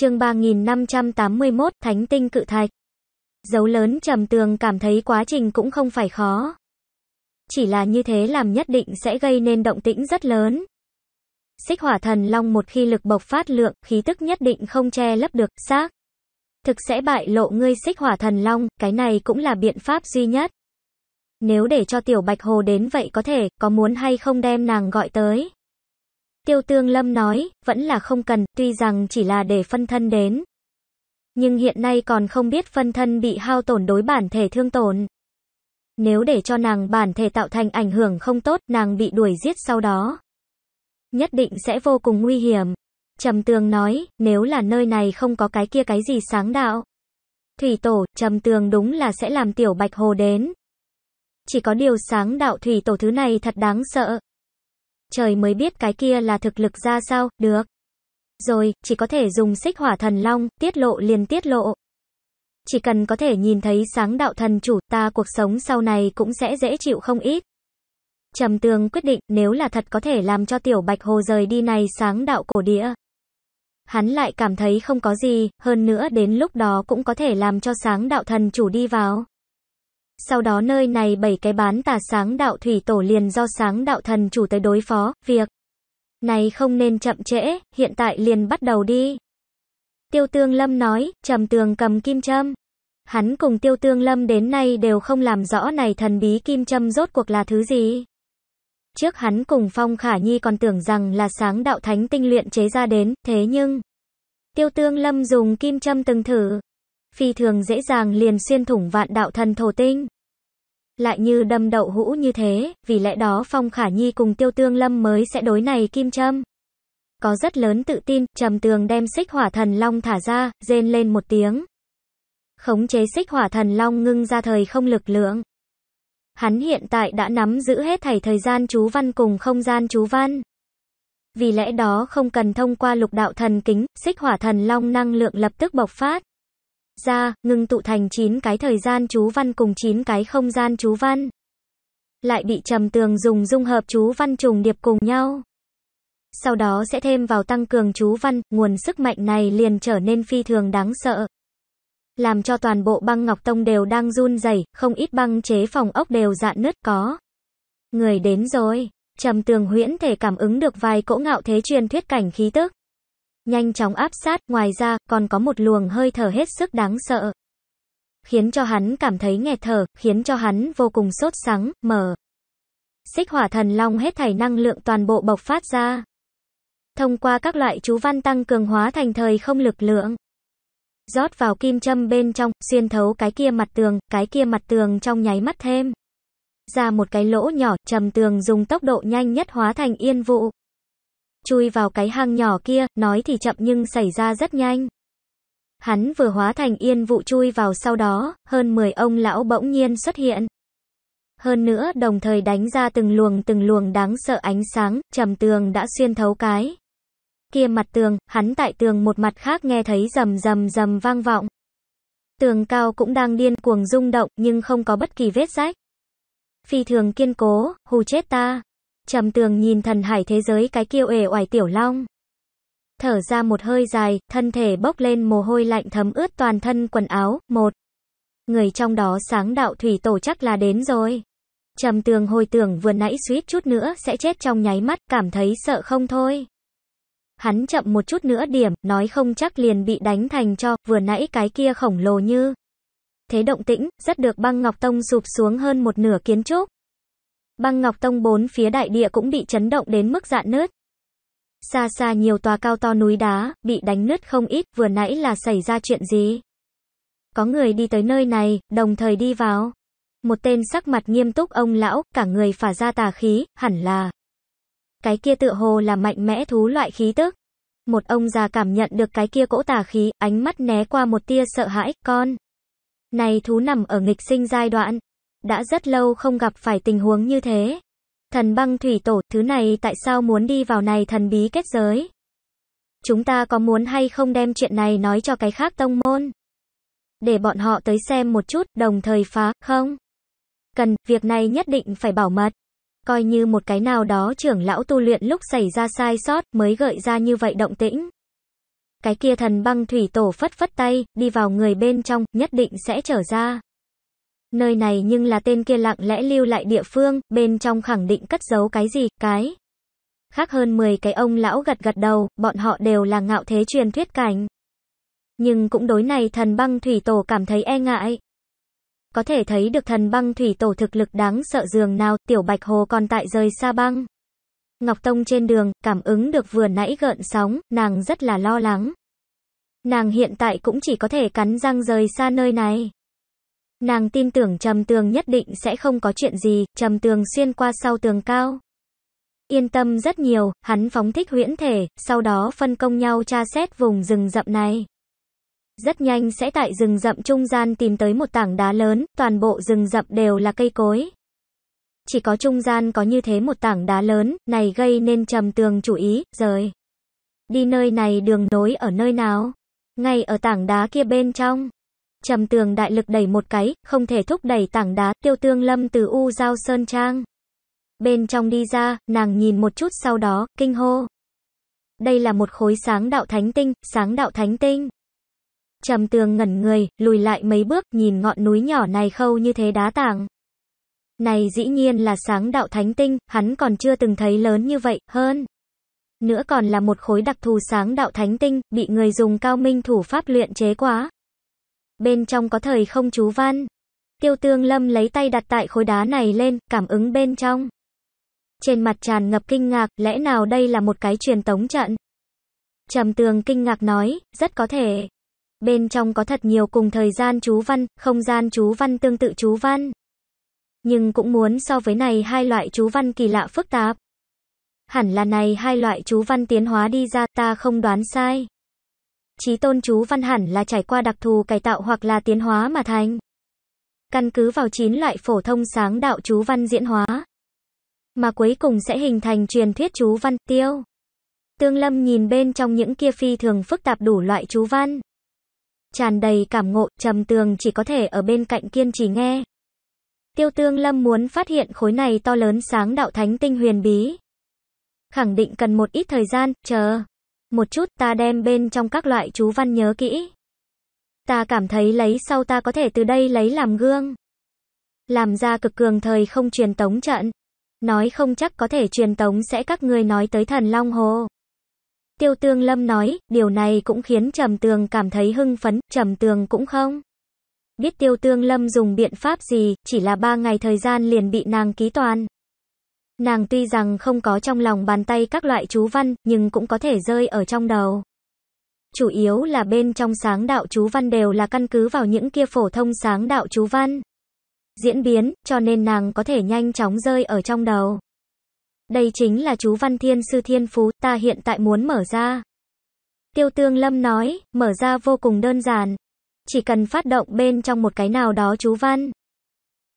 chương 3581, Thánh tinh cự thạch. Dấu lớn trầm tường cảm thấy quá trình cũng không phải khó. Chỉ là như thế làm nhất định sẽ gây nên động tĩnh rất lớn. Xích hỏa thần long một khi lực bộc phát lượng, khí tức nhất định không che lấp được, xác. Thực sẽ bại lộ ngươi xích hỏa thần long, cái này cũng là biện pháp duy nhất. Nếu để cho tiểu bạch hồ đến vậy có thể, có muốn hay không đem nàng gọi tới. Tiêu Tương Lâm nói, vẫn là không cần, tuy rằng chỉ là để phân thân đến. Nhưng hiện nay còn không biết phân thân bị hao tổn đối bản thể thương tổn. Nếu để cho nàng bản thể tạo thành ảnh hưởng không tốt, nàng bị đuổi giết sau đó. Nhất định sẽ vô cùng nguy hiểm. Trầm Tường nói, nếu là nơi này không có cái kia cái gì sáng đạo. Thủy Tổ, Trầm Tường đúng là sẽ làm Tiểu Bạch Hồ đến. Chỉ có điều sáng đạo Thủy Tổ thứ này thật đáng sợ, trời mới biết cái kia là thực lực ra sao, được. Rồi, chỉ có thể dùng xích hỏa thần long, tiết lộ liền tiết lộ. Chỉ cần có thể nhìn thấy sáng đạo thần chủ, ta cuộc sống sau này cũng sẽ dễ chịu không ít. Trầm tường quyết định, nếu là thật có thể làm cho tiểu bạch hồ rời đi này sáng đạo cổ đĩa. Hắn lại cảm thấy không có gì, hơn nữa đến lúc đó cũng có thể làm cho sáng đạo thần chủ đi vào. Sau đó nơi này bảy cái bán tà sáng đạo thủy tổ liền do sáng đạo thần chủ tới đối phó, việc này không nên chậm trễ, hiện tại liền bắt đầu đi. Tiêu tương lâm nói, trầm tường cầm kim châm. Hắn cùng tiêu tương lâm đến nay đều không làm rõ này thần bí kim châm rốt cuộc là thứ gì. Trước hắn cùng Phong Khả Nhi còn tưởng rằng là sáng đạo thánh tinh luyện chế ra đến, thế nhưng... Tiêu tương lâm dùng kim châm từng thử, phi thường dễ dàng liền xuyên thủng vạn đạo thần thổ tinh. Lại như đâm đậu hũ như thế, vì lẽ đó Phong Khả Nhi cùng Tiêu Tương Lâm mới sẽ đối này kim trâm Có rất lớn tự tin, trầm tường đem xích hỏa thần long thả ra, rên lên một tiếng. Khống chế xích hỏa thần long ngưng ra thời không lực lượng. Hắn hiện tại đã nắm giữ hết thảy thời gian chú văn cùng không gian chú văn. Vì lẽ đó không cần thông qua lục đạo thần kính, xích hỏa thần long năng lượng lập tức bộc phát ra, ngưng tụ thành 9 cái thời gian chú văn cùng 9 cái không gian chú văn. Lại bị trầm tường dùng dung hợp chú văn trùng điệp cùng nhau. Sau đó sẽ thêm vào tăng cường chú văn, nguồn sức mạnh này liền trở nên phi thường đáng sợ. Làm cho toàn bộ băng Ngọc Tông đều đang run rẩy, không ít băng chế phòng ốc đều dạn nứt có. Người đến rồi, trầm tường huyễn thể cảm ứng được vài cỗ ngạo thế truyền thuyết cảnh khí tức nhanh chóng áp sát, ngoài ra còn có một luồng hơi thở hết sức đáng sợ. Khiến cho hắn cảm thấy nghẹt thở, khiến cho hắn vô cùng sốt sắng, mở. Xích hỏa thần long hết thảy năng lượng toàn bộ bộc phát ra. Thông qua các loại chú văn tăng cường hóa thành thời không lực lượng. Rót vào kim châm bên trong, xuyên thấu cái kia mặt tường, cái kia mặt tường trong nháy mắt thêm. Ra một cái lỗ nhỏ, trầm tường dùng tốc độ nhanh nhất hóa thành yên vụ, Chui vào cái hang nhỏ kia, nói thì chậm nhưng xảy ra rất nhanh. Hắn vừa hóa thành yên vụ chui vào sau đó, hơn 10 ông lão bỗng nhiên xuất hiện. Hơn nữa đồng thời đánh ra từng luồng từng luồng đáng sợ ánh sáng, trầm tường đã xuyên thấu cái. Kia mặt tường, hắn tại tường một mặt khác nghe thấy rầm rầm rầm vang vọng. Tường cao cũng đang điên cuồng rung động nhưng không có bất kỳ vết rách. Phi thường kiên cố, hù chết ta. Trầm tường nhìn thần hải thế giới cái kiêu ề oải tiểu long. Thở ra một hơi dài, thân thể bốc lên mồ hôi lạnh thấm ướt toàn thân quần áo, một. Người trong đó sáng đạo thủy tổ chắc là đến rồi. Trầm tường hồi tưởng vừa nãy suýt chút nữa sẽ chết trong nháy mắt, cảm thấy sợ không thôi. Hắn chậm một chút nữa điểm, nói không chắc liền bị đánh thành cho, vừa nãy cái kia khổng lồ như. Thế động tĩnh, rất được băng ngọc tông sụp xuống hơn một nửa kiến trúc. Băng Ngọc Tông bốn phía đại địa cũng bị chấn động đến mức dạn nứt. Xa xa nhiều tòa cao to núi đá, bị đánh nứt không ít, vừa nãy là xảy ra chuyện gì? Có người đi tới nơi này, đồng thời đi vào. Một tên sắc mặt nghiêm túc ông lão, cả người phả ra tà khí, hẳn là. Cái kia tựa hồ là mạnh mẽ thú loại khí tức. Một ông già cảm nhận được cái kia cỗ tà khí, ánh mắt né qua một tia sợ hãi, con. Này thú nằm ở nghịch sinh giai đoạn, đã rất lâu không gặp phải tình huống như thế. Thần băng thủy tổ, thứ này tại sao muốn đi vào này thần bí kết giới? Chúng ta có muốn hay không đem chuyện này nói cho cái khác tông môn? Để bọn họ tới xem một chút, đồng thời phá, không? Cần, việc này nhất định phải bảo mật. Coi như một cái nào đó trưởng lão tu luyện lúc xảy ra sai sót mới gợi ra như vậy động tĩnh. Cái kia thần băng thủy tổ phất phất tay, đi vào người bên trong, nhất định sẽ trở ra. Nơi này nhưng là tên kia lặng lẽ lưu lại địa phương, bên trong khẳng định cất giấu cái gì, cái. Khác hơn 10 cái ông lão gật gật đầu, bọn họ đều là ngạo thế truyền thuyết cảnh. Nhưng cũng đối này thần băng thủy tổ cảm thấy e ngại. Có thể thấy được thần băng thủy tổ thực lực đáng sợ dường nào, tiểu bạch hồ còn tại rơi xa băng. Ngọc Tông trên đường, cảm ứng được vừa nãy gợn sóng, nàng rất là lo lắng. Nàng hiện tại cũng chỉ có thể cắn răng rời xa nơi này. Nàng tin tưởng Trầm Tường nhất định sẽ không có chuyện gì, Trầm Tường xuyên qua sau tường cao. Yên tâm rất nhiều, hắn phóng thích huyễn thể, sau đó phân công nhau tra xét vùng rừng rậm này. Rất nhanh sẽ tại rừng rậm trung gian tìm tới một tảng đá lớn, toàn bộ rừng rậm đều là cây cối. Chỉ có trung gian có như thế một tảng đá lớn, này gây nên Trầm Tường chú ý, rời. Đi nơi này đường nối ở nơi nào? Ngay ở tảng đá kia bên trong. Trầm tường đại lực đẩy một cái, không thể thúc đẩy tảng đá, tiêu tương lâm từ U Giao Sơn Trang. Bên trong đi ra, nàng nhìn một chút sau đó, kinh hô. Đây là một khối sáng đạo thánh tinh, sáng đạo thánh tinh. Trầm tường ngẩn người, lùi lại mấy bước, nhìn ngọn núi nhỏ này khâu như thế đá tảng. Này dĩ nhiên là sáng đạo thánh tinh, hắn còn chưa từng thấy lớn như vậy, hơn. Nữa còn là một khối đặc thù sáng đạo thánh tinh, bị người dùng cao minh thủ pháp luyện chế quá bên trong có thời không chú văn. Tiêu tương lâm lấy tay đặt tại khối đá này lên, cảm ứng bên trong. Trên mặt tràn ngập kinh ngạc, lẽ nào đây là một cái truyền tống trận? Trầm tường kinh ngạc nói, rất có thể. Bên trong có thật nhiều cùng thời gian chú văn, không gian chú văn tương tự chú văn. Nhưng cũng muốn so với này hai loại chú văn kỳ lạ phức tạp. Hẳn là này hai loại chú văn tiến hóa đi ra ta không đoán sai trí tôn chú văn hẳn là trải qua đặc thù cải tạo hoặc là tiến hóa mà thành. Căn cứ vào 9 loại phổ thông sáng đạo chú văn diễn hóa, mà cuối cùng sẽ hình thành truyền thuyết chú văn tiêu. Tương Lâm nhìn bên trong những kia phi thường phức tạp đủ loại chú văn. Tràn đầy cảm ngộ, trầm tường chỉ có thể ở bên cạnh kiên trì nghe. Tiêu Tương Lâm muốn phát hiện khối này to lớn sáng đạo thánh tinh huyền bí. Khẳng định cần một ít thời gian, chờ. Một chút ta đem bên trong các loại chú văn nhớ kỹ. Ta cảm thấy lấy sau ta có thể từ đây lấy làm gương. Làm ra cực cường thời không truyền tống trận. Nói không chắc có thể truyền tống sẽ các người nói tới thần Long Hồ. Tiêu Tương Lâm nói, điều này cũng khiến Trầm Tường cảm thấy hưng phấn, Trầm Tường cũng không. Biết Tiêu Tương Lâm dùng biện pháp gì, chỉ là ba ngày thời gian liền bị nàng ký toàn. Nàng tuy rằng không có trong lòng bàn tay các loại chú văn, nhưng cũng có thể rơi ở trong đầu. Chủ yếu là bên trong sáng đạo chú văn đều là căn cứ vào những kia phổ thông sáng đạo chú văn. Diễn biến, cho nên nàng có thể nhanh chóng rơi ở trong đầu. Đây chính là chú văn thiên sư thiên phú, ta hiện tại muốn mở ra. Tiêu tương lâm nói, mở ra vô cùng đơn giản. Chỉ cần phát động bên trong một cái nào đó chú văn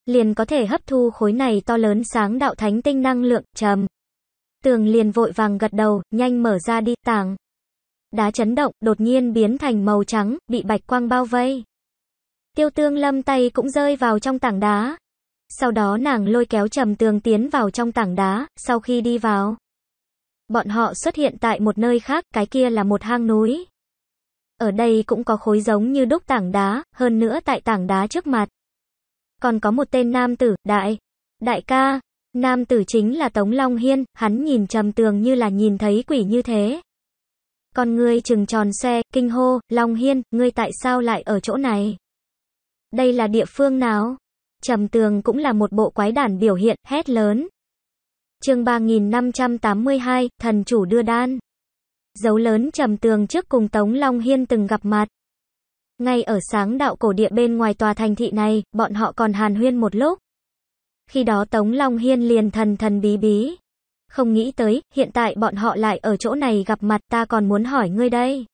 liền có thể hấp thu khối này to lớn sáng đạo thánh tinh năng lượng trầm. Tường liền vội vàng gật đầu, nhanh mở ra đi tảng Đá chấn động, đột nhiên biến thành màu trắng, bị bạch quang bao vây. Tiêu tương lâm tay cũng rơi vào trong tảng đá. Sau đó nàng lôi kéo trầm tường tiến vào trong tảng đá, sau khi đi vào. Bọn họ xuất hiện tại một nơi khác, cái kia là một hang núi. Ở đây cũng có khối giống như đúc tảng đá, hơn nữa tại tảng đá trước mặt. Còn có một tên nam tử, đại, đại ca, nam tử chính là Tống Long Hiên, hắn nhìn trầm tường như là nhìn thấy quỷ như thế. còn ngươi trừng tròn xe, kinh hô, Long Hiên, ngươi tại sao lại ở chỗ này? Đây là địa phương nào? Trầm tường cũng là một bộ quái đản biểu hiện, hét lớn. chương 3582, thần chủ đưa đan. Dấu lớn trầm tường trước cùng Tống Long Hiên từng gặp mặt. Ngay ở sáng đạo cổ địa bên ngoài tòa thành thị này, bọn họ còn hàn huyên một lúc. Khi đó Tống Long Hiên liền thần thần bí bí. Không nghĩ tới, hiện tại bọn họ lại ở chỗ này gặp mặt ta còn muốn hỏi ngươi đây.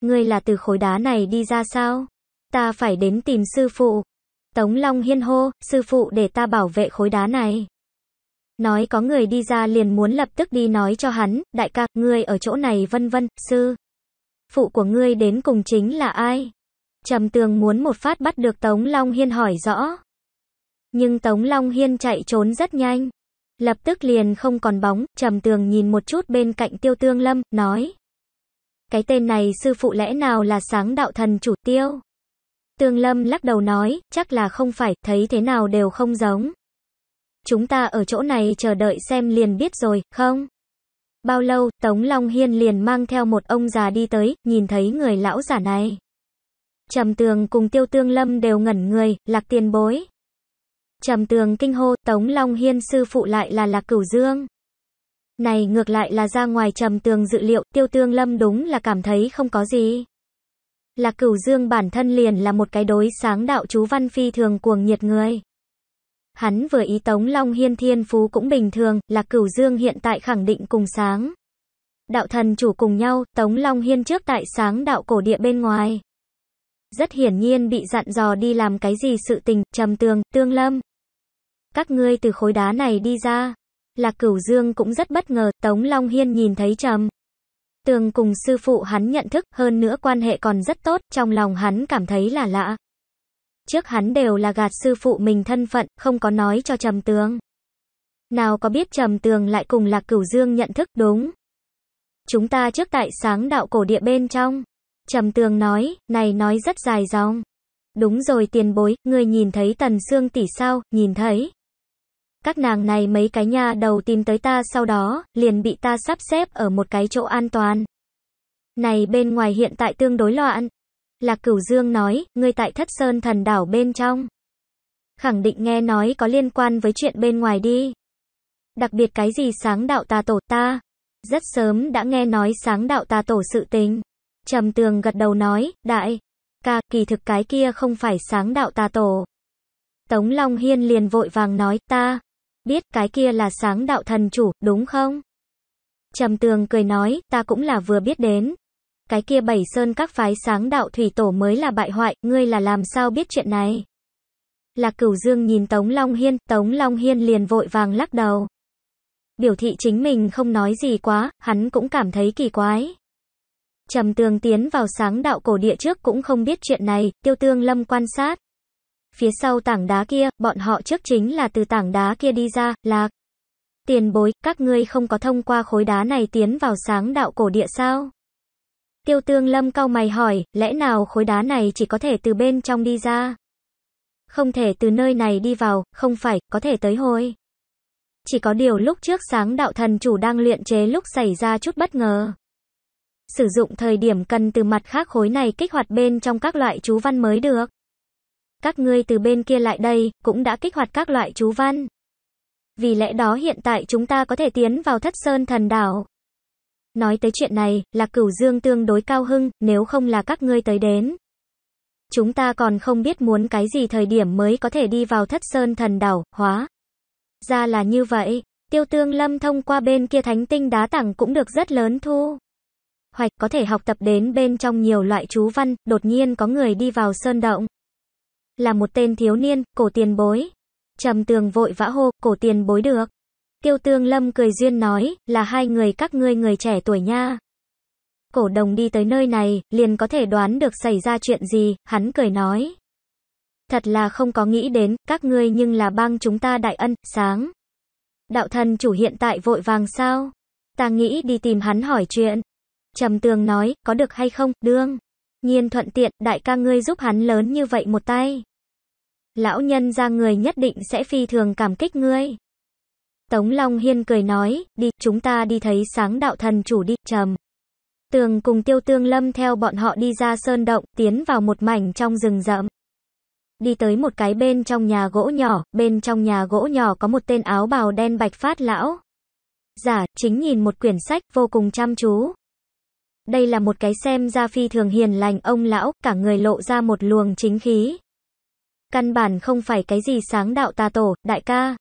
Ngươi là từ khối đá này đi ra sao? Ta phải đến tìm sư phụ. Tống Long Hiên hô, sư phụ để ta bảo vệ khối đá này. Nói có người đi ra liền muốn lập tức đi nói cho hắn, đại ca, ngươi ở chỗ này vân vân, sư phụ của ngươi đến cùng chính là ai? Trầm tường muốn một phát bắt được Tống Long Hiên hỏi rõ. Nhưng Tống Long Hiên chạy trốn rất nhanh. Lập tức liền không còn bóng, trầm tường nhìn một chút bên cạnh tiêu tương lâm, nói. Cái tên này sư phụ lẽ nào là sáng đạo thần chủ tiêu? Tương lâm lắc đầu nói, chắc là không phải, thấy thế nào đều không giống. Chúng ta ở chỗ này chờ đợi xem liền biết rồi, không? bao lâu, Tống Long Hiên liền mang theo một ông già đi tới, nhìn thấy người lão giả này. Trầm tường cùng tiêu tương lâm đều ngẩn người, lạc tiền bối. Trầm tường kinh hô, Tống Long Hiên sư phụ lại là lạc cửu dương. Này ngược lại là ra ngoài trầm tường dự liệu, tiêu tương lâm đúng là cảm thấy không có gì. Lạc cửu dương bản thân liền là một cái đối sáng đạo chú văn phi thường cuồng nhiệt người. Hắn vừa ý Tống Long Hiên Thiên Phú cũng bình thường, là cửu dương hiện tại khẳng định cùng sáng. Đạo thần chủ cùng nhau, Tống Long Hiên trước tại sáng đạo cổ địa bên ngoài. Rất hiển nhiên bị dặn dò đi làm cái gì sự tình, trầm tường, tương lâm. Các ngươi từ khối đá này đi ra. là cửu dương cũng rất bất ngờ, Tống Long Hiên nhìn thấy trầm. Tường cùng sư phụ hắn nhận thức, hơn nữa quan hệ còn rất tốt, trong lòng hắn cảm thấy là lạ. Trước hắn đều là gạt sư phụ mình thân phận, không có nói cho Trầm Tường. Nào có biết Trầm Tường lại cùng Lạc Cửu Dương nhận thức đúng. Chúng ta trước tại sáng đạo cổ địa bên trong. Trầm Tường nói, này nói rất dài dòng. Đúng rồi tiền bối, người nhìn thấy tần xương tỷ sao, nhìn thấy. Các nàng này mấy cái nhà đầu tìm tới ta sau đó, liền bị ta sắp xếp ở một cái chỗ an toàn. Này bên ngoài hiện tại tương đối loạn, Lạc Cửu Dương nói, ngươi tại Thất Sơn Thần Đảo bên trong. Khẳng định nghe nói có liên quan với chuyện bên ngoài đi. Đặc biệt cái gì sáng đạo ta tổ ta. Rất sớm đã nghe nói sáng đạo ta tổ sự tình. Trầm tường gật đầu nói, đại, ca, kỳ thực cái kia không phải sáng đạo ta tổ. Tống Long Hiên liền vội vàng nói, ta, biết cái kia là sáng đạo thần chủ, đúng không? Trầm tường cười nói, ta cũng là vừa biết đến, cái kia bảy sơn các phái sáng đạo thủy tổ mới là bại hoại, ngươi là làm sao biết chuyện này? Lạc Cửu Dương nhìn Tống Long Hiên, Tống Long Hiên liền vội vàng lắc đầu. Biểu thị chính mình không nói gì quá, hắn cũng cảm thấy kỳ quái. Trầm Tường tiến vào sáng đạo cổ địa trước cũng không biết chuyện này, Tiêu Tương Lâm quan sát. Phía sau tảng đá kia, bọn họ trước chính là từ tảng đá kia đi ra, Lạc. Tiền bối, các ngươi không có thông qua khối đá này tiến vào sáng đạo cổ địa sao? Tiêu tương lâm cao mày hỏi, lẽ nào khối đá này chỉ có thể từ bên trong đi ra? Không thể từ nơi này đi vào, không phải, có thể tới hồi. Chỉ có điều lúc trước sáng đạo thần chủ đang luyện chế lúc xảy ra chút bất ngờ. Sử dụng thời điểm cần từ mặt khác khối này kích hoạt bên trong các loại chú văn mới được. Các ngươi từ bên kia lại đây, cũng đã kích hoạt các loại chú văn. Vì lẽ đó hiện tại chúng ta có thể tiến vào thất sơn thần đảo. Nói tới chuyện này, Lạc Cửu Dương tương đối cao hưng, nếu không là các ngươi tới đến. Chúng ta còn không biết muốn cái gì thời điểm mới có thể đi vào thất sơn thần đảo, hóa. Ra là như vậy, tiêu tương lâm thông qua bên kia thánh tinh đá tảng cũng được rất lớn thu. Hoạch có thể học tập đến bên trong nhiều loại chú văn, đột nhiên có người đi vào sơn động. Là một tên thiếu niên, cổ tiền bối. Trầm tường vội vã hô, cổ tiền bối được. Tiêu Tương Lâm cười duyên nói, là hai người các ngươi người trẻ tuổi nha. Cổ đồng đi tới nơi này, liền có thể đoán được xảy ra chuyện gì, hắn cười nói. Thật là không có nghĩ đến, các ngươi nhưng là băng chúng ta đại ân, sáng. Đạo thần chủ hiện tại vội vàng sao? Ta nghĩ đi tìm hắn hỏi chuyện. Trầm tường nói, có được hay không, đương. Nhiên thuận tiện, đại ca ngươi giúp hắn lớn như vậy một tay. Lão nhân ra người nhất định sẽ phi thường cảm kích ngươi. Tống Long Hiên cười nói, đi, chúng ta đi thấy sáng đạo thần chủ đi, trầm. Tường cùng tiêu tương lâm theo bọn họ đi ra sơn động, tiến vào một mảnh trong rừng rậm. Đi tới một cái bên trong nhà gỗ nhỏ, bên trong nhà gỗ nhỏ có một tên áo bào đen bạch phát lão. Giả, chính nhìn một quyển sách vô cùng chăm chú. Đây là một cái xem ra phi thường hiền lành ông lão, cả người lộ ra một luồng chính khí. Căn bản không phải cái gì sáng đạo ta tổ, đại ca,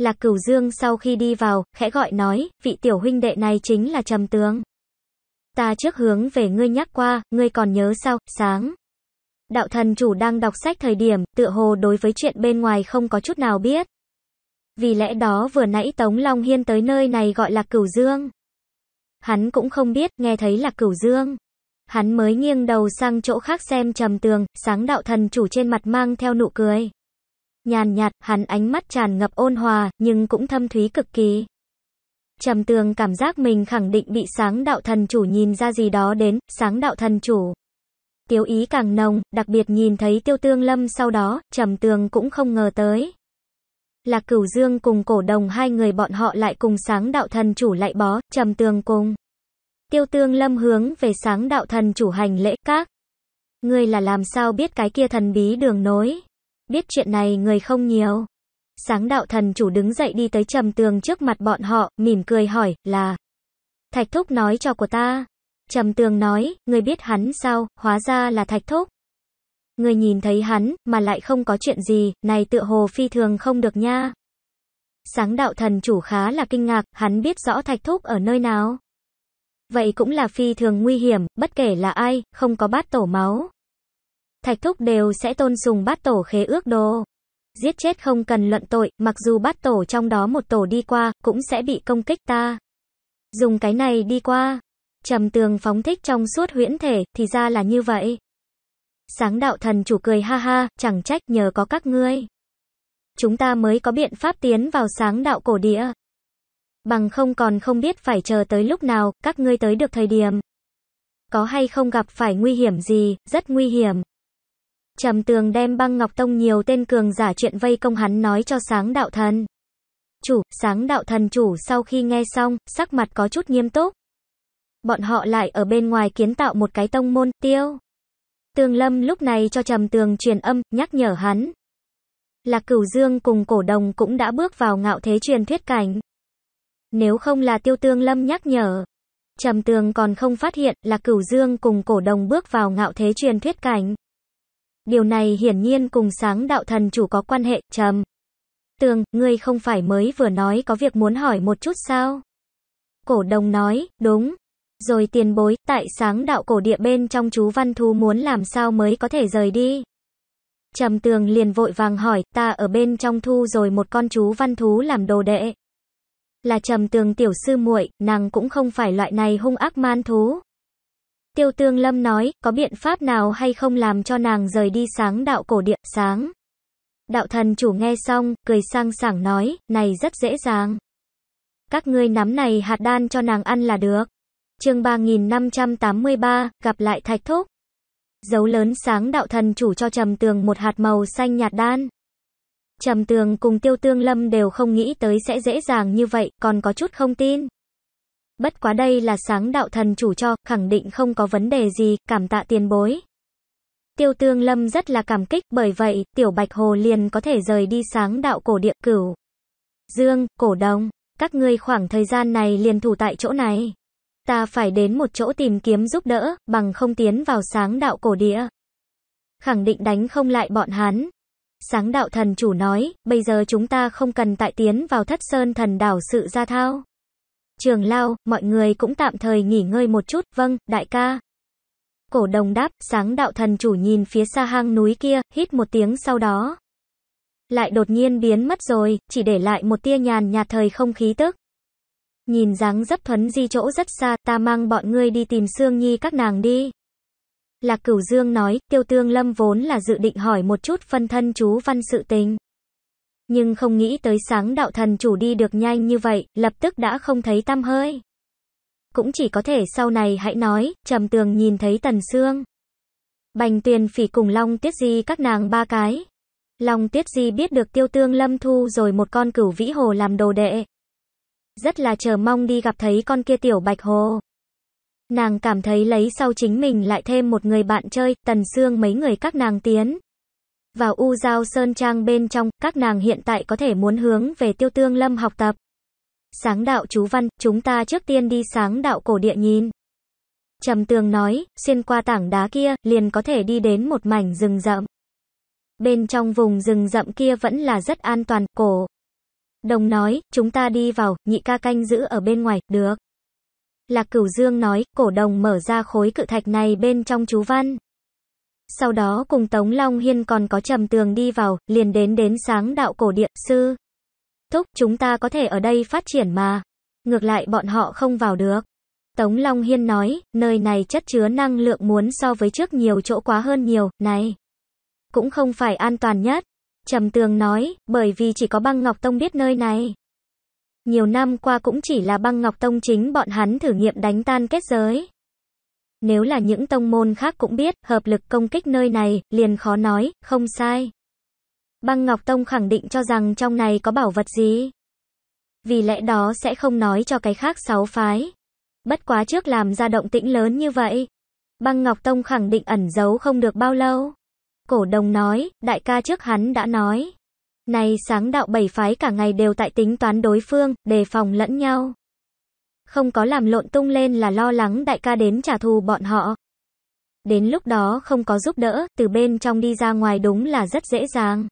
Lạc Cửu Dương sau khi đi vào, khẽ gọi nói, vị tiểu huynh đệ này chính là Trầm Tướng. Ta trước hướng về ngươi nhắc qua, ngươi còn nhớ sao, sáng. Đạo thần chủ đang đọc sách thời điểm, tựa hồ đối với chuyện bên ngoài không có chút nào biết. Vì lẽ đó vừa nãy Tống Long Hiên tới nơi này gọi là Cửu Dương. Hắn cũng không biết, nghe thấy là Cửu Dương. Hắn mới nghiêng đầu sang chỗ khác xem trầm tường, sáng đạo thần chủ trên mặt mang theo nụ cười nhàn nhạt, hắn ánh mắt tràn ngập ôn hòa, nhưng cũng thâm thúy cực kỳ. Trầm tường cảm giác mình khẳng định bị sáng đạo thần chủ nhìn ra gì đó đến, sáng đạo thần chủ. Tiếu ý càng nồng, đặc biệt nhìn thấy tiêu tương lâm sau đó, trầm tường cũng không ngờ tới. là cửu dương cùng cổ đồng hai người bọn họ lại cùng sáng đạo thần chủ lại bó, trầm tường cùng. Tiêu tương lâm hướng về sáng đạo thần chủ hành lễ các. người là làm sao biết cái kia thần bí đường nối. Biết chuyện này người không nhiều. Sáng đạo thần chủ đứng dậy đi tới trầm tường trước mặt bọn họ, mỉm cười hỏi, là. Thạch thúc nói cho của ta. Trầm tường nói, người biết hắn sao, hóa ra là thạch thúc. Người nhìn thấy hắn, mà lại không có chuyện gì, này tựa hồ phi thường không được nha. Sáng đạo thần chủ khá là kinh ngạc, hắn biết rõ thạch thúc ở nơi nào. Vậy cũng là phi thường nguy hiểm, bất kể là ai, không có bát tổ máu thạch thúc đều sẽ tôn sùng bát tổ khế ước đồ. Giết chết không cần luận tội, mặc dù bát tổ trong đó một tổ đi qua, cũng sẽ bị công kích ta. Dùng cái này đi qua. Trầm tường phóng thích trong suốt huyễn thể, thì ra là như vậy. Sáng đạo thần chủ cười ha ha, chẳng trách nhờ có các ngươi. Chúng ta mới có biện pháp tiến vào sáng đạo cổ địa. Bằng không còn không biết phải chờ tới lúc nào, các ngươi tới được thời điểm. Có hay không gặp phải nguy hiểm gì, rất nguy hiểm. Trầm tường đem băng ngọc tông nhiều tên cường giả chuyện vây công hắn nói cho sáng đạo thần. Chủ, sáng đạo thần chủ sau khi nghe xong, sắc mặt có chút nghiêm túc. Bọn họ lại ở bên ngoài kiến tạo một cái tông môn, tiêu. Tường lâm lúc này cho trầm tường truyền âm, nhắc nhở hắn. Lạc cửu dương cùng cổ đồng cũng đã bước vào ngạo thế truyền thuyết cảnh. Nếu không là tiêu tương lâm nhắc nhở, Trầm tường còn không phát hiện là cửu dương cùng cổ đồng bước vào ngạo thế truyền thuyết cảnh. Điều này hiển nhiên cùng sáng đạo thần chủ có quan hệ, trầm. Tường, ngươi không phải mới vừa nói có việc muốn hỏi một chút sao? Cổ đồng nói, đúng. Rồi tiền bối, tại sáng đạo cổ địa bên trong chú Văn Thú muốn làm sao mới có thể rời đi? Trầm tường liền vội vàng hỏi, ta ở bên trong thu rồi một con chú Văn Thú làm đồ đệ. Là trầm tường tiểu sư muội, nàng cũng không phải loại này hung ác man thú. Tiêu Tương Lâm nói, có biện pháp nào hay không làm cho nàng rời đi sáng đạo cổ địa, sáng. Đạo thần chủ nghe xong, cười sang sảng nói, này rất dễ dàng. Các ngươi nắm này hạt đan cho nàng ăn là được. chương 3583, gặp lại thạch thúc. Dấu lớn sáng đạo thần chủ cho trầm tường một hạt màu xanh nhạt đan. Trầm tường cùng tiêu tương lâm đều không nghĩ tới sẽ dễ dàng như vậy, còn có chút không tin. Bất quá đây là sáng đạo thần chủ cho, khẳng định không có vấn đề gì, cảm tạ tiền bối. Tiêu tương lâm rất là cảm kích, bởi vậy, tiểu bạch hồ liền có thể rời đi sáng đạo cổ địa cửu. Dương, cổ đông, các ngươi khoảng thời gian này liền thủ tại chỗ này. Ta phải đến một chỗ tìm kiếm giúp đỡ, bằng không tiến vào sáng đạo cổ địa. Khẳng định đánh không lại bọn hắn. Sáng đạo thần chủ nói, bây giờ chúng ta không cần tại tiến vào thất sơn thần đảo sự ra thao. Trường lao, mọi người cũng tạm thời nghỉ ngơi một chút, vâng, đại ca. Cổ đồng đáp, sáng đạo thần chủ nhìn phía xa hang núi kia, hít một tiếng sau đó. Lại đột nhiên biến mất rồi, chỉ để lại một tia nhàn nhạt thời không khí tức. Nhìn dáng dấp thuấn di chỗ rất xa, ta mang bọn ngươi đi tìm xương Nhi các nàng đi. Lạc Cửu Dương nói, Tiêu Tương Lâm vốn là dự định hỏi một chút phân thân chú văn sự tình nhưng không nghĩ tới sáng đạo thần chủ đi được nhanh như vậy, lập tức đã không thấy tăm hơi. Cũng chỉ có thể sau này hãy nói, trầm tường nhìn thấy tần xương. Bành tuyền phỉ cùng Long Tiết Di các nàng ba cái. Long Tiết Di biết được tiêu tương lâm thu rồi một con cửu vĩ hồ làm đồ đệ. Rất là chờ mong đi gặp thấy con kia tiểu bạch hồ. Nàng cảm thấy lấy sau chính mình lại thêm một người bạn chơi, tần xương mấy người các nàng tiến vào U Giao Sơn Trang bên trong, các nàng hiện tại có thể muốn hướng về Tiêu Tương Lâm học tập. Sáng đạo chú văn, chúng ta trước tiên đi sáng đạo cổ địa nhìn. Trầm tường nói, xuyên qua tảng đá kia, liền có thể đi đến một mảnh rừng rậm. Bên trong vùng rừng rậm kia vẫn là rất an toàn, cổ. Đồng nói, chúng ta đi vào, nhị ca canh giữ ở bên ngoài, được. Lạc cửu dương nói, cổ đồng mở ra khối cự thạch này bên trong chú văn. Sau đó cùng Tống Long Hiên còn có trầm tường đi vào, liền đến đến sáng đạo cổ địa, sư. Thúc, chúng ta có thể ở đây phát triển mà. Ngược lại bọn họ không vào được. Tống Long Hiên nói, nơi này chất chứa năng lượng muốn so với trước nhiều chỗ quá hơn nhiều, này. Cũng không phải an toàn nhất. Trầm tường nói, bởi vì chỉ có băng Ngọc Tông biết nơi này. Nhiều năm qua cũng chỉ là băng Ngọc Tông chính bọn hắn thử nghiệm đánh tan kết giới. Nếu là những tông môn khác cũng biết, hợp lực công kích nơi này, liền khó nói, không sai. Băng Ngọc Tông khẳng định cho rằng trong này có bảo vật gì. Vì lẽ đó sẽ không nói cho cái khác sáu phái. Bất quá trước làm ra động tĩnh lớn như vậy. Băng Ngọc Tông khẳng định ẩn giấu không được bao lâu. Cổ đồng nói, đại ca trước hắn đã nói. Này sáng đạo bảy phái cả ngày đều tại tính toán đối phương, đề phòng lẫn nhau. Không có làm lộn tung lên là lo lắng đại ca đến trả thù bọn họ. Đến lúc đó không có giúp đỡ, từ bên trong đi ra ngoài đúng là rất dễ dàng.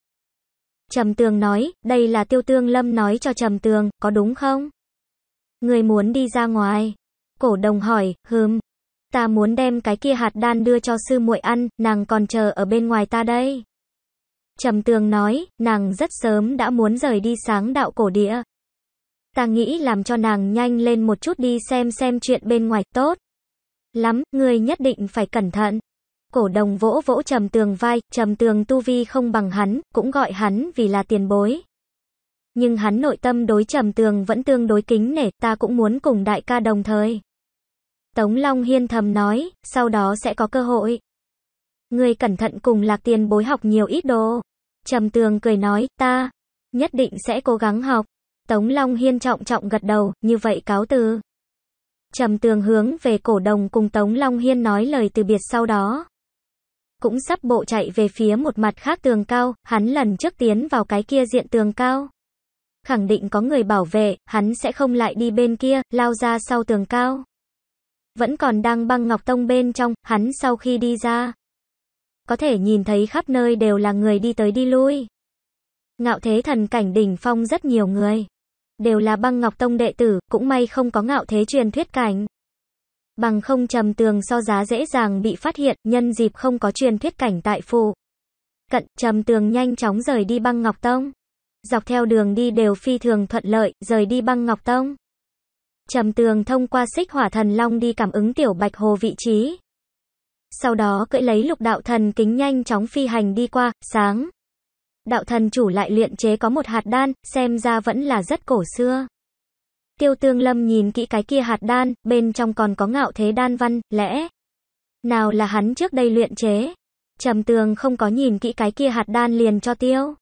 Trầm Tường nói, đây là Tiêu Tương Lâm nói cho Trầm Tường, có đúng không? Người muốn đi ra ngoài. Cổ đồng hỏi, hừm. Ta muốn đem cái kia hạt đan đưa cho sư muội ăn, nàng còn chờ ở bên ngoài ta đây. Trầm Tường nói, nàng rất sớm đã muốn rời đi sáng đạo cổ địa ta nghĩ làm cho nàng nhanh lên một chút đi xem xem chuyện bên ngoài, tốt. Lắm, người nhất định phải cẩn thận. Cổ đồng vỗ vỗ trầm tường vai, trầm tường tu vi không bằng hắn, cũng gọi hắn vì là tiền bối. Nhưng hắn nội tâm đối trầm tường vẫn tương đối kính nể, ta cũng muốn cùng đại ca đồng thời. Tống Long Hiên thầm nói, sau đó sẽ có cơ hội. người cẩn thận cùng lạc tiền bối học nhiều ít đồ. Trầm tường cười nói, ta, nhất định sẽ cố gắng học. Tống Long Hiên trọng trọng gật đầu, như vậy cáo từ. Trầm tường hướng về cổ đồng cùng Tống Long Hiên nói lời từ biệt sau đó. Cũng sắp bộ chạy về phía một mặt khác tường cao, hắn lần trước tiến vào cái kia diện tường cao. Khẳng định có người bảo vệ, hắn sẽ không lại đi bên kia, lao ra sau tường cao. Vẫn còn đang băng ngọc tông bên trong, hắn sau khi đi ra. Có thể nhìn thấy khắp nơi đều là người đi tới đi lui. Ngạo thế thần cảnh đỉnh phong rất nhiều người đều là băng ngọc tông đệ tử, cũng may không có ngạo thế truyền thuyết cảnh. Bằng không trầm tường so giá dễ dàng bị phát hiện, nhân dịp không có truyền thuyết cảnh tại phù, Cận trầm tường nhanh chóng rời đi băng ngọc tông. Dọc theo đường đi đều phi thường thuận lợi, rời đi băng ngọc tông. Trầm tường thông qua xích hỏa thần long đi cảm ứng tiểu bạch hồ vị trí. Sau đó cưỡi lấy lục đạo thần kính nhanh chóng phi hành đi qua, sáng đạo thần chủ lại luyện chế có một hạt đan, xem ra vẫn là rất cổ xưa. Tiêu tương lâm nhìn kỹ cái kia hạt đan, bên trong còn có ngạo thế đan văn, lẽ. Nào là hắn trước đây luyện chế. Trầm tường không có nhìn kỹ cái kia hạt đan liền cho tiêu.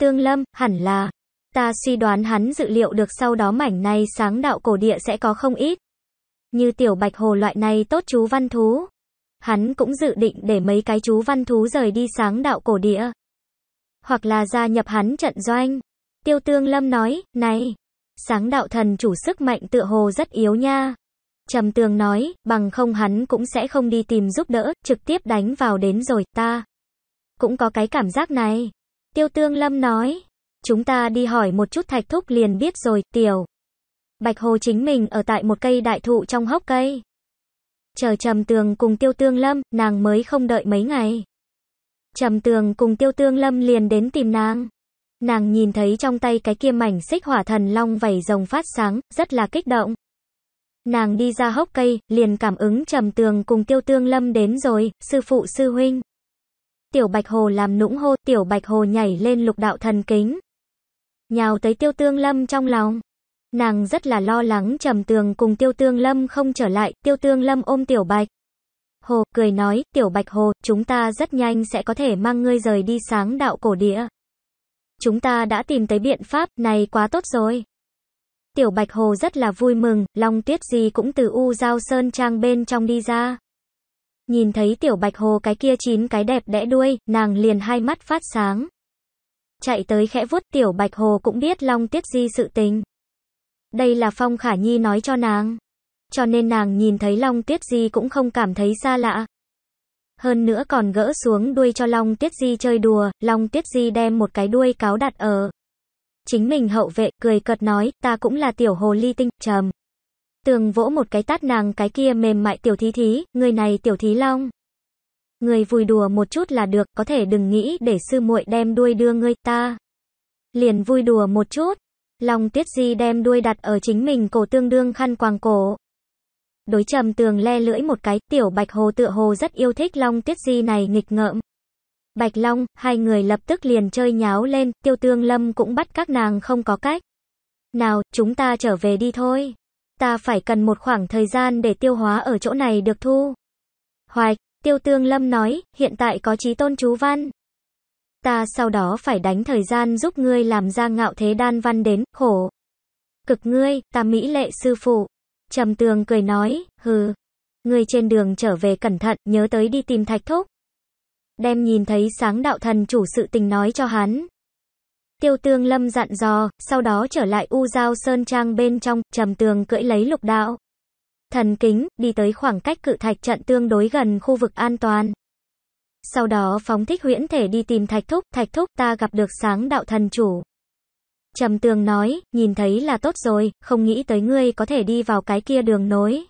Tương lâm, hẳn là. Ta suy đoán hắn dự liệu được sau đó mảnh này sáng đạo cổ địa sẽ có không ít. Như tiểu bạch hồ loại này tốt chú văn thú. Hắn cũng dự định để mấy cái chú văn thú rời đi sáng đạo cổ địa hoặc là gia nhập hắn trận doanh. Tiêu Tương Lâm nói, này, sáng đạo thần chủ sức mạnh tựa hồ rất yếu nha. Trầm Tường nói, bằng không hắn cũng sẽ không đi tìm giúp đỡ, trực tiếp đánh vào đến rồi, ta. Cũng có cái cảm giác này. Tiêu Tương Lâm nói, chúng ta đi hỏi một chút thạch thúc liền biết rồi, tiểu. Bạch Hồ chính mình ở tại một cây đại thụ trong hốc cây. Chờ Trầm Tường cùng Tiêu Tương Lâm, nàng mới không đợi mấy ngày. Trầm Tường cùng Tiêu Tương Lâm liền đến tìm nàng. Nàng nhìn thấy trong tay cái kia mảnh xích hỏa thần long vảy rồng phát sáng, rất là kích động. Nàng đi ra hốc cây, liền cảm ứng Trầm Tường cùng Tiêu Tương Lâm đến rồi, sư phụ sư huynh. Tiểu Bạch Hồ làm nũng hô, Tiểu Bạch Hồ nhảy lên lục đạo thần kính. Nhào tới Tiêu Tương Lâm trong lòng. Nàng rất là lo lắng Trầm Tường cùng Tiêu Tương Lâm không trở lại, Tiêu Tương Lâm ôm Tiểu Bạch. Hồ cười nói, Tiểu Bạch Hồ, chúng ta rất nhanh sẽ có thể mang ngươi rời đi sáng đạo cổ địa. Chúng ta đã tìm tới biện pháp, này quá tốt rồi. Tiểu Bạch Hồ rất là vui mừng, Long Tuyết Di cũng từ U Giao Sơn Trang bên trong đi ra. Nhìn thấy Tiểu Bạch Hồ cái kia chín cái đẹp đẽ đuôi, nàng liền hai mắt phát sáng. Chạy tới khẽ vuốt Tiểu Bạch Hồ cũng biết Long Tuyết Di sự tình. Đây là Phong Khả Nhi nói cho nàng. Cho nên nàng nhìn thấy Long Tuyết Di cũng không cảm thấy xa lạ. Hơn nữa còn gỡ xuống đuôi cho Long Tuyết Di chơi đùa, Long Tuyết Di đem một cái đuôi cáo đặt ở. Chính mình hậu vệ, cười cợt nói, ta cũng là tiểu hồ ly tinh, trầm. Tường vỗ một cái tát nàng cái kia mềm mại tiểu thí thí, người này tiểu thí Long. Người vui đùa một chút là được, có thể đừng nghĩ để sư muội đem đuôi đưa ngươi ta. Liền vui đùa một chút. Long Tuyết Di đem đuôi đặt ở chính mình cổ tương đương khăn quàng cổ đối trầm tường le lưỡi một cái, tiểu bạch hồ tựa hồ rất yêu thích long tuyết di này nghịch ngợm. Bạch Long, hai người lập tức liền chơi nháo lên, tiêu tương lâm cũng bắt các nàng không có cách. Nào, chúng ta trở về đi thôi. Ta phải cần một khoảng thời gian để tiêu hóa ở chỗ này được thu. Hoài, tiêu tương lâm nói, hiện tại có trí tôn chú văn. Ta sau đó phải đánh thời gian giúp ngươi làm ra ngạo thế đan văn đến, khổ. Cực ngươi, ta mỹ lệ sư phụ. Trầm tường cười nói, hừ, người trên đường trở về cẩn thận, nhớ tới đi tìm thạch thúc. Đem nhìn thấy sáng đạo thần chủ sự tình nói cho hắn. Tiêu tương lâm dặn dò, sau đó trở lại u giao sơn trang bên trong, trầm tường cưỡi lấy lục đạo. Thần kính, đi tới khoảng cách cự thạch trận tương đối gần khu vực an toàn. Sau đó phóng thích huyễn thể đi tìm thạch thúc, thạch thúc ta gặp được sáng đạo thần chủ. Trầm tường nói, nhìn thấy là tốt rồi, không nghĩ tới ngươi có thể đi vào cái kia đường nối.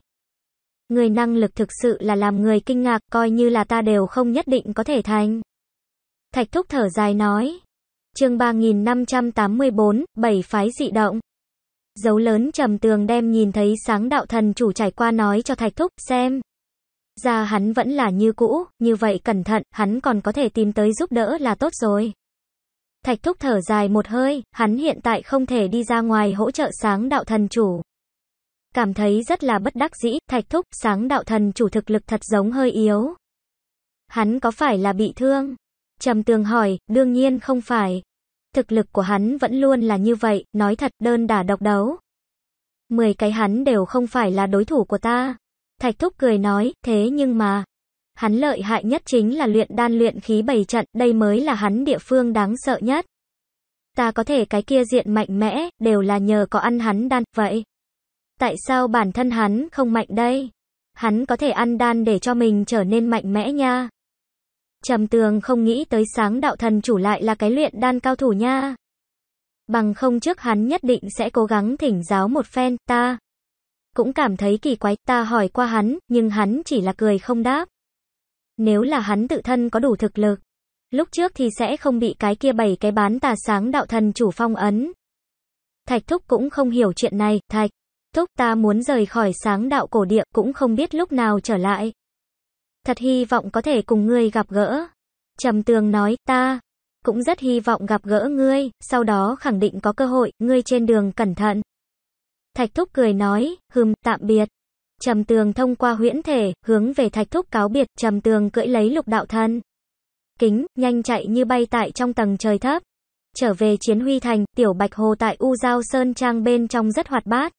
Người năng lực thực sự là làm người kinh ngạc, coi như là ta đều không nhất định có thể thành. Thạch thúc thở dài nói. chương 3584, bảy phái dị động. Dấu lớn trầm tường đem nhìn thấy sáng đạo thần chủ trải qua nói cho thạch thúc, xem. Ra hắn vẫn là như cũ, như vậy cẩn thận, hắn còn có thể tìm tới giúp đỡ là tốt rồi. Thạch thúc thở dài một hơi, hắn hiện tại không thể đi ra ngoài hỗ trợ sáng đạo thần chủ. Cảm thấy rất là bất đắc dĩ, thạch thúc, sáng đạo thần chủ thực lực thật giống hơi yếu. Hắn có phải là bị thương? Trầm tường hỏi, đương nhiên không phải. Thực lực của hắn vẫn luôn là như vậy, nói thật đơn đả độc đấu. Mười cái hắn đều không phải là đối thủ của ta. Thạch thúc cười nói, thế nhưng mà, Hắn lợi hại nhất chính là luyện đan luyện khí bảy trận, đây mới là hắn địa phương đáng sợ nhất. Ta có thể cái kia diện mạnh mẽ, đều là nhờ có ăn hắn đan, vậy. Tại sao bản thân hắn không mạnh đây? Hắn có thể ăn đan để cho mình trở nên mạnh mẽ nha. Trầm tường không nghĩ tới sáng đạo thần chủ lại là cái luyện đan cao thủ nha. Bằng không trước hắn nhất định sẽ cố gắng thỉnh giáo một phen, ta. Cũng cảm thấy kỳ quái, ta hỏi qua hắn, nhưng hắn chỉ là cười không đáp. Nếu là hắn tự thân có đủ thực lực, lúc trước thì sẽ không bị cái kia bảy cái bán tà sáng đạo thần chủ phong ấn. Thạch Thúc cũng không hiểu chuyện này, Thạch. Thúc ta muốn rời khỏi sáng đạo cổ địa cũng không biết lúc nào trở lại. Thật hy vọng có thể cùng ngươi gặp gỡ. Trầm tường nói, ta cũng rất hy vọng gặp gỡ ngươi, sau đó khẳng định có cơ hội, ngươi trên đường cẩn thận. Thạch Thúc cười nói, hừm, tạm biệt. Trầm tường thông qua huyễn thể, hướng về thạch thúc cáo biệt, trầm tường cưỡi lấy lục đạo thân. Kính, nhanh chạy như bay tại trong tầng trời thấp. Trở về chiến huy thành, tiểu bạch hồ tại U Giao Sơn Trang bên trong rất hoạt bát.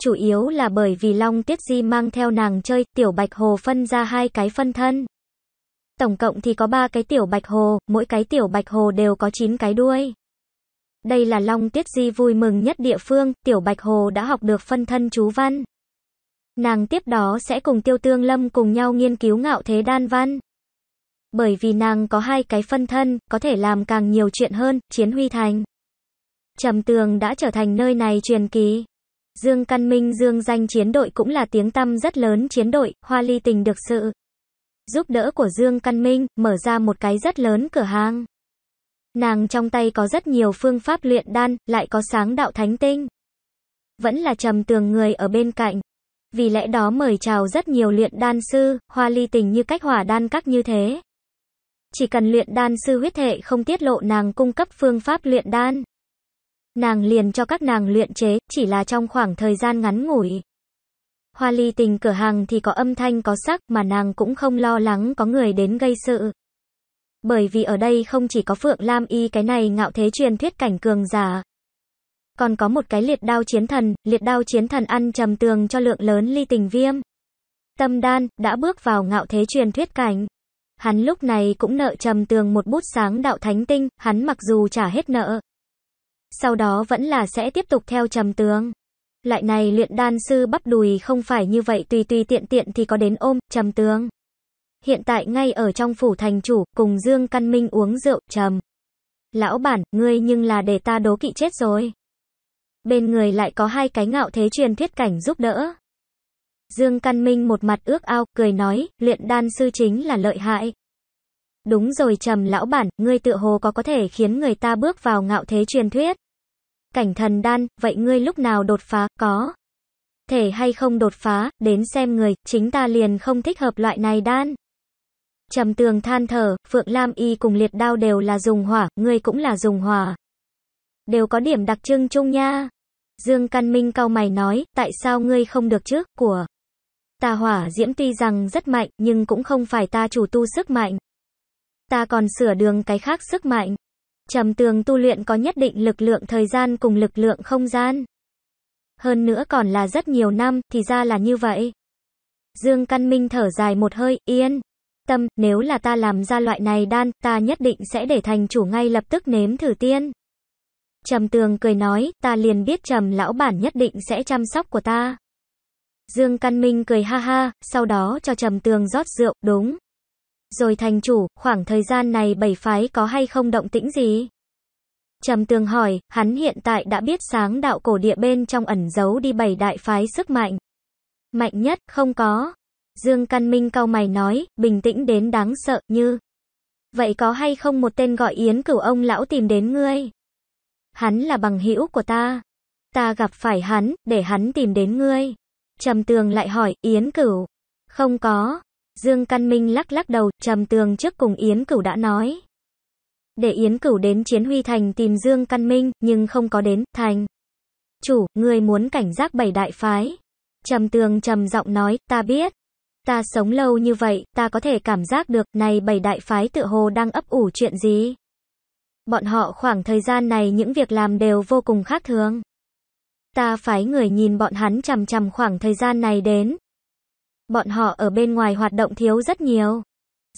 Chủ yếu là bởi vì Long Tiết Di mang theo nàng chơi, tiểu bạch hồ phân ra hai cái phân thân. Tổng cộng thì có ba cái tiểu bạch hồ, mỗi cái tiểu bạch hồ đều có chín cái đuôi. Đây là Long Tiết Di vui mừng nhất địa phương, tiểu bạch hồ đã học được phân thân chú văn. Nàng tiếp đó sẽ cùng Tiêu Tương Lâm cùng nhau nghiên cứu ngạo thế đan văn. Bởi vì nàng có hai cái phân thân, có thể làm càng nhiều chuyện hơn, chiến huy thành. Trầm tường đã trở thành nơi này truyền ký Dương Căn Minh Dương danh chiến đội cũng là tiếng tăm rất lớn chiến đội, hoa ly tình được sự. Giúp đỡ của Dương Căn Minh, mở ra một cái rất lớn cửa hàng. Nàng trong tay có rất nhiều phương pháp luyện đan, lại có sáng đạo thánh tinh. Vẫn là trầm tường người ở bên cạnh vì lẽ đó mời chào rất nhiều luyện đan sư, hoa ly tình như cách hỏa đan các như thế. Chỉ cần luyện đan sư huyết hệ không tiết lộ nàng cung cấp phương pháp luyện đan. Nàng liền cho các nàng luyện chế, chỉ là trong khoảng thời gian ngắn ngủi. Hoa ly tình cửa hàng thì có âm thanh có sắc mà nàng cũng không lo lắng có người đến gây sự. Bởi vì ở đây không chỉ có Phượng Lam Y cái này ngạo thế truyền thuyết cảnh cường giả, còn có một cái liệt đao chiến thần, liệt đao chiến thần ăn trầm tường cho lượng lớn ly tình viêm. Tâm đan, đã bước vào ngạo thế truyền thuyết cảnh. Hắn lúc này cũng nợ trầm tường một bút sáng đạo thánh tinh, hắn mặc dù trả hết nợ. Sau đó vẫn là sẽ tiếp tục theo trầm tường. Lại này luyện đan sư bắp đùi không phải như vậy tùy tùy tiện tiện thì có đến ôm, trầm tường. Hiện tại ngay ở trong phủ thành chủ, cùng Dương Căn Minh uống rượu, trầm. Lão bản, ngươi nhưng là để ta đố kỵ chết rồi bên người lại có hai cái ngạo thế truyền thiết cảnh giúp đỡ. Dương Căn Minh một mặt ước ao, cười nói, luyện đan sư chính là lợi hại. Đúng rồi trầm lão bản, ngươi tự hồ có có thể khiến người ta bước vào ngạo thế truyền thuyết. Cảnh thần đan, vậy ngươi lúc nào đột phá, có. Thể hay không đột phá, đến xem người, chính ta liền không thích hợp loại này đan. Trầm tường than thở, Phượng Lam Y cùng liệt đao đều là dùng hỏa, ngươi cũng là dùng hỏa đều có điểm đặc trưng chung nha. Dương Căn Minh cau mày nói, tại sao ngươi không được chứ, của. Tà hỏa diễm tuy rằng rất mạnh, nhưng cũng không phải ta chủ tu sức mạnh. Ta còn sửa đường cái khác sức mạnh. Trầm tường tu luyện có nhất định lực lượng thời gian cùng lực lượng không gian. Hơn nữa còn là rất nhiều năm, thì ra là như vậy. Dương Căn Minh thở dài một hơi, yên. Tâm, nếu là ta làm ra loại này đan, ta nhất định sẽ để thành chủ ngay lập tức nếm thử tiên. Trầm Tường cười nói, ta liền biết Trầm lão bản nhất định sẽ chăm sóc của ta. Dương Căn Minh cười ha ha, sau đó cho Trầm Tường rót rượu, đúng. Rồi thành chủ, khoảng thời gian này bảy phái có hay không động tĩnh gì? Trầm Tường hỏi, hắn hiện tại đã biết sáng đạo cổ địa bên trong ẩn giấu đi bảy đại phái sức mạnh. Mạnh nhất, không có. Dương Căn Minh cau mày nói, bình tĩnh đến đáng sợ, như. Vậy có hay không một tên gọi Yến cửu ông lão tìm đến ngươi? hắn là bằng hữu của ta. Ta gặp phải hắn, để hắn tìm đến ngươi. Trầm Tường lại hỏi, Yến Cửu. Không có. Dương Căn Minh lắc lắc đầu, Trầm Tường trước cùng Yến Cửu đã nói. Để Yến Cửu đến Chiến Huy Thành tìm Dương Căn Minh, nhưng không có đến, Thành. Chủ, ngươi muốn cảnh giác bảy đại phái. Trầm Tường trầm giọng nói, ta biết. Ta sống lâu như vậy, ta có thể cảm giác được, này bảy đại phái tự hồ đang ấp ủ chuyện gì. Bọn họ khoảng thời gian này những việc làm đều vô cùng khác thường. Ta phái người nhìn bọn hắn chằm chằm khoảng thời gian này đến. Bọn họ ở bên ngoài hoạt động thiếu rất nhiều.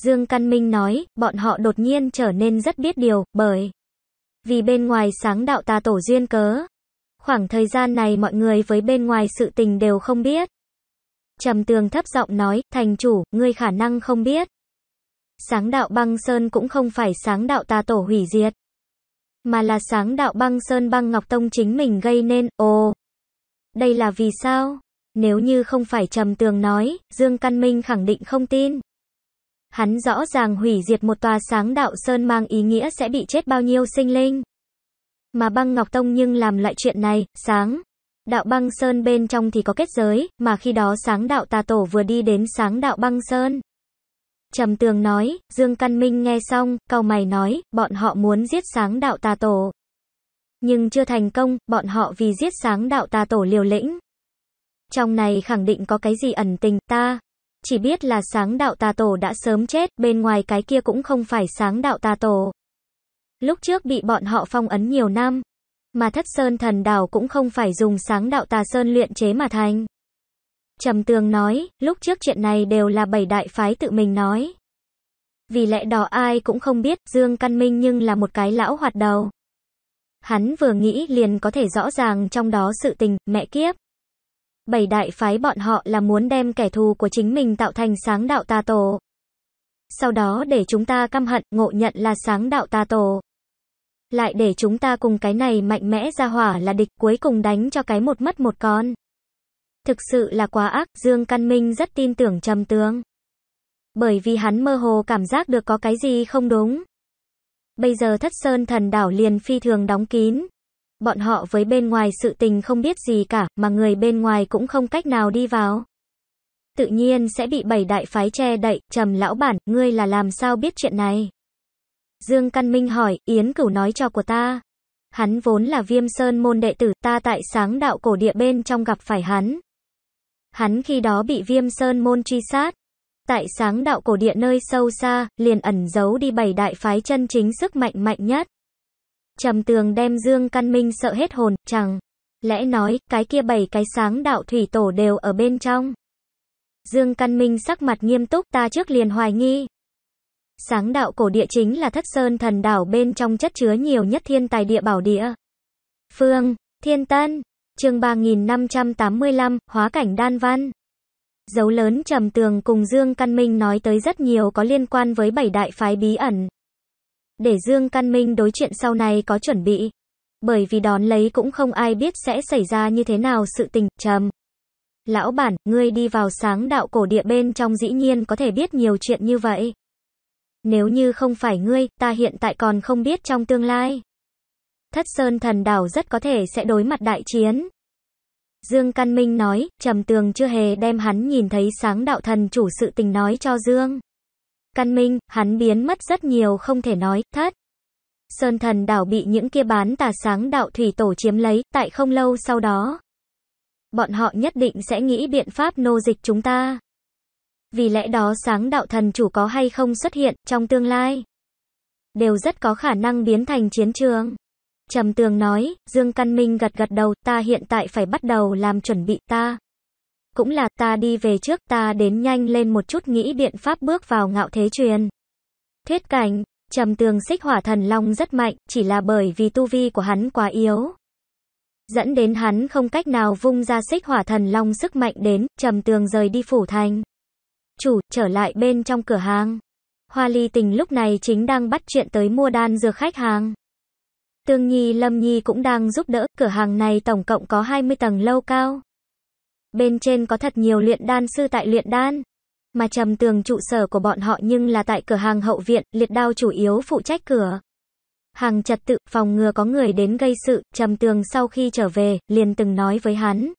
Dương Căn Minh nói, bọn họ đột nhiên trở nên rất biết điều, bởi vì bên ngoài sáng đạo ta tổ duyên cớ. Khoảng thời gian này mọi người với bên ngoài sự tình đều không biết. Trầm tường thấp giọng nói, thành chủ, ngươi khả năng không biết sáng đạo băng sơn cũng không phải sáng đạo ta tổ hủy diệt, mà là sáng đạo băng sơn băng Ngọc Tông chính mình gây nên, ồ. Đây là vì sao? Nếu như không phải trầm tường nói, Dương Căn Minh khẳng định không tin. Hắn rõ ràng hủy diệt một tòa sáng đạo sơn mang ý nghĩa sẽ bị chết bao nhiêu sinh linh. Mà băng Ngọc Tông nhưng làm loại chuyện này, sáng. Đạo băng sơn bên trong thì có kết giới, mà khi đó sáng đạo tà tổ vừa đi đến sáng đạo băng sơn. Trầm tường nói, Dương Căn Minh nghe xong, cau mày nói, bọn họ muốn giết sáng đạo tà tổ. Nhưng chưa thành công, bọn họ vì giết sáng đạo tà tổ liều lĩnh. Trong này khẳng định có cái gì ẩn tình, ta. Chỉ biết là sáng đạo tà tổ đã sớm chết, bên ngoài cái kia cũng không phải sáng đạo tà tổ. Lúc trước bị bọn họ phong ấn nhiều năm, mà thất sơn thần đảo cũng không phải dùng sáng đạo tà sơn luyện chế mà thành. Trầm Tường nói, lúc trước chuyện này đều là bảy đại phái tự mình nói. Vì lẽ đó ai cũng không biết, Dương Căn Minh nhưng là một cái lão hoạt đầu. Hắn vừa nghĩ liền có thể rõ ràng trong đó sự tình, mẹ kiếp. Bảy đại phái bọn họ là muốn đem kẻ thù của chính mình tạo thành sáng đạo ta tổ. Sau đó để chúng ta căm hận, ngộ nhận là sáng đạo ta tổ. Lại để chúng ta cùng cái này mạnh mẽ ra hỏa là địch cuối cùng đánh cho cái một mất một con thực sự là quá ác, Dương Căn Minh rất tin tưởng Trầm tướng Bởi vì hắn mơ hồ cảm giác được có cái gì không đúng. Bây giờ thất sơn thần đảo liền phi thường đóng kín. Bọn họ với bên ngoài sự tình không biết gì cả, mà người bên ngoài cũng không cách nào đi vào. Tự nhiên sẽ bị bảy đại phái che đậy, trầm lão bản, ngươi là làm sao biết chuyện này? Dương Căn Minh hỏi, Yến Cửu nói cho của ta. Hắn vốn là viêm sơn môn đệ tử ta tại sáng đạo cổ địa bên trong gặp phải hắn. Hắn khi đó bị viêm sơn môn truy sát. Tại sáng đạo cổ địa nơi sâu xa, liền ẩn giấu đi bảy đại phái chân chính sức mạnh mạnh nhất. Trầm tường đem Dương Căn Minh sợ hết hồn, chẳng. Lẽ nói, cái kia bảy cái sáng đạo thủy tổ đều ở bên trong. Dương Căn Minh sắc mặt nghiêm túc ta trước liền hoài nghi. Sáng đạo cổ địa chính là thất sơn thần đảo bên trong chất chứa nhiều nhất thiên tài địa bảo địa. Phương, Thiên Tân, chương 3585, hóa cảnh đan văn. Dấu lớn trầm tường cùng Dương Căn Minh nói tới rất nhiều có liên quan với bảy đại phái bí ẩn. Để Dương Căn Minh đối chuyện sau này có chuẩn bị. Bởi vì đón lấy cũng không ai biết sẽ xảy ra như thế nào sự tình, trầm. Lão bản, ngươi đi vào sáng đạo cổ địa bên trong dĩ nhiên có thể biết nhiều chuyện như vậy. Nếu như không phải ngươi, ta hiện tại còn không biết trong tương lai. Thất Sơn thần đảo rất có thể sẽ đối mặt đại chiến. Dương Căn Minh nói, Trầm Tường chưa hề đem hắn nhìn thấy sáng đạo thần chủ sự tình nói cho Dương. Căn Minh, hắn biến mất rất nhiều không thể nói, thất. Sơn thần đảo bị những kia bán tà sáng đạo thủy tổ chiếm lấy, tại không lâu sau đó. Bọn họ nhất định sẽ nghĩ biện pháp nô dịch chúng ta. Vì lẽ đó sáng đạo thần chủ có hay không xuất hiện trong tương lai. Đều rất có khả năng biến thành chiến trường. Trầm tường nói, Dương Căn Minh gật gật đầu, ta hiện tại phải bắt đầu làm chuẩn bị ta. Cũng là ta đi về trước, ta đến nhanh lên một chút nghĩ biện pháp bước vào ngạo thế truyền. Thuyết cảnh, trầm tường xích hỏa thần long rất mạnh, chỉ là bởi vì tu vi của hắn quá yếu. Dẫn đến hắn không cách nào vung ra xích hỏa thần long sức mạnh đến, trầm tường rời đi phủ thành. Chủ, trở lại bên trong cửa hàng. Hoa ly tình lúc này chính đang bắt chuyện tới mua đan dược khách hàng. Tương Nhi Lâm Nhi cũng đang giúp đỡ, cửa hàng này tổng cộng có 20 tầng lâu cao. Bên trên có thật nhiều luyện đan sư tại luyện đan. Mà trầm tường trụ sở của bọn họ nhưng là tại cửa hàng hậu viện, liệt đao chủ yếu phụ trách cửa. Hàng trật tự, phòng ngừa có người đến gây sự, trầm tường sau khi trở về, liền từng nói với hắn.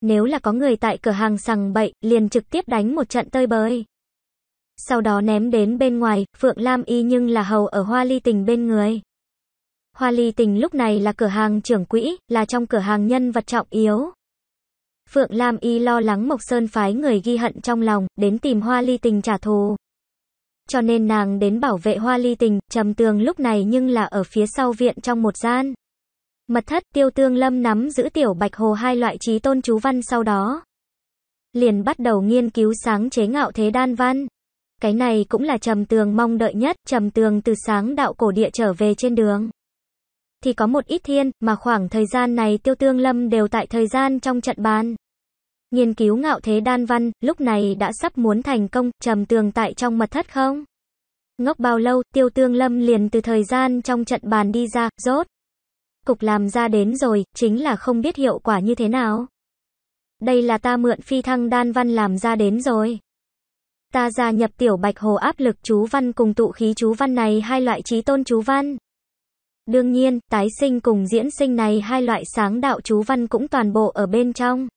Nếu là có người tại cửa hàng sằng bậy, liền trực tiếp đánh một trận tơi bời. Sau đó ném đến bên ngoài, Phượng Lam Y nhưng là hầu ở hoa ly tình bên người. Hoa Ly Tình lúc này là cửa hàng trưởng quỹ, là trong cửa hàng nhân vật trọng yếu. Phượng Lam Y lo lắng Mộc Sơn phái người ghi hận trong lòng, đến tìm Hoa Ly Tình trả thù. Cho nên nàng đến bảo vệ Hoa Ly Tình, trầm tường lúc này nhưng là ở phía sau viện trong một gian. Mật thất tiêu tương lâm nắm giữ tiểu bạch hồ hai loại trí tôn chú văn sau đó. Liền bắt đầu nghiên cứu sáng chế ngạo thế đan văn. Cái này cũng là trầm tường mong đợi nhất, trầm tường từ sáng đạo cổ địa trở về trên đường thì có một ít thiên, mà khoảng thời gian này Tiêu Tương Lâm đều tại thời gian trong trận bàn. Nghiên cứu ngạo thế đan văn, lúc này đã sắp muốn thành công, trầm tường tại trong mật thất không? Ngốc bao lâu, Tiêu Tương Lâm liền từ thời gian trong trận bàn đi ra, rốt. Cục làm ra đến rồi, chính là không biết hiệu quả như thế nào. Đây là ta mượn phi thăng đan văn làm ra đến rồi. Ta gia nhập tiểu bạch hồ áp lực chú văn cùng tụ khí chú văn này hai loại trí tôn chú văn. Đương nhiên, tái sinh cùng diễn sinh này hai loại sáng đạo chú văn cũng toàn bộ ở bên trong.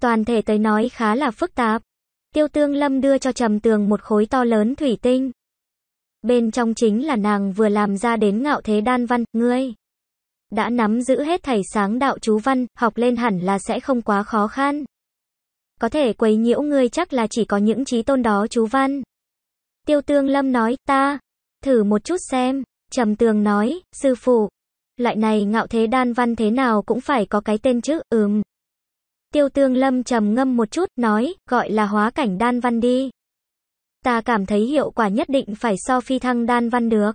Toàn thể tới nói khá là phức tạp. Tiêu tương lâm đưa cho trầm tường một khối to lớn thủy tinh. Bên trong chính là nàng vừa làm ra đến ngạo thế đan văn, ngươi. Đã nắm giữ hết thầy sáng đạo chú văn, học lên hẳn là sẽ không quá khó khăn. Có thể quấy nhiễu ngươi chắc là chỉ có những trí tôn đó chú văn. Tiêu tương lâm nói, ta, thử một chút xem. Trầm tường nói, sư phụ, loại này ngạo thế đan văn thế nào cũng phải có cái tên chứ, ừm. Tiêu tương lâm trầm ngâm một chút, nói, gọi là hóa cảnh đan văn đi. Ta cảm thấy hiệu quả nhất định phải so phi thăng đan văn được.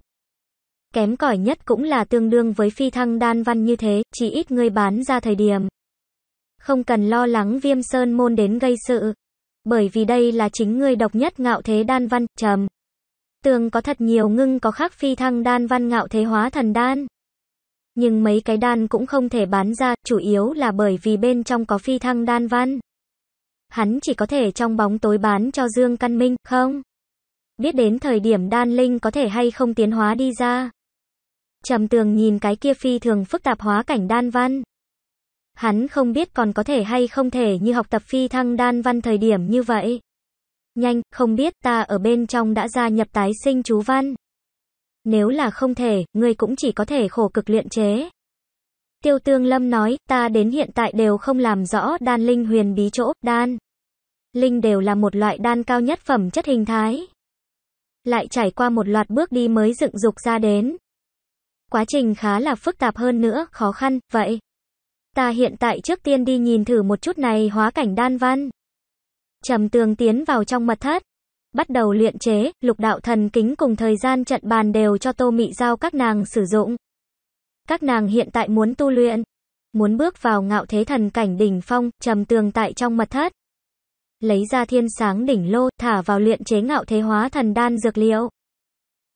Kém cỏi nhất cũng là tương đương với phi thăng đan văn như thế, chỉ ít người bán ra thời điểm. Không cần lo lắng viêm sơn môn đến gây sự. Bởi vì đây là chính ngươi độc nhất ngạo thế đan văn, trầm. Tường có thật nhiều ngưng có khác phi thăng đan văn ngạo thế hóa thần đan. Nhưng mấy cái đan cũng không thể bán ra, chủ yếu là bởi vì bên trong có phi thăng đan văn. Hắn chỉ có thể trong bóng tối bán cho Dương Căn Minh, không? Biết đến thời điểm đan linh có thể hay không tiến hóa đi ra. Trầm tường nhìn cái kia phi thường phức tạp hóa cảnh đan văn. Hắn không biết còn có thể hay không thể như học tập phi thăng đan văn thời điểm như vậy. Nhanh, không biết ta ở bên trong đã gia nhập tái sinh chú văn. Nếu là không thể, ngươi cũng chỉ có thể khổ cực luyện chế. Tiêu tương lâm nói, ta đến hiện tại đều không làm rõ đan linh huyền bí chỗ, đan. Linh đều là một loại đan cao nhất phẩm chất hình thái. Lại trải qua một loạt bước đi mới dựng dục ra đến. Quá trình khá là phức tạp hơn nữa, khó khăn, vậy. Ta hiện tại trước tiên đi nhìn thử một chút này hóa cảnh đan văn. Trầm tường tiến vào trong mật thất. Bắt đầu luyện chế, lục đạo thần kính cùng thời gian trận bàn đều cho tô mị giao các nàng sử dụng. Các nàng hiện tại muốn tu luyện. Muốn bước vào ngạo thế thần cảnh đỉnh phong, trầm tường tại trong mật thất. Lấy ra thiên sáng đỉnh lô, thả vào luyện chế ngạo thế hóa thần đan dược liệu.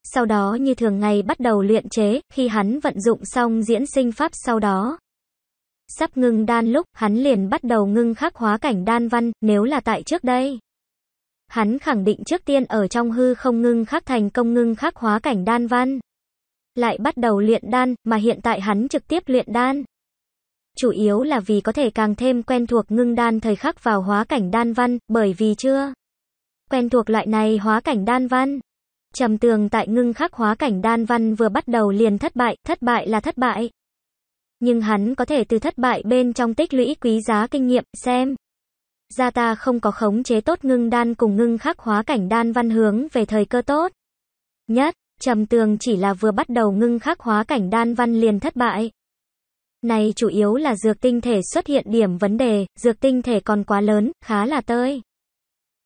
Sau đó như thường ngày bắt đầu luyện chế, khi hắn vận dụng xong diễn sinh pháp sau đó. Sắp ngưng đan lúc, hắn liền bắt đầu ngưng khắc hóa cảnh đan văn, nếu là tại trước đây. Hắn khẳng định trước tiên ở trong hư không ngưng khắc thành công ngưng khắc hóa cảnh đan văn. Lại bắt đầu luyện đan, mà hiện tại hắn trực tiếp luyện đan. Chủ yếu là vì có thể càng thêm quen thuộc ngưng đan thời khắc vào hóa cảnh đan văn, bởi vì chưa quen thuộc loại này hóa cảnh đan văn. Trầm tường tại ngưng khắc hóa cảnh đan văn vừa bắt đầu liền thất bại, thất bại là thất bại nhưng hắn có thể từ thất bại bên trong tích lũy quý giá kinh nghiệm, xem. Gia ta không có khống chế tốt ngưng đan cùng ngưng khắc hóa cảnh đan văn hướng về thời cơ tốt. Nhất, trầm tường chỉ là vừa bắt đầu ngưng khắc hóa cảnh đan văn liền thất bại. Này chủ yếu là dược tinh thể xuất hiện điểm vấn đề, dược tinh thể còn quá lớn, khá là tơi.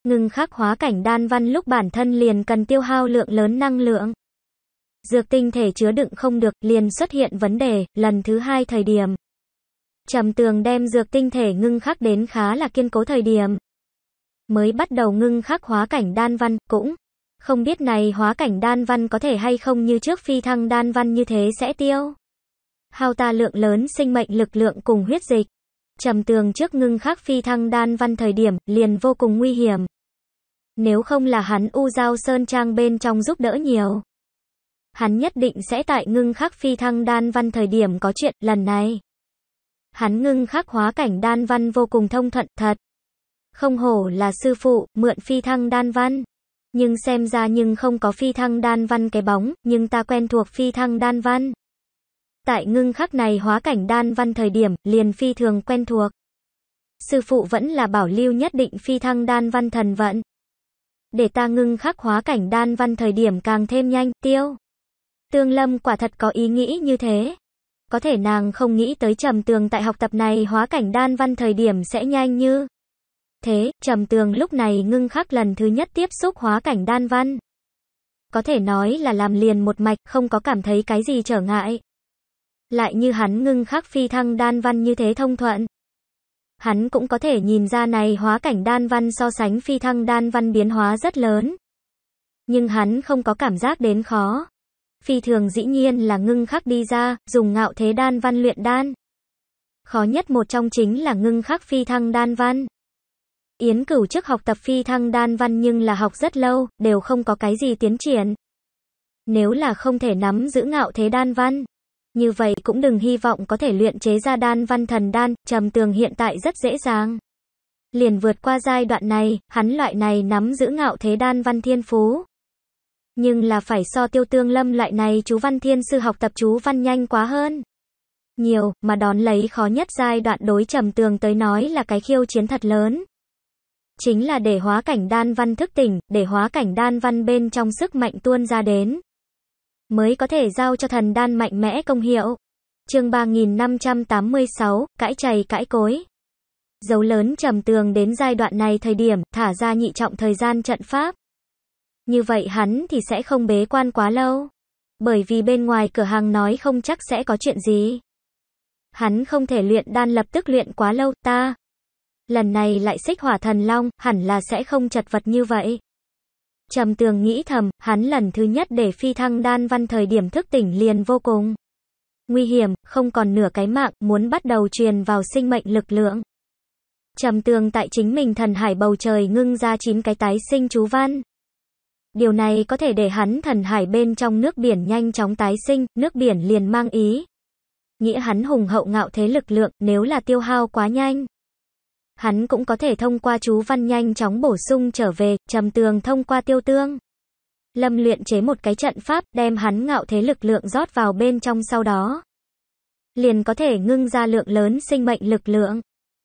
Ngưng khắc hóa cảnh đan văn lúc bản thân liền cần tiêu hao lượng lớn năng lượng dược tinh thể chứa đựng không được, liền xuất hiện vấn đề, lần thứ hai thời điểm. Trầm tường đem dược tinh thể ngưng khắc đến khá là kiên cố thời điểm. Mới bắt đầu ngưng khắc hóa cảnh đan văn, cũng không biết này hóa cảnh đan văn có thể hay không như trước phi thăng đan văn như thế sẽ tiêu. Hao ta lượng lớn sinh mệnh lực lượng cùng huyết dịch. Trầm tường trước ngưng khắc phi thăng đan văn thời điểm, liền vô cùng nguy hiểm. Nếu không là hắn U Giao Sơn Trang bên trong giúp đỡ nhiều. Hắn nhất định sẽ tại ngưng khắc phi thăng đan văn thời điểm có chuyện lần này. Hắn ngưng khắc hóa cảnh đan văn vô cùng thông thuận thật. Không hổ là sư phụ, mượn phi thăng đan văn. Nhưng xem ra nhưng không có phi thăng đan văn cái bóng, nhưng ta quen thuộc phi thăng đan văn. Tại ngưng khắc này hóa cảnh đan văn thời điểm, liền phi thường quen thuộc. Sư phụ vẫn là bảo lưu nhất định phi thăng đan văn thần vận. Để ta ngưng khắc hóa cảnh đan văn thời điểm càng thêm nhanh, tiêu. Tương Lâm quả thật có ý nghĩ như thế. Có thể nàng không nghĩ tới Trầm Tường tại học tập này hóa cảnh đan văn thời điểm sẽ nhanh như. Thế, Trầm Tường lúc này ngưng khắc lần thứ nhất tiếp xúc hóa cảnh đan văn. Có thể nói là làm liền một mạch, không có cảm thấy cái gì trở ngại. Lại như hắn ngưng khắc phi thăng đan văn như thế thông thuận. Hắn cũng có thể nhìn ra này hóa cảnh đan văn so sánh phi thăng đan văn biến hóa rất lớn. Nhưng hắn không có cảm giác đến khó. Phi thường dĩ nhiên là ngưng khắc đi ra, dùng ngạo thế đan văn luyện đan. Khó nhất một trong chính là ngưng khắc phi thăng đan văn. Yến cửu trước học tập phi thăng đan văn nhưng là học rất lâu, đều không có cái gì tiến triển. Nếu là không thể nắm giữ ngạo thế đan văn, như vậy cũng đừng hy vọng có thể luyện chế ra đan văn thần đan, trầm tường hiện tại rất dễ dàng. Liền vượt qua giai đoạn này, hắn loại này nắm giữ ngạo thế đan văn thiên phú nhưng là phải so tiêu tương lâm loại này chú văn thiên sư học tập chú văn nhanh quá hơn. Nhiều, mà đón lấy khó nhất giai đoạn đối trầm tường tới nói là cái khiêu chiến thật lớn. Chính là để hóa cảnh đan văn thức tỉnh, để hóa cảnh đan văn bên trong sức mạnh tuôn ra đến. Mới có thể giao cho thần đan mạnh mẽ công hiệu. chương 3586, cãi chày cãi cối. Dấu lớn trầm tường đến giai đoạn này thời điểm, thả ra nhị trọng thời gian trận pháp như vậy hắn thì sẽ không bế quan quá lâu. Bởi vì bên ngoài cửa hàng nói không chắc sẽ có chuyện gì. Hắn không thể luyện đan lập tức luyện quá lâu ta. Lần này lại xích hỏa thần long, hẳn là sẽ không chật vật như vậy. Trầm tường nghĩ thầm, hắn lần thứ nhất để phi thăng đan văn thời điểm thức tỉnh liền vô cùng. Nguy hiểm, không còn nửa cái mạng, muốn bắt đầu truyền vào sinh mệnh lực lượng. Trầm tường tại chính mình thần hải bầu trời ngưng ra chín cái tái sinh chú văn. Điều này có thể để hắn thần hải bên trong nước biển nhanh chóng tái sinh, nước biển liền mang ý. Nghĩa hắn hùng hậu ngạo thế lực lượng nếu là tiêu hao quá nhanh. Hắn cũng có thể thông qua chú văn nhanh chóng bổ sung trở về, trầm tường thông qua tiêu tương. Lâm luyện chế một cái trận pháp đem hắn ngạo thế lực lượng rót vào bên trong sau đó. Liền có thể ngưng ra lượng lớn sinh mệnh lực lượng.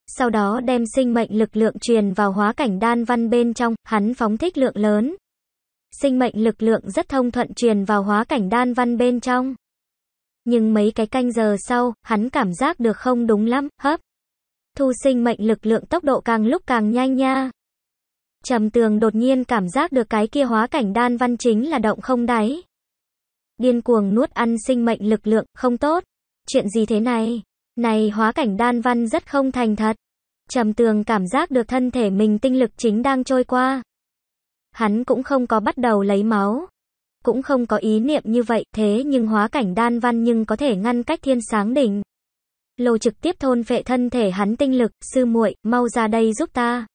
Sau đó đem sinh mệnh lực lượng truyền vào hóa cảnh đan văn bên trong, hắn phóng thích lượng lớn sinh mệnh lực lượng rất thông thuận truyền vào hóa cảnh đan văn bên trong. Nhưng mấy cái canh giờ sau, hắn cảm giác được không đúng lắm, hấp. Thu sinh mệnh lực lượng tốc độ càng lúc càng nhanh nha. Trầm tường đột nhiên cảm giác được cái kia hóa cảnh đan văn chính là động không đáy. Điên cuồng nuốt ăn sinh mệnh lực lượng, không tốt. Chuyện gì thế này? Này hóa cảnh đan văn rất không thành thật. Trầm tường cảm giác được thân thể mình tinh lực chính đang trôi qua hắn cũng không có bắt đầu lấy máu. Cũng không có ý niệm như vậy, thế nhưng hóa cảnh đan văn nhưng có thể ngăn cách thiên sáng đỉnh. Lầu trực tiếp thôn vệ thân thể hắn tinh lực, sư muội mau ra đây giúp ta.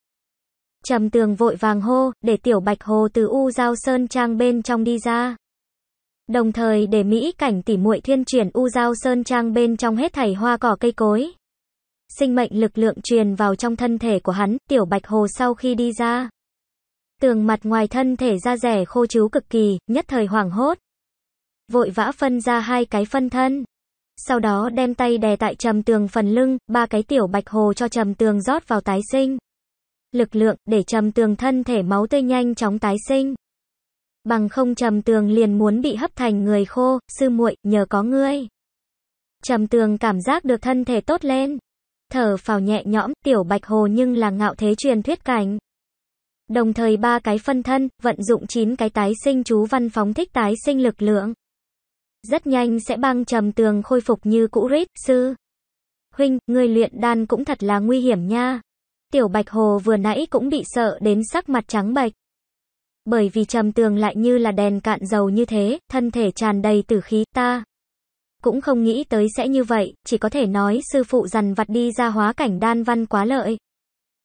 Trầm tường vội vàng hô, để tiểu bạch hồ từ U Giao Sơn Trang bên trong đi ra. Đồng thời để Mỹ cảnh tỉ muội thiên chuyển U Giao Sơn Trang bên trong hết thảy hoa cỏ cây cối. Sinh mệnh lực lượng truyền vào trong thân thể của hắn, tiểu bạch hồ sau khi đi ra. Tường mặt ngoài thân thể da rẻ khô chú cực kỳ, nhất thời hoảng hốt. Vội vã phân ra hai cái phân thân. Sau đó đem tay đè tại trầm tường phần lưng, ba cái tiểu bạch hồ cho trầm tường rót vào tái sinh. Lực lượng, để trầm tường thân thể máu tươi nhanh chóng tái sinh. Bằng không trầm tường liền muốn bị hấp thành người khô, sư muội nhờ có ngươi. Trầm tường cảm giác được thân thể tốt lên. Thở phào nhẹ nhõm, tiểu bạch hồ nhưng là ngạo thế truyền thuyết cảnh đồng thời ba cái phân thân, vận dụng 9 cái tái sinh chú văn phóng thích tái sinh lực lượng. Rất nhanh sẽ băng trầm tường khôi phục như cũ rít, sư. Huynh, người luyện đan cũng thật là nguy hiểm nha. Tiểu Bạch Hồ vừa nãy cũng bị sợ đến sắc mặt trắng bạch. Bởi vì trầm tường lại như là đèn cạn dầu như thế, thân thể tràn đầy tử khí ta. Cũng không nghĩ tới sẽ như vậy, chỉ có thể nói sư phụ dằn vặt đi ra hóa cảnh đan văn quá lợi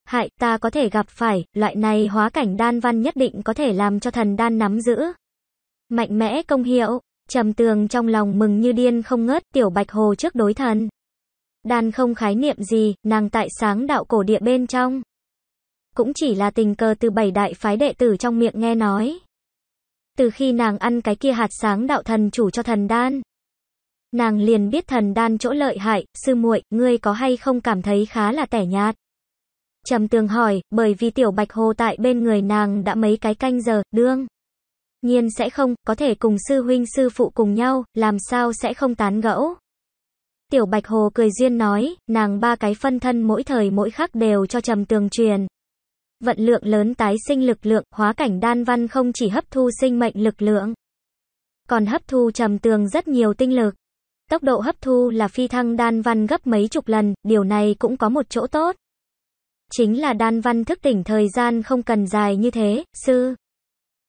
hại, ta có thể gặp phải, loại này hóa cảnh đan văn nhất định có thể làm cho thần đan nắm giữ. Mạnh mẽ công hiệu, trầm tường trong lòng mừng như điên không ngớt tiểu bạch hồ trước đối thần. Đan không khái niệm gì, nàng tại sáng đạo cổ địa bên trong. Cũng chỉ là tình cờ từ bảy đại phái đệ tử trong miệng nghe nói. Từ khi nàng ăn cái kia hạt sáng đạo thần chủ cho thần đan. Nàng liền biết thần đan chỗ lợi hại, sư muội, ngươi có hay không cảm thấy khá là tẻ nhạt. Trầm tường hỏi, bởi vì tiểu bạch hồ tại bên người nàng đã mấy cái canh giờ, đương. Nhiên sẽ không, có thể cùng sư huynh sư phụ cùng nhau, làm sao sẽ không tán gẫu. Tiểu bạch hồ cười duyên nói, nàng ba cái phân thân mỗi thời mỗi khắc đều cho trầm tường truyền. Vận lượng lớn tái sinh lực lượng, hóa cảnh đan văn không chỉ hấp thu sinh mệnh lực lượng, còn hấp thu trầm tường rất nhiều tinh lực. Tốc độ hấp thu là phi thăng đan văn gấp mấy chục lần, điều này cũng có một chỗ tốt chính là đan văn thức tỉnh thời gian không cần dài như thế, sư.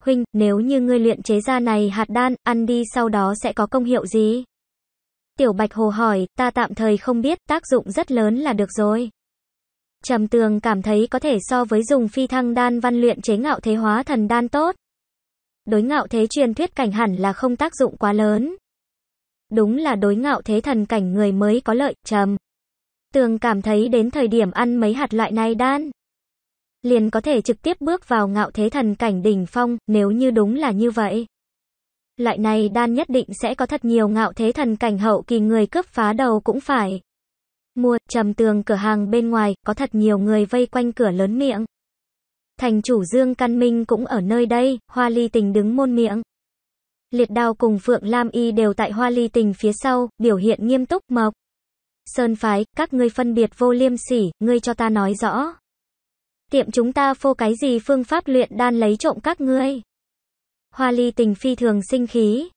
Huynh, nếu như ngươi luyện chế ra này hạt đan, ăn đi sau đó sẽ có công hiệu gì? Tiểu Bạch Hồ hỏi, ta tạm thời không biết, tác dụng rất lớn là được rồi. Trầm Tường cảm thấy có thể so với dùng phi thăng đan văn luyện chế ngạo thế hóa thần đan tốt. Đối ngạo thế truyền thuyết cảnh hẳn là không tác dụng quá lớn. Đúng là đối ngạo thế thần cảnh người mới có lợi, trầm. Tường cảm thấy đến thời điểm ăn mấy hạt loại này đan, liền có thể trực tiếp bước vào ngạo thế thần cảnh đỉnh phong, nếu như đúng là như vậy. Loại này đan nhất định sẽ có thật nhiều ngạo thế thần cảnh hậu kỳ người cướp phá đầu cũng phải. Mua, trầm tường cửa hàng bên ngoài, có thật nhiều người vây quanh cửa lớn miệng. Thành chủ Dương Căn Minh cũng ở nơi đây, hoa ly tình đứng môn miệng. Liệt đao cùng Phượng Lam Y đều tại hoa ly tình phía sau, biểu hiện nghiêm túc mộc. Sơn phái, các ngươi phân biệt vô liêm sỉ, ngươi cho ta nói rõ. Tiệm chúng ta phô cái gì phương pháp luyện đan lấy trộm các ngươi? Hoa ly tình phi thường sinh khí.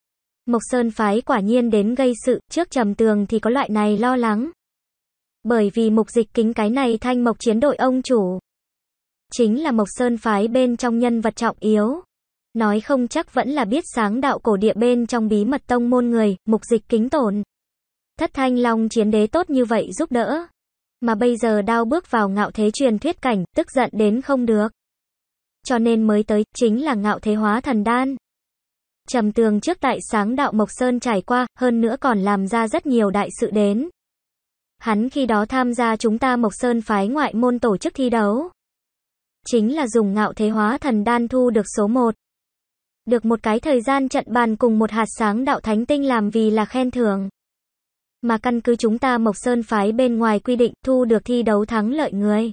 Mộc Sơn phái quả nhiên đến gây sự, trước trầm tường thì có loại này lo lắng. Bởi vì mục dịch kính cái này thanh mộc chiến đội ông chủ. Chính là Mộc Sơn phái bên trong nhân vật trọng yếu. Nói không chắc vẫn là biết sáng đạo cổ địa bên trong bí mật tông môn người, mục dịch kính tổn. Thất Thanh Long chiến đế tốt như vậy giúp đỡ. Mà bây giờ đao bước vào ngạo thế truyền thuyết cảnh, tức giận đến không được. Cho nên mới tới, chính là ngạo thế hóa thần đan. Trầm tường trước tại sáng đạo Mộc Sơn trải qua, hơn nữa còn làm ra rất nhiều đại sự đến. Hắn khi đó tham gia chúng ta Mộc Sơn phái ngoại môn tổ chức thi đấu. Chính là dùng ngạo thế hóa thần đan thu được số 1. Được một cái thời gian trận bàn cùng một hạt sáng đạo thánh tinh làm vì là khen thưởng mà căn cứ chúng ta Mộc Sơn phái bên ngoài quy định thu được thi đấu thắng lợi người.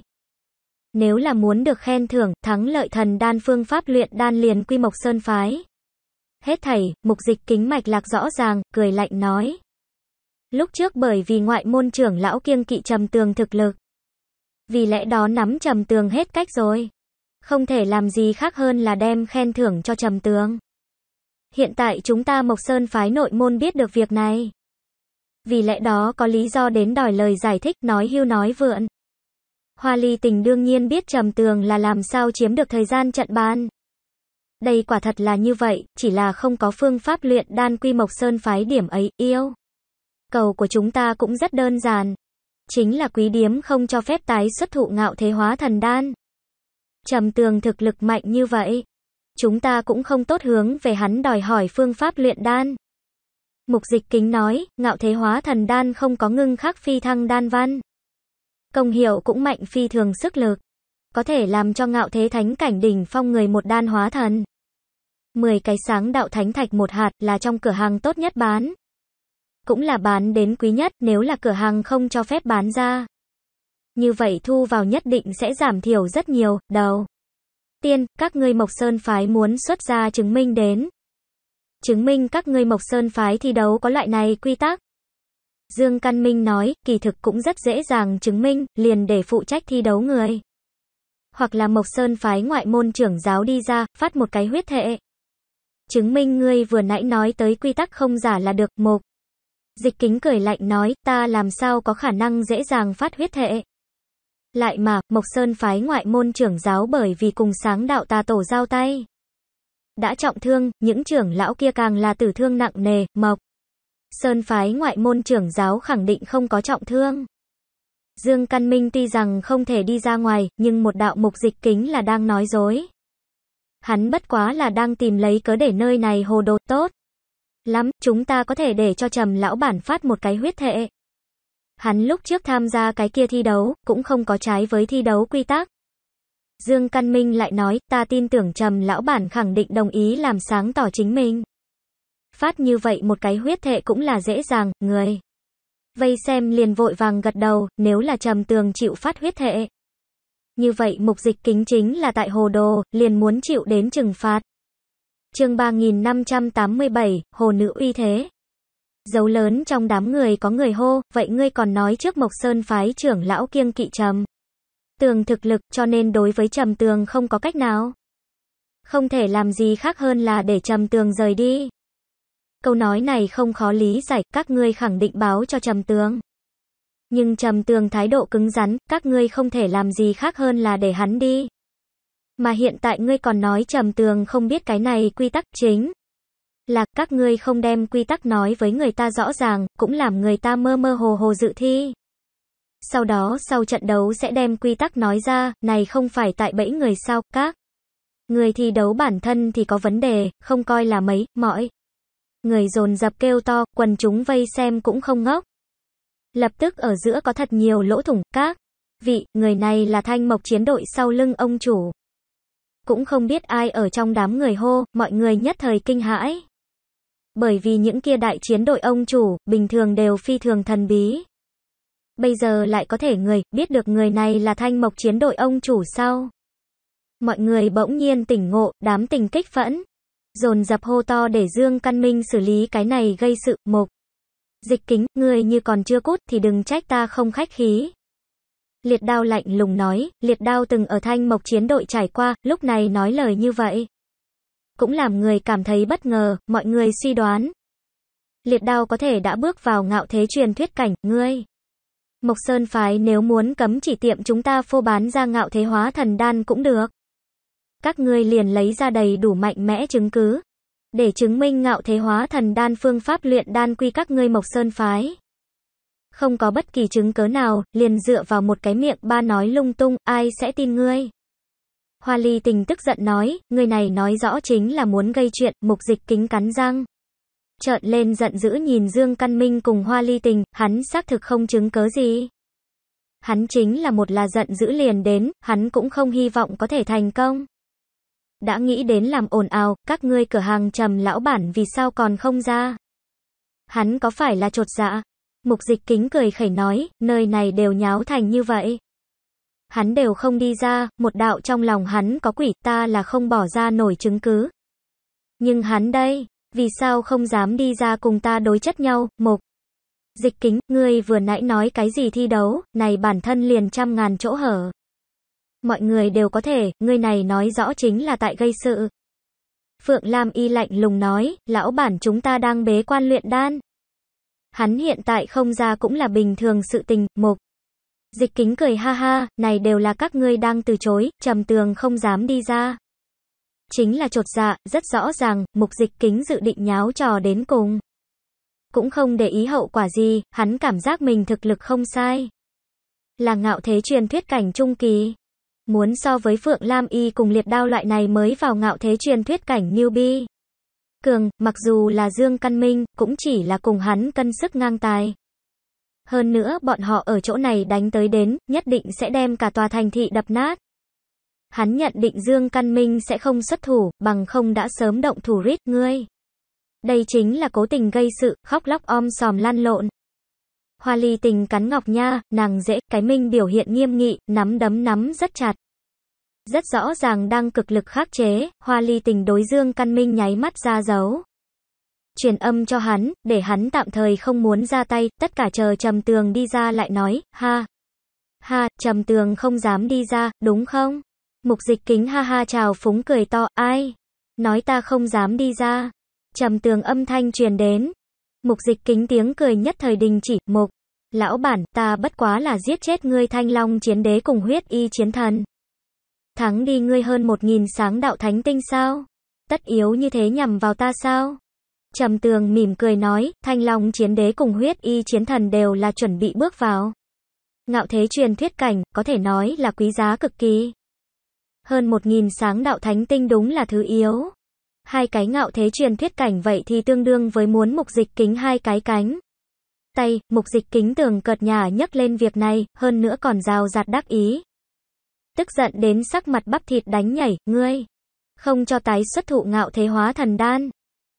Nếu là muốn được khen thưởng, thắng lợi thần đan phương pháp luyện đan liền quy Mộc Sơn phái. Hết thầy, mục dịch kính mạch lạc rõ ràng, cười lạnh nói. Lúc trước bởi vì ngoại môn trưởng lão kiêng kỵ trầm tường thực lực. Vì lẽ đó nắm trầm tường hết cách rồi. Không thể làm gì khác hơn là đem khen thưởng cho trầm tường. Hiện tại chúng ta Mộc Sơn phái nội môn biết được việc này. Vì lẽ đó có lý do đến đòi lời giải thích, nói hưu nói vượn. Hoa ly tình đương nhiên biết trầm tường là làm sao chiếm được thời gian trận ban. Đây quả thật là như vậy, chỉ là không có phương pháp luyện đan quy mộc sơn phái điểm ấy, yêu. Cầu của chúng ta cũng rất đơn giản. Chính là quý điếm không cho phép tái xuất thụ ngạo thế hóa thần đan. Trầm tường thực lực mạnh như vậy. Chúng ta cũng không tốt hướng về hắn đòi hỏi phương pháp luyện đan. Mục dịch kính nói, ngạo thế hóa thần đan không có ngưng khắc phi thăng đan văn. Công hiệu cũng mạnh phi thường sức lực. Có thể làm cho ngạo thế thánh cảnh đỉnh phong người một đan hóa thần. mười cái sáng đạo thánh thạch một hạt là trong cửa hàng tốt nhất bán. Cũng là bán đến quý nhất nếu là cửa hàng không cho phép bán ra. Như vậy thu vào nhất định sẽ giảm thiểu rất nhiều, đầu. Tiên, các ngươi Mộc Sơn Phái muốn xuất ra chứng minh đến chứng minh các ngươi Mộc Sơn phái thi đấu có loại này quy tắc. Dương Căn Minh nói, kỳ thực cũng rất dễ dàng chứng minh, liền để phụ trách thi đấu người. Hoặc là Mộc Sơn phái ngoại môn trưởng giáo đi ra, phát một cái huyết thệ. Chứng minh ngươi vừa nãy nói tới quy tắc không giả là được, một. Dịch kính cười lạnh nói, ta làm sao có khả năng dễ dàng phát huyết thệ. Lại mà, Mộc Sơn phái ngoại môn trưởng giáo bởi vì cùng sáng đạo ta tổ giao tay đã trọng thương, những trưởng lão kia càng là tử thương nặng nề, mộc. Sơn phái ngoại môn trưởng giáo khẳng định không có trọng thương. Dương Căn Minh tuy rằng không thể đi ra ngoài, nhưng một đạo mục dịch kính là đang nói dối. Hắn bất quá là đang tìm lấy cớ để nơi này hồ đồ tốt. Lắm, chúng ta có thể để cho trầm lão bản phát một cái huyết thệ. Hắn lúc trước tham gia cái kia thi đấu, cũng không có trái với thi đấu quy tắc. Dương Căn Minh lại nói, ta tin tưởng trầm lão bản khẳng định đồng ý làm sáng tỏ chính mình. Phát như vậy một cái huyết thệ cũng là dễ dàng, người. Vây xem liền vội vàng gật đầu, nếu là trầm tường chịu phát huyết thệ. Như vậy mục dịch kính chính là tại hồ đồ, liền muốn chịu đến trừng phạt. chương 3587, hồ nữ uy thế. Dấu lớn trong đám người có người hô, vậy ngươi còn nói trước Mộc Sơn phái trưởng lão kiêng kỵ trầm tường thực lực cho nên đối với trầm tường không có cách nào. Không thể làm gì khác hơn là để trầm tường rời đi. Câu nói này không khó lý giải, các ngươi khẳng định báo cho trầm tường. Nhưng trầm tường thái độ cứng rắn, các ngươi không thể làm gì khác hơn là để hắn đi. Mà hiện tại ngươi còn nói trầm tường không biết cái này quy tắc chính. Là các ngươi không đem quy tắc nói với người ta rõ ràng, cũng làm người ta mơ mơ hồ hồ dự thi sau đó sau trận đấu sẽ đem quy tắc nói ra, này không phải tại bẫy người sao, các. Người thi đấu bản thân thì có vấn đề, không coi là mấy, mọi Người dồn dập kêu to, quần chúng vây xem cũng không ngốc. Lập tức ở giữa có thật nhiều lỗ thủng, các. Vị, người này là thanh mộc chiến đội sau lưng ông chủ. Cũng không biết ai ở trong đám người hô, mọi người nhất thời kinh hãi. Bởi vì những kia đại chiến đội ông chủ, bình thường đều phi thường thần bí. Bây giờ lại có thể người, biết được người này là thanh mộc chiến đội ông chủ sao? Mọi người bỗng nhiên tỉnh ngộ, đám tình kích phẫn. Dồn dập hô to để Dương Căn Minh xử lý cái này gây sự, mộc. Dịch kính, người như còn chưa cút thì đừng trách ta không khách khí. Liệt đao lạnh lùng nói, liệt đao từng ở thanh mộc chiến đội trải qua, lúc này nói lời như vậy. Cũng làm người cảm thấy bất ngờ, mọi người suy đoán. Liệt đao có thể đã bước vào ngạo thế truyền thuyết cảnh, ngươi. Mộc Sơn Phái nếu muốn cấm chỉ tiệm chúng ta phô bán ra ngạo thế hóa thần đan cũng được. Các ngươi liền lấy ra đầy đủ mạnh mẽ chứng cứ. Để chứng minh ngạo thế hóa thần đan phương pháp luyện đan quy các ngươi Mộc Sơn Phái. Không có bất kỳ chứng cứ nào, liền dựa vào một cái miệng ba nói lung tung, ai sẽ tin ngươi. Hoa Ly tình tức giận nói, người này nói rõ chính là muốn gây chuyện, mục dịch kính cắn răng trợn lên giận dữ nhìn Dương Căn Minh cùng Hoa Ly Tình, hắn xác thực không chứng cớ gì. Hắn chính là một là giận dữ liền đến, hắn cũng không hy vọng có thể thành công. Đã nghĩ đến làm ồn ào, các ngươi cửa hàng trầm lão bản vì sao còn không ra? Hắn có phải là trột dạ? Mục dịch kính cười khẩy nói, nơi này đều nháo thành như vậy. Hắn đều không đi ra, một đạo trong lòng hắn có quỷ ta là không bỏ ra nổi chứng cứ. Nhưng hắn đây, vì sao không dám đi ra cùng ta đối chất nhau, mục. Dịch kính, ngươi vừa nãy nói cái gì thi đấu, này bản thân liền trăm ngàn chỗ hở. Mọi người đều có thể, ngươi này nói rõ chính là tại gây sự. Phượng Lam y lạnh lùng nói, lão bản chúng ta đang bế quan luyện đan. Hắn hiện tại không ra cũng là bình thường sự tình, mục. Dịch kính cười ha ha, này đều là các ngươi đang từ chối, trầm tường không dám đi ra chính là chột dạ, rất rõ ràng, mục dịch kính dự định nháo trò đến cùng. Cũng không để ý hậu quả gì, hắn cảm giác mình thực lực không sai. Là ngạo thế truyền thuyết cảnh trung kỳ. Muốn so với Phượng Lam Y cùng liệt đao loại này mới vào ngạo thế truyền thuyết cảnh newbie. Cường, mặc dù là Dương Căn Minh, cũng chỉ là cùng hắn cân sức ngang tài. Hơn nữa bọn họ ở chỗ này đánh tới đến, nhất định sẽ đem cả tòa thành thị đập nát. Hắn nhận định Dương Căn Minh sẽ không xuất thủ, bằng không đã sớm động thủ rít ngươi. Đây chính là cố tình gây sự, khóc lóc om sòm lan lộn. Hoa ly tình cắn ngọc nha, nàng dễ, cái minh biểu hiện nghiêm nghị, nắm đấm nắm rất chặt. Rất rõ ràng đang cực lực khắc chế, hoa ly tình đối dương căn minh nháy mắt ra dấu. Truyền âm cho hắn, để hắn tạm thời không muốn ra tay, tất cả chờ trầm tường đi ra lại nói, ha. Ha, trầm tường không dám đi ra, đúng không? Mục dịch kính ha ha chào phúng cười to, ai? Nói ta không dám đi ra. Trầm tường âm thanh truyền đến. Mục dịch kính tiếng cười nhất thời đình chỉ, mục. Lão bản, ta bất quá là giết chết ngươi thanh long chiến đế cùng huyết y chiến thần. Thắng đi ngươi hơn một nghìn sáng đạo thánh tinh sao? Tất yếu như thế nhằm vào ta sao? Trầm tường mỉm cười nói, thanh long chiến đế cùng huyết y chiến thần đều là chuẩn bị bước vào. Ngạo thế truyền thuyết cảnh, có thể nói là quý giá cực kỳ. Hơn một nghìn sáng đạo thánh tinh đúng là thứ yếu. Hai cái ngạo thế truyền thuyết cảnh vậy thì tương đương với muốn mục dịch kính hai cái cánh. Tay, mục dịch kính tường cợt nhà nhấc lên việc này, hơn nữa còn rào rạt đắc ý. Tức giận đến sắc mặt bắp thịt đánh nhảy, ngươi. Không cho tái xuất thụ ngạo thế hóa thần đan.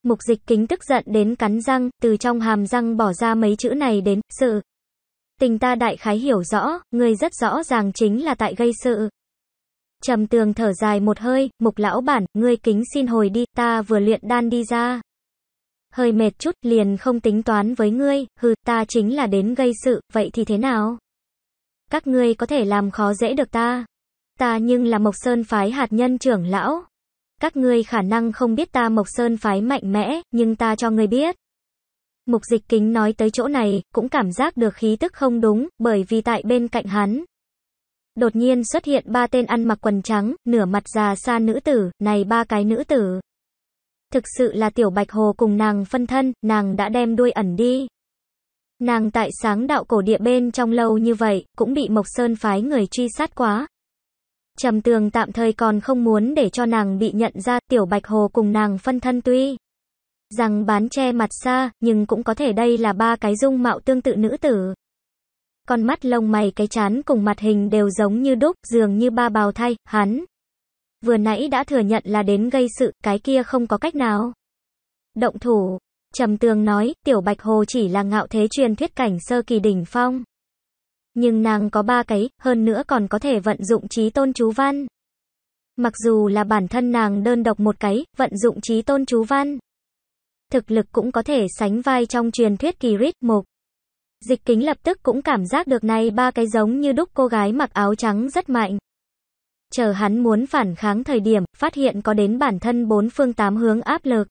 Mục dịch kính tức giận đến cắn răng, từ trong hàm răng bỏ ra mấy chữ này đến, sự. Tình ta đại khái hiểu rõ, ngươi rất rõ ràng chính là tại gây sự. Trầm tường thở dài một hơi, mục lão bản, ngươi kính xin hồi đi, ta vừa luyện đan đi ra. Hơi mệt chút, liền không tính toán với ngươi, hừ, ta chính là đến gây sự, vậy thì thế nào? Các ngươi có thể làm khó dễ được ta. Ta nhưng là Mộc Sơn phái hạt nhân trưởng lão. Các ngươi khả năng không biết ta Mộc Sơn phái mạnh mẽ, nhưng ta cho ngươi biết. Mục dịch kính nói tới chỗ này, cũng cảm giác được khí tức không đúng, bởi vì tại bên cạnh hắn, đột nhiên xuất hiện ba tên ăn mặc quần trắng, nửa mặt già xa nữ tử, này ba cái nữ tử. Thực sự là tiểu bạch hồ cùng nàng phân thân, nàng đã đem đuôi ẩn đi. Nàng tại sáng đạo cổ địa bên trong lâu như vậy, cũng bị Mộc Sơn phái người truy sát quá. Trầm tường tạm thời còn không muốn để cho nàng bị nhận ra tiểu bạch hồ cùng nàng phân thân tuy. Rằng bán che mặt xa, nhưng cũng có thể đây là ba cái dung mạo tương tự nữ tử con mắt lông mày cái chán cùng mặt hình đều giống như đúc, dường như ba bào thay, hắn. Vừa nãy đã thừa nhận là đến gây sự, cái kia không có cách nào. Động thủ, trầm tường nói, tiểu bạch hồ chỉ là ngạo thế truyền thuyết cảnh sơ kỳ đỉnh phong. Nhưng nàng có ba cái, hơn nữa còn có thể vận dụng trí tôn chú văn. Mặc dù là bản thân nàng đơn độc một cái, vận dụng trí tôn chú văn. Thực lực cũng có thể sánh vai trong truyền thuyết kỳ rít mục. Dịch kính lập tức cũng cảm giác được này ba cái giống như đúc cô gái mặc áo trắng rất mạnh. Chờ hắn muốn phản kháng thời điểm, phát hiện có đến bản thân bốn phương tám hướng áp lực.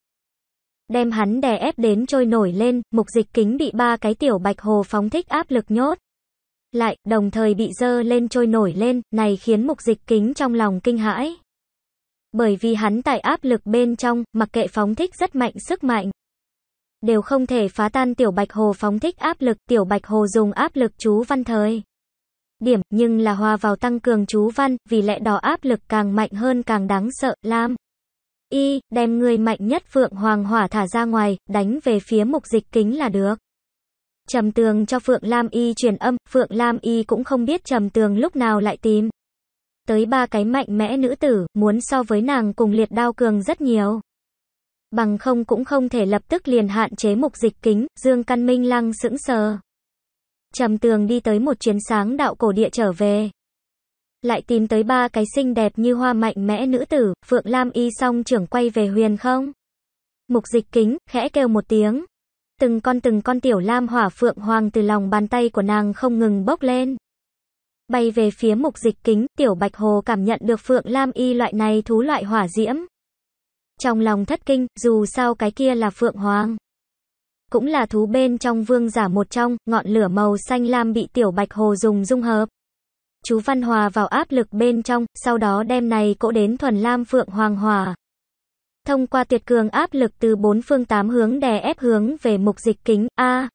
Đem hắn đè ép đến trôi nổi lên, mục dịch kính bị ba cái tiểu bạch hồ phóng thích áp lực nhốt. Lại, đồng thời bị dơ lên trôi nổi lên, này khiến mục dịch kính trong lòng kinh hãi. Bởi vì hắn tại áp lực bên trong, mặc kệ phóng thích rất mạnh sức mạnh, đều không thể phá tan Tiểu Bạch Hồ phóng thích áp lực, Tiểu Bạch Hồ dùng áp lực chú văn thời. Điểm, nhưng là hòa vào tăng cường chú văn, vì lẽ đó áp lực càng mạnh hơn càng đáng sợ, Lam. Y, đem người mạnh nhất Phượng Hoàng Hỏa thả ra ngoài, đánh về phía mục dịch kính là được. Trầm tường cho Phượng Lam Y truyền âm, Phượng Lam Y cũng không biết trầm tường lúc nào lại tìm. Tới ba cái mạnh mẽ nữ tử, muốn so với nàng cùng liệt đao cường rất nhiều bằng không cũng không thể lập tức liền hạn chế mục dịch kính, Dương Căn Minh lăng sững sờ. Trầm tường đi tới một chuyến sáng đạo cổ địa trở về. Lại tìm tới ba cái xinh đẹp như hoa mạnh mẽ nữ tử, Phượng Lam y song trưởng quay về huyền không. Mục dịch kính, khẽ kêu một tiếng. Từng con từng con tiểu lam hỏa phượng hoàng từ lòng bàn tay của nàng không ngừng bốc lên. Bay về phía mục dịch kính, tiểu bạch hồ cảm nhận được phượng lam y loại này thú loại hỏa diễm. Trong lòng thất kinh, dù sao cái kia là phượng hoàng. Cũng là thú bên trong vương giả một trong, ngọn lửa màu xanh lam bị tiểu bạch hồ dùng dung hợp. Chú Văn Hòa vào áp lực bên trong, sau đó đem này cỗ đến thuần lam phượng hoàng hòa. Thông qua tuyệt cường áp lực từ bốn phương tám hướng đè ép hướng về mục dịch kính A.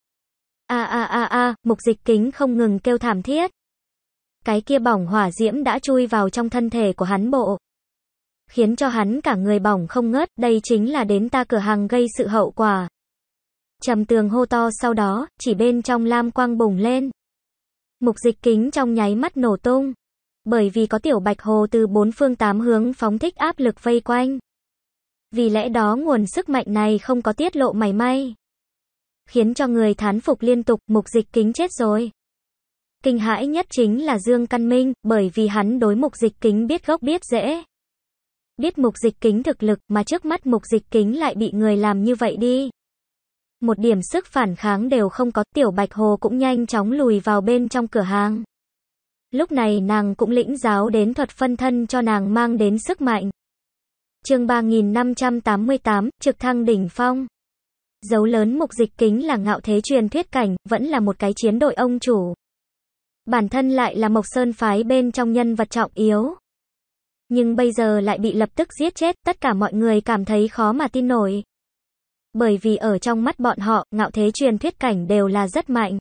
A a a a, mục dịch kính không ngừng kêu thảm thiết. Cái kia bỏng hỏa diễm đã chui vào trong thân thể của hắn bộ khiến cho hắn cả người bỏng không ngớt, đây chính là đến ta cửa hàng gây sự hậu quả. Trầm tường hô to sau đó, chỉ bên trong lam quang bùng lên. Mục dịch kính trong nháy mắt nổ tung. Bởi vì có tiểu bạch hồ từ bốn phương tám hướng phóng thích áp lực vây quanh. Vì lẽ đó nguồn sức mạnh này không có tiết lộ mảy may. Khiến cho người thán phục liên tục, mục dịch kính chết rồi. Kinh hãi nhất chính là Dương Căn Minh, bởi vì hắn đối mục dịch kính biết gốc biết dễ biết mục dịch kính thực lực mà trước mắt mục dịch kính lại bị người làm như vậy đi. Một điểm sức phản kháng đều không có, tiểu bạch hồ cũng nhanh chóng lùi vào bên trong cửa hàng. Lúc này nàng cũng lĩnh giáo đến thuật phân thân cho nàng mang đến sức mạnh. chương 3588, trực thăng đỉnh phong. Dấu lớn mục dịch kính là ngạo thế truyền thuyết cảnh, vẫn là một cái chiến đội ông chủ. Bản thân lại là Mộc Sơn phái bên trong nhân vật trọng yếu nhưng bây giờ lại bị lập tức giết chết, tất cả mọi người cảm thấy khó mà tin nổi. Bởi vì ở trong mắt bọn họ, ngạo thế truyền thuyết cảnh đều là rất mạnh.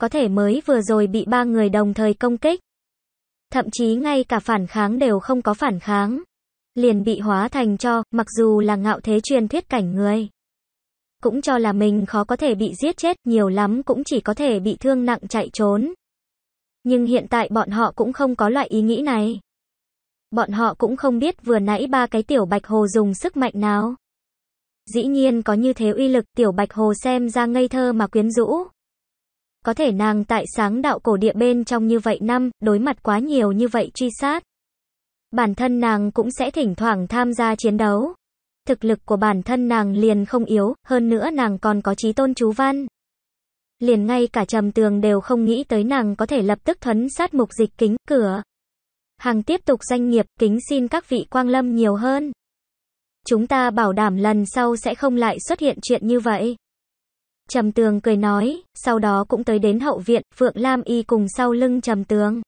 Có thể mới vừa rồi bị ba người đồng thời công kích. Thậm chí ngay cả phản kháng đều không có phản kháng. Liền bị hóa thành cho, mặc dù là ngạo thế truyền thuyết cảnh người. Cũng cho là mình khó có thể bị giết chết, nhiều lắm cũng chỉ có thể bị thương nặng chạy trốn. Nhưng hiện tại bọn họ cũng không có loại ý nghĩ này. Bọn họ cũng không biết vừa nãy ba cái tiểu bạch hồ dùng sức mạnh nào. Dĩ nhiên có như thế uy lực tiểu bạch hồ xem ra ngây thơ mà quyến rũ. Có thể nàng tại sáng đạo cổ địa bên trong như vậy năm, đối mặt quá nhiều như vậy truy sát. Bản thân nàng cũng sẽ thỉnh thoảng tham gia chiến đấu. Thực lực của bản thân nàng liền không yếu, hơn nữa nàng còn có trí tôn chú văn. Liền ngay cả trầm tường đều không nghĩ tới nàng có thể lập tức thuấn sát mục dịch kính cửa. Hàng tiếp tục doanh nghiệp, kính xin các vị quang lâm nhiều hơn. Chúng ta bảo đảm lần sau sẽ không lại xuất hiện chuyện như vậy. Trầm Tường cười nói, sau đó cũng tới đến hậu viện, Phượng Lam Y cùng sau lưng Trầm Tường.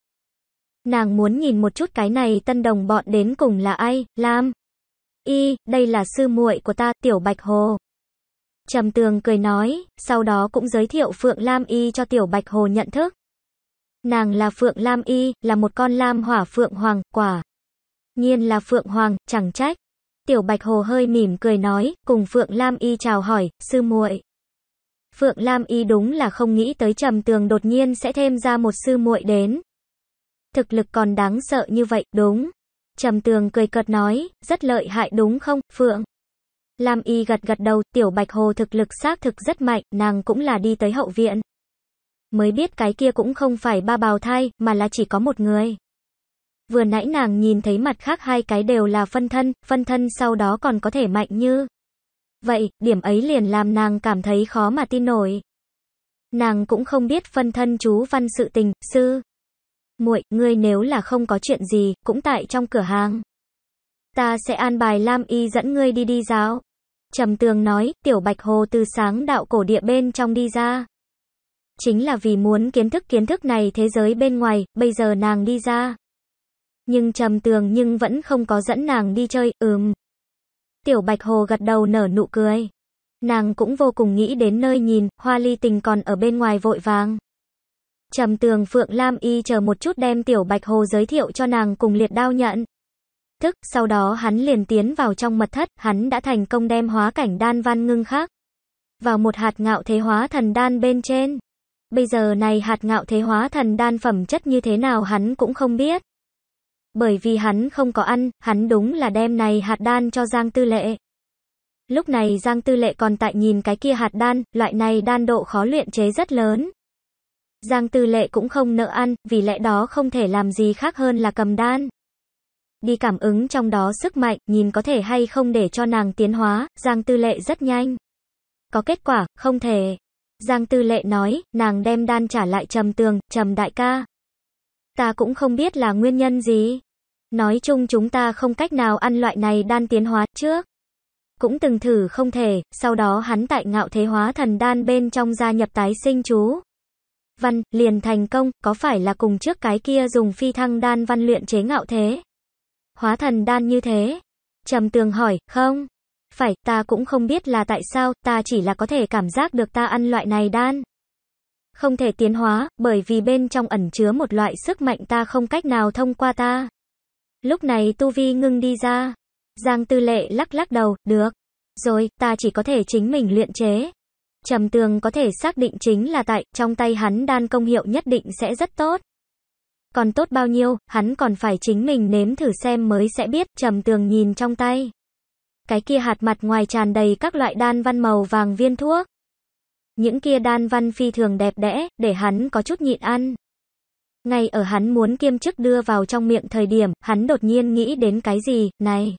Nàng muốn nhìn một chút cái này tân đồng bọn đến cùng là ai, Lam. Y, đây là sư muội của ta, Tiểu Bạch Hồ. Trầm Tường cười nói, sau đó cũng giới thiệu Phượng Lam Y cho Tiểu Bạch Hồ nhận thức. Nàng là Phượng Lam Y, là một con lam hỏa Phượng Hoàng, quả. Nhiên là Phượng Hoàng, chẳng trách. Tiểu Bạch Hồ hơi mỉm cười nói, cùng Phượng Lam Y chào hỏi, sư muội. Phượng Lam Y đúng là không nghĩ tới trầm tường đột nhiên sẽ thêm ra một sư muội đến. Thực lực còn đáng sợ như vậy, đúng. Trầm tường cười cợt nói, rất lợi hại đúng không, Phượng. Lam Y gật gật đầu, tiểu Bạch Hồ thực lực xác thực rất mạnh, nàng cũng là đi tới hậu viện mới biết cái kia cũng không phải ba bào thai, mà là chỉ có một người. Vừa nãy nàng nhìn thấy mặt khác hai cái đều là phân thân, phân thân sau đó còn có thể mạnh như. Vậy, điểm ấy liền làm nàng cảm thấy khó mà tin nổi. Nàng cũng không biết phân thân chú văn sự tình, sư. muội ngươi nếu là không có chuyện gì, cũng tại trong cửa hàng. Ta sẽ an bài Lam Y dẫn ngươi đi đi giáo. Trầm tường nói, tiểu bạch hồ từ sáng đạo cổ địa bên trong đi ra. Chính là vì muốn kiến thức kiến thức này thế giới bên ngoài, bây giờ nàng đi ra. Nhưng trầm tường nhưng vẫn không có dẫn nàng đi chơi, ừm. Tiểu Bạch Hồ gật đầu nở nụ cười. Nàng cũng vô cùng nghĩ đến nơi nhìn, hoa ly tình còn ở bên ngoài vội vàng. Trầm tường Phượng Lam Y chờ một chút đem Tiểu Bạch Hồ giới thiệu cho nàng cùng liệt đao nhận. Thức, sau đó hắn liền tiến vào trong mật thất, hắn đã thành công đem hóa cảnh đan văn ngưng khác. Vào một hạt ngạo thế hóa thần đan bên trên. Bây giờ này hạt ngạo thế hóa thần đan phẩm chất như thế nào hắn cũng không biết. Bởi vì hắn không có ăn, hắn đúng là đem này hạt đan cho Giang Tư Lệ. Lúc này Giang Tư Lệ còn tại nhìn cái kia hạt đan, loại này đan độ khó luyện chế rất lớn. Giang Tư Lệ cũng không nợ ăn, vì lẽ đó không thể làm gì khác hơn là cầm đan. Đi cảm ứng trong đó sức mạnh, nhìn có thể hay không để cho nàng tiến hóa, Giang Tư Lệ rất nhanh. Có kết quả, không thể. Giang Tư Lệ nói, nàng đem đan trả lại Trầm Tường, Trầm đại ca. Ta cũng không biết là nguyên nhân gì. Nói chung chúng ta không cách nào ăn loại này đan tiến hóa trước. Cũng từng thử không thể, sau đó hắn tại ngạo thế hóa thần đan bên trong gia nhập tái sinh chú. Văn, liền thành công, có phải là cùng trước cái kia dùng phi thăng đan văn luyện chế ngạo thế? Hóa thần đan như thế? Trầm tường hỏi, không? Phải, ta cũng không biết là tại sao, ta chỉ là có thể cảm giác được ta ăn loại này đan. Không thể tiến hóa, bởi vì bên trong ẩn chứa một loại sức mạnh ta không cách nào thông qua ta. Lúc này Tu Vi ngưng đi ra. Giang Tư Lệ lắc lắc đầu, được. Rồi, ta chỉ có thể chính mình luyện chế. Trầm Tường có thể xác định chính là tại, trong tay hắn đan công hiệu nhất định sẽ rất tốt. Còn tốt bao nhiêu, hắn còn phải chính mình nếm thử xem mới sẽ biết, Trầm Tường nhìn trong tay. Cái kia hạt mặt ngoài tràn đầy các loại đan văn màu vàng viên thuốc. Những kia đan văn phi thường đẹp đẽ, để hắn có chút nhịn ăn. Ngay ở hắn muốn kiêm chức đưa vào trong miệng thời điểm, hắn đột nhiên nghĩ đến cái gì, này.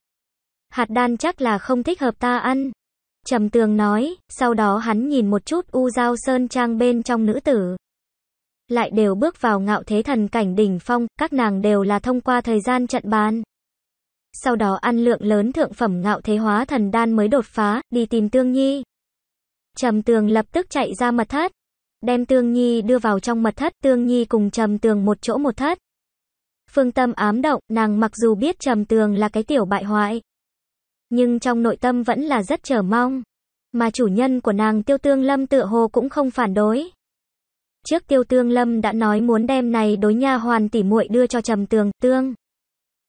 Hạt đan chắc là không thích hợp ta ăn. Trầm tường nói, sau đó hắn nhìn một chút u giao sơn trang bên trong nữ tử. Lại đều bước vào ngạo thế thần cảnh đỉnh phong, các nàng đều là thông qua thời gian trận bàn sau đó ăn lượng lớn thượng phẩm ngạo thế hóa thần đan mới đột phá, đi tìm Tương Nhi. Trầm Tường lập tức chạy ra mật thất, đem Tương Nhi đưa vào trong mật thất, Tương Nhi cùng Trầm Tường một chỗ một thất. Phương Tâm ám động, nàng mặc dù biết Trầm Tường là cái tiểu bại hoại, nhưng trong nội tâm vẫn là rất chờ mong, mà chủ nhân của nàng Tiêu Tương Lâm tựa hồ cũng không phản đối. Trước Tiêu Tương Lâm đã nói muốn đem này đối nha hoàn tỷ muội đưa cho Trầm Tường, Tương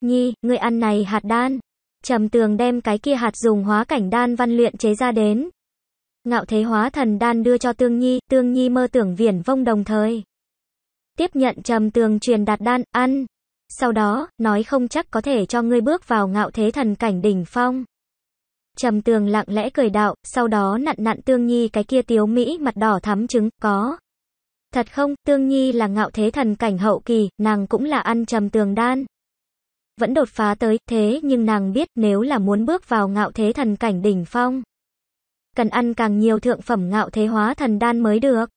Nhi, ngươi ăn này hạt đan. Trầm tường đem cái kia hạt dùng hóa cảnh đan văn luyện chế ra đến. Ngạo thế hóa thần đan đưa cho tương nhi, tương nhi mơ tưởng viển vông đồng thời. Tiếp nhận trầm tường truyền đạt đan, ăn. Sau đó, nói không chắc có thể cho ngươi bước vào ngạo thế thần cảnh đỉnh phong. Trầm tường lặng lẽ cười đạo, sau đó nặn nặn tương nhi cái kia tiếu Mỹ mặt đỏ thắm trứng, có. Thật không, tương nhi là ngạo thế thần cảnh hậu kỳ, nàng cũng là ăn trầm tường đan vẫn đột phá tới, thế nhưng nàng biết nếu là muốn bước vào ngạo thế thần cảnh đỉnh phong, cần ăn càng nhiều thượng phẩm ngạo thế hóa thần đan mới được.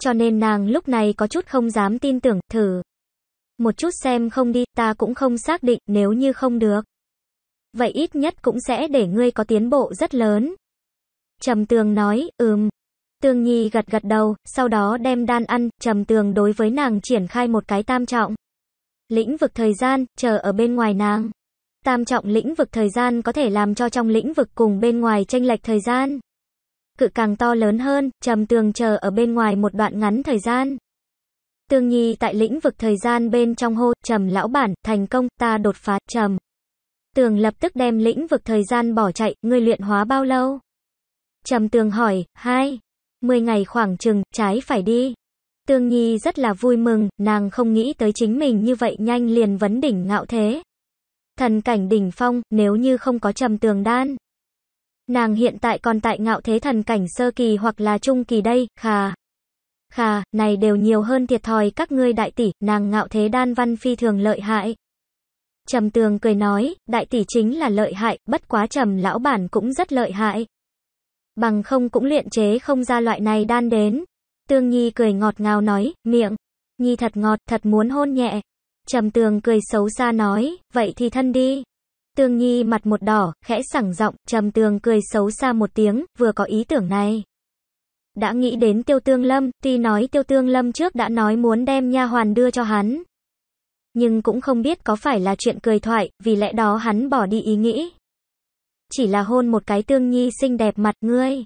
Cho nên nàng lúc này có chút không dám tin tưởng, thử. Một chút xem không đi, ta cũng không xác định nếu như không được. Vậy ít nhất cũng sẽ để ngươi có tiến bộ rất lớn. Trầm tường nói, ừm. tường Nhi gật gật đầu, sau đó đem đan ăn, trầm tường đối với nàng triển khai một cái tam trọng lĩnh vực thời gian, chờ ở bên ngoài nàng. Tam trọng lĩnh vực thời gian có thể làm cho trong lĩnh vực cùng bên ngoài chênh lệch thời gian. Cự càng to lớn hơn, trầm tường chờ ở bên ngoài một đoạn ngắn thời gian. Tương Nhi tại lĩnh vực thời gian bên trong hô, trầm lão bản, thành công, ta đột phá, trầm. Tường lập tức đem lĩnh vực thời gian bỏ chạy, ngươi luyện hóa bao lâu? Trầm tường hỏi, hai, mười ngày khoảng chừng, trái phải đi. Tương Nhi rất là vui mừng, nàng không nghĩ tới chính mình như vậy nhanh liền vấn đỉnh ngạo thế. Thần cảnh đỉnh phong, nếu như không có trầm tường đan. Nàng hiện tại còn tại ngạo thế thần cảnh sơ kỳ hoặc là trung kỳ đây, khà. Khà, này đều nhiều hơn thiệt thòi các ngươi đại tỷ, nàng ngạo thế đan văn phi thường lợi hại. Trầm tường cười nói, đại tỷ chính là lợi hại, bất quá trầm lão bản cũng rất lợi hại. Bằng không cũng luyện chế không ra loại này đan đến, Tương Nhi cười ngọt ngào nói, miệng. Nhi thật ngọt, thật muốn hôn nhẹ. Trầm tường cười xấu xa nói, vậy thì thân đi. Tương Nhi mặt một đỏ, khẽ sẳng giọng, trầm tường cười xấu xa một tiếng, vừa có ý tưởng này. Đã nghĩ đến tiêu tương lâm, tuy nói tiêu tương lâm trước đã nói muốn đem nha hoàn đưa cho hắn. Nhưng cũng không biết có phải là chuyện cười thoại, vì lẽ đó hắn bỏ đi ý nghĩ. Chỉ là hôn một cái tương nhi xinh đẹp mặt ngươi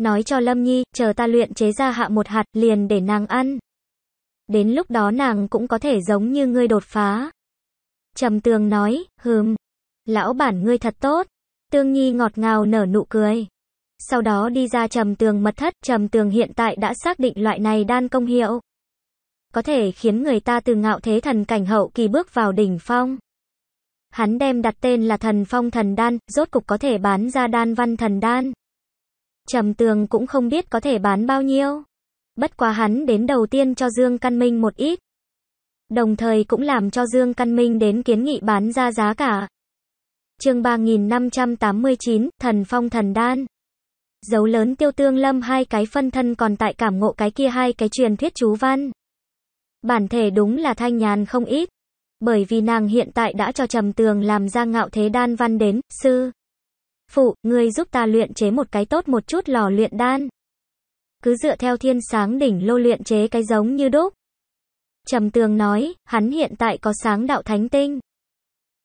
nói cho Lâm Nhi, chờ ta luyện chế ra hạ một hạt, liền để nàng ăn. Đến lúc đó nàng cũng có thể giống như ngươi đột phá. Trầm tường nói, hừm, lão bản ngươi thật tốt. Tương Nhi ngọt ngào nở nụ cười. Sau đó đi ra trầm tường mật thất, trầm tường hiện tại đã xác định loại này đan công hiệu. Có thể khiến người ta từ ngạo thế thần cảnh hậu kỳ bước vào đỉnh phong. Hắn đem đặt tên là thần phong thần đan, rốt cục có thể bán ra đan văn thần đan. Trầm tường cũng không biết có thể bán bao nhiêu. Bất quá hắn đến đầu tiên cho Dương Căn Minh một ít. Đồng thời cũng làm cho Dương Căn Minh đến kiến nghị bán ra giá cả. chương 3589, Thần Phong Thần Đan. Dấu lớn tiêu tương lâm hai cái phân thân còn tại cảm ngộ cái kia hai cái truyền thuyết chú văn. Bản thể đúng là thanh nhàn không ít. Bởi vì nàng hiện tại đã cho trầm tường làm ra ngạo thế đan văn đến, sư. Phụ, người giúp ta luyện chế một cái tốt một chút lò luyện đan. Cứ dựa theo thiên sáng đỉnh lô luyện chế cái giống như đúc. Trầm tường nói, hắn hiện tại có sáng đạo thánh tinh.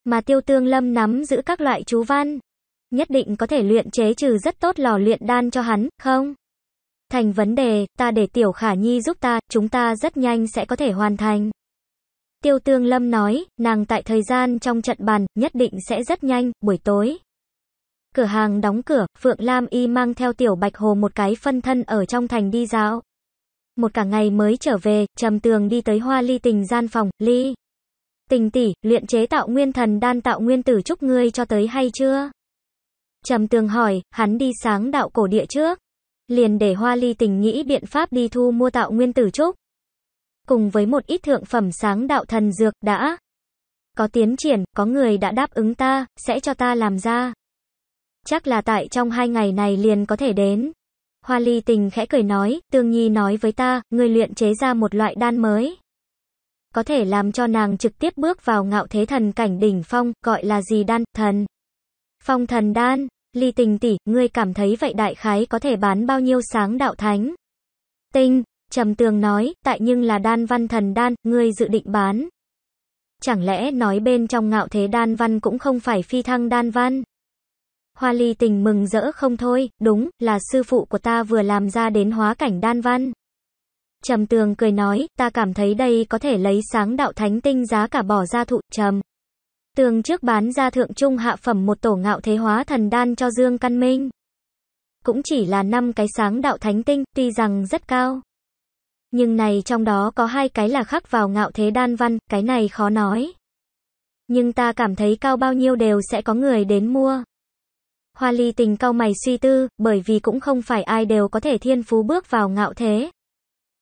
Mà tiêu tương lâm nắm giữ các loại chú văn. Nhất định có thể luyện chế trừ rất tốt lò luyện đan cho hắn, không? Thành vấn đề, ta để tiểu khả nhi giúp ta, chúng ta rất nhanh sẽ có thể hoàn thành. Tiêu tương lâm nói, nàng tại thời gian trong trận bàn, nhất định sẽ rất nhanh, buổi tối cửa hàng đóng cửa, Phượng Lam Y mang theo Tiểu Bạch Hồ một cái phân thân ở trong thành đi dạo. Một cả ngày mới trở về, Trầm Tường đi tới Hoa Ly Tình gian phòng, Ly. Tình tỷ, luyện chế tạo nguyên thần đan tạo nguyên tử chúc ngươi cho tới hay chưa? Trầm Tường hỏi, hắn đi sáng đạo cổ địa trước. Liền để Hoa Ly Tình nghĩ biện pháp đi thu mua tạo nguyên tử trúc. Cùng với một ít thượng phẩm sáng đạo thần dược đã. Có tiến triển, có người đã đáp ứng ta, sẽ cho ta làm ra chắc là tại trong hai ngày này liền có thể đến. Hoa Ly tình khẽ cười nói, Tương Nhi nói với ta, người luyện chế ra một loại đan mới. Có thể làm cho nàng trực tiếp bước vào ngạo thế thần cảnh đỉnh phong, gọi là gì đan, thần. Phong thần đan, Ly tình tỷ, ngươi cảm thấy vậy đại khái có thể bán bao nhiêu sáng đạo thánh? Tinh, trầm tường nói, tại nhưng là đan văn thần đan, ngươi dự định bán. Chẳng lẽ nói bên trong ngạo thế đan văn cũng không phải phi thăng đan văn? Hoa Ly tình mừng rỡ không thôi, đúng, là sư phụ của ta vừa làm ra đến hóa cảnh đan văn. Trầm Tường cười nói, ta cảm thấy đây có thể lấy sáng đạo thánh tinh giá cả bỏ ra thụ, trầm. Tường trước bán ra thượng trung hạ phẩm một tổ ngạo thế hóa thần đan cho Dương Căn Minh. Cũng chỉ là năm cái sáng đạo thánh tinh, tuy rằng rất cao. Nhưng này trong đó có hai cái là khắc vào ngạo thế đan văn, cái này khó nói. Nhưng ta cảm thấy cao bao nhiêu đều sẽ có người đến mua. Hoa ly tình cao mày suy tư, bởi vì cũng không phải ai đều có thể thiên phú bước vào ngạo thế.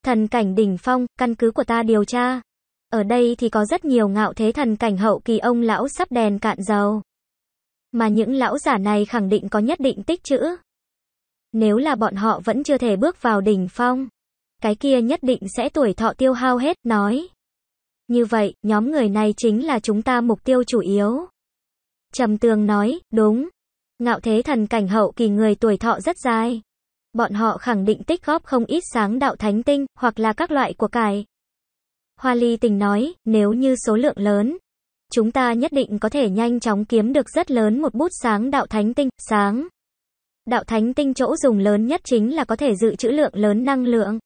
Thần cảnh đỉnh phong, căn cứ của ta điều tra. Ở đây thì có rất nhiều ngạo thế thần cảnh hậu kỳ ông lão sắp đèn cạn dầu. Mà những lão giả này khẳng định có nhất định tích chữ. Nếu là bọn họ vẫn chưa thể bước vào đỉnh phong, cái kia nhất định sẽ tuổi thọ tiêu hao hết, nói. Như vậy, nhóm người này chính là chúng ta mục tiêu chủ yếu. Trầm Tường nói, đúng, Ngạo thế thần cảnh hậu kỳ người tuổi thọ rất dài. Bọn họ khẳng định tích góp không ít sáng đạo thánh tinh, hoặc là các loại của cải. Hoa Ly tình nói, nếu như số lượng lớn, chúng ta nhất định có thể nhanh chóng kiếm được rất lớn một bút sáng đạo thánh tinh, sáng. Đạo thánh tinh chỗ dùng lớn nhất chính là có thể dự trữ lượng lớn năng lượng.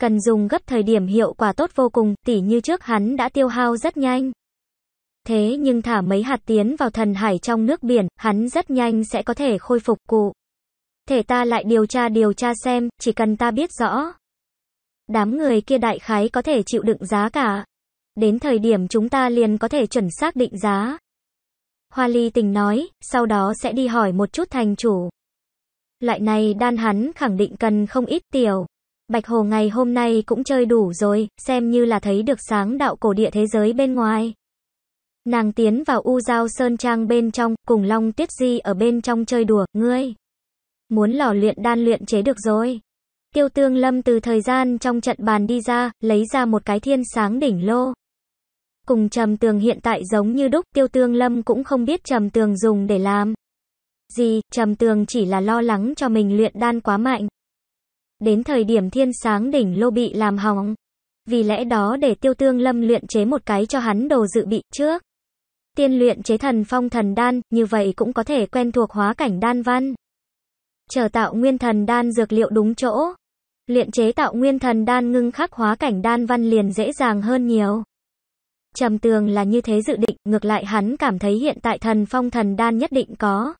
Cần dùng gấp thời điểm hiệu quả tốt vô cùng, tỉ như trước hắn đã tiêu hao rất nhanh. Thế nhưng thả mấy hạt tiến vào thần hải trong nước biển, hắn rất nhanh sẽ có thể khôi phục cụ. Thể ta lại điều tra điều tra xem, chỉ cần ta biết rõ. Đám người kia đại khái có thể chịu đựng giá cả. Đến thời điểm chúng ta liền có thể chuẩn xác định giá. Hoa Ly tình nói, sau đó sẽ đi hỏi một chút thành chủ. Loại này đan hắn khẳng định cần không ít tiểu. Bạch Hồ ngày hôm nay cũng chơi đủ rồi, xem như là thấy được sáng đạo cổ địa thế giới bên ngoài. Nàng tiến vào u giao sơn trang bên trong, cùng Long tiết Di ở bên trong chơi đùa, ngươi. Muốn lò luyện đan luyện chế được rồi. Tiêu tương lâm từ thời gian trong trận bàn đi ra, lấy ra một cái thiên sáng đỉnh lô. Cùng trầm tường hiện tại giống như đúc, tiêu tương lâm cũng không biết trầm tường dùng để làm. Gì, trầm tường chỉ là lo lắng cho mình luyện đan quá mạnh. Đến thời điểm thiên sáng đỉnh lô bị làm hỏng. Vì lẽ đó để tiêu tương lâm luyện chế một cái cho hắn đồ dự bị trước. Tiên luyện chế thần phong thần đan, như vậy cũng có thể quen thuộc hóa cảnh đan văn. Chờ tạo nguyên thần đan dược liệu đúng chỗ. Luyện chế tạo nguyên thần đan ngưng khắc hóa cảnh đan văn liền dễ dàng hơn nhiều. Trầm tường là như thế dự định, ngược lại hắn cảm thấy hiện tại thần phong thần đan nhất định có.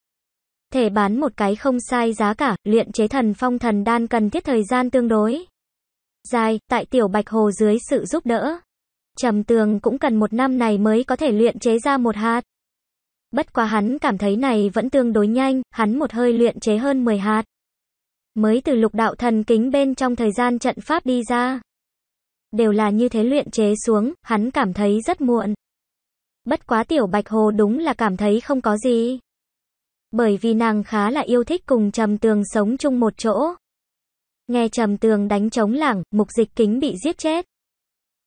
Thể bán một cái không sai giá cả, luyện chế thần phong thần đan cần thiết thời gian tương đối. Dài, tại tiểu bạch hồ dưới sự giúp đỡ. Trầm tường cũng cần một năm này mới có thể luyện chế ra một hạt. Bất quá hắn cảm thấy này vẫn tương đối nhanh, hắn một hơi luyện chế hơn 10 hạt. Mới từ lục đạo thần kính bên trong thời gian trận pháp đi ra. Đều là như thế luyện chế xuống, hắn cảm thấy rất muộn. Bất quá tiểu bạch hồ đúng là cảm thấy không có gì. Bởi vì nàng khá là yêu thích cùng trầm tường sống chung một chỗ. Nghe trầm tường đánh trống lẳng, mục dịch kính bị giết chết.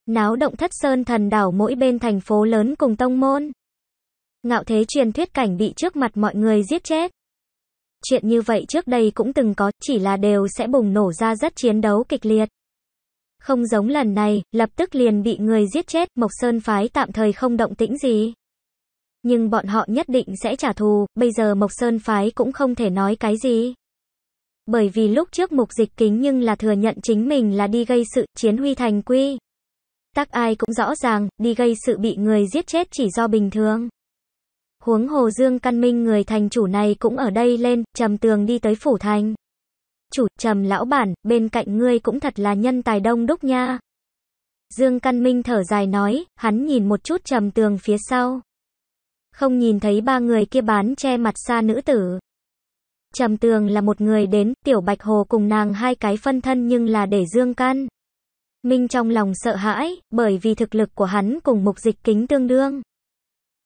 Náo động thất sơn thần đảo mỗi bên thành phố lớn cùng tông môn. Ngạo thế truyền thuyết cảnh bị trước mặt mọi người giết chết. Chuyện như vậy trước đây cũng từng có, chỉ là đều sẽ bùng nổ ra rất chiến đấu kịch liệt. Không giống lần này, lập tức liền bị người giết chết, Mộc Sơn phái tạm thời không động tĩnh gì. Nhưng bọn họ nhất định sẽ trả thù, bây giờ Mộc Sơn phái cũng không thể nói cái gì. Bởi vì lúc trước mục dịch kính nhưng là thừa nhận chính mình là đi gây sự, chiến huy thành quy. Tắc ai cũng rõ ràng, đi gây sự bị người giết chết chỉ do bình thường. Huống hồ Dương Căn Minh người thành chủ này cũng ở đây lên, trầm tường đi tới phủ thành. Chủ, trầm lão bản, bên cạnh ngươi cũng thật là nhân tài đông đúc nha. Dương Căn Minh thở dài nói, hắn nhìn một chút trầm tường phía sau. Không nhìn thấy ba người kia bán che mặt xa nữ tử. Trầm tường là một người đến, tiểu bạch hồ cùng nàng hai cái phân thân nhưng là để Dương Căn. Minh trong lòng sợ hãi, bởi vì thực lực của hắn cùng mục dịch kính tương đương.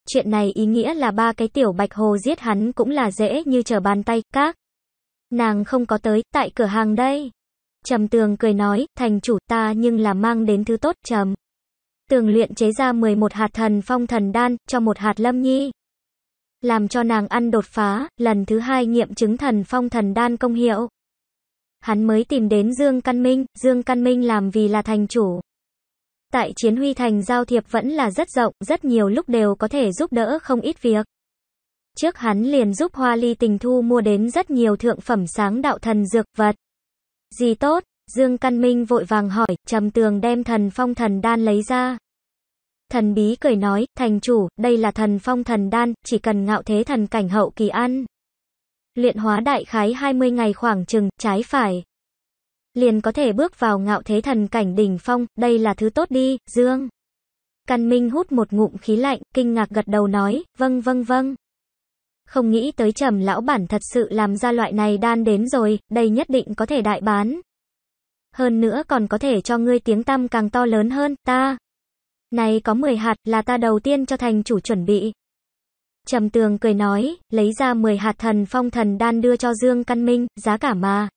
Chuyện này ý nghĩa là ba cái tiểu bạch hồ giết hắn cũng là dễ như trở bàn tay, các. Nàng không có tới, tại cửa hàng đây. Trầm tường cười nói, thành chủ ta nhưng là mang đến thứ tốt, trầm. Tường luyện chế ra 11 hạt thần phong thần đan, cho một hạt lâm nhi. Làm cho nàng ăn đột phá, lần thứ hai nghiệm chứng thần phong thần đan công hiệu. Hắn mới tìm đến Dương Căn Minh, Dương Căn Minh làm vì là thành chủ. Tại chiến huy thành giao thiệp vẫn là rất rộng, rất nhiều lúc đều có thể giúp đỡ không ít việc. Trước hắn liền giúp Hoa Ly Tình Thu mua đến rất nhiều thượng phẩm sáng đạo thần dược vật. Gì tốt, Dương Căn Minh vội vàng hỏi, trầm tường đem thần phong thần đan lấy ra. Thần bí cười nói, thành chủ, đây là thần phong thần đan, chỉ cần ngạo thế thần cảnh hậu kỳ ăn luyện hóa đại khái 20 ngày khoảng chừng, trái phải. Liền có thể bước vào ngạo thế thần cảnh đỉnh phong, đây là thứ tốt đi, Dương. Căn Minh hút một ngụm khí lạnh, kinh ngạc gật đầu nói, vâng vâng vâng. Không nghĩ tới trầm lão bản thật sự làm ra loại này đan đến rồi, đây nhất định có thể đại bán. Hơn nữa còn có thể cho ngươi tiếng tăm càng to lớn hơn, ta. Này có 10 hạt là ta đầu tiên cho thành chủ chuẩn bị. Trầm tường cười nói, lấy ra 10 hạt thần phong thần đan đưa cho Dương Căn Minh, giá cả mà.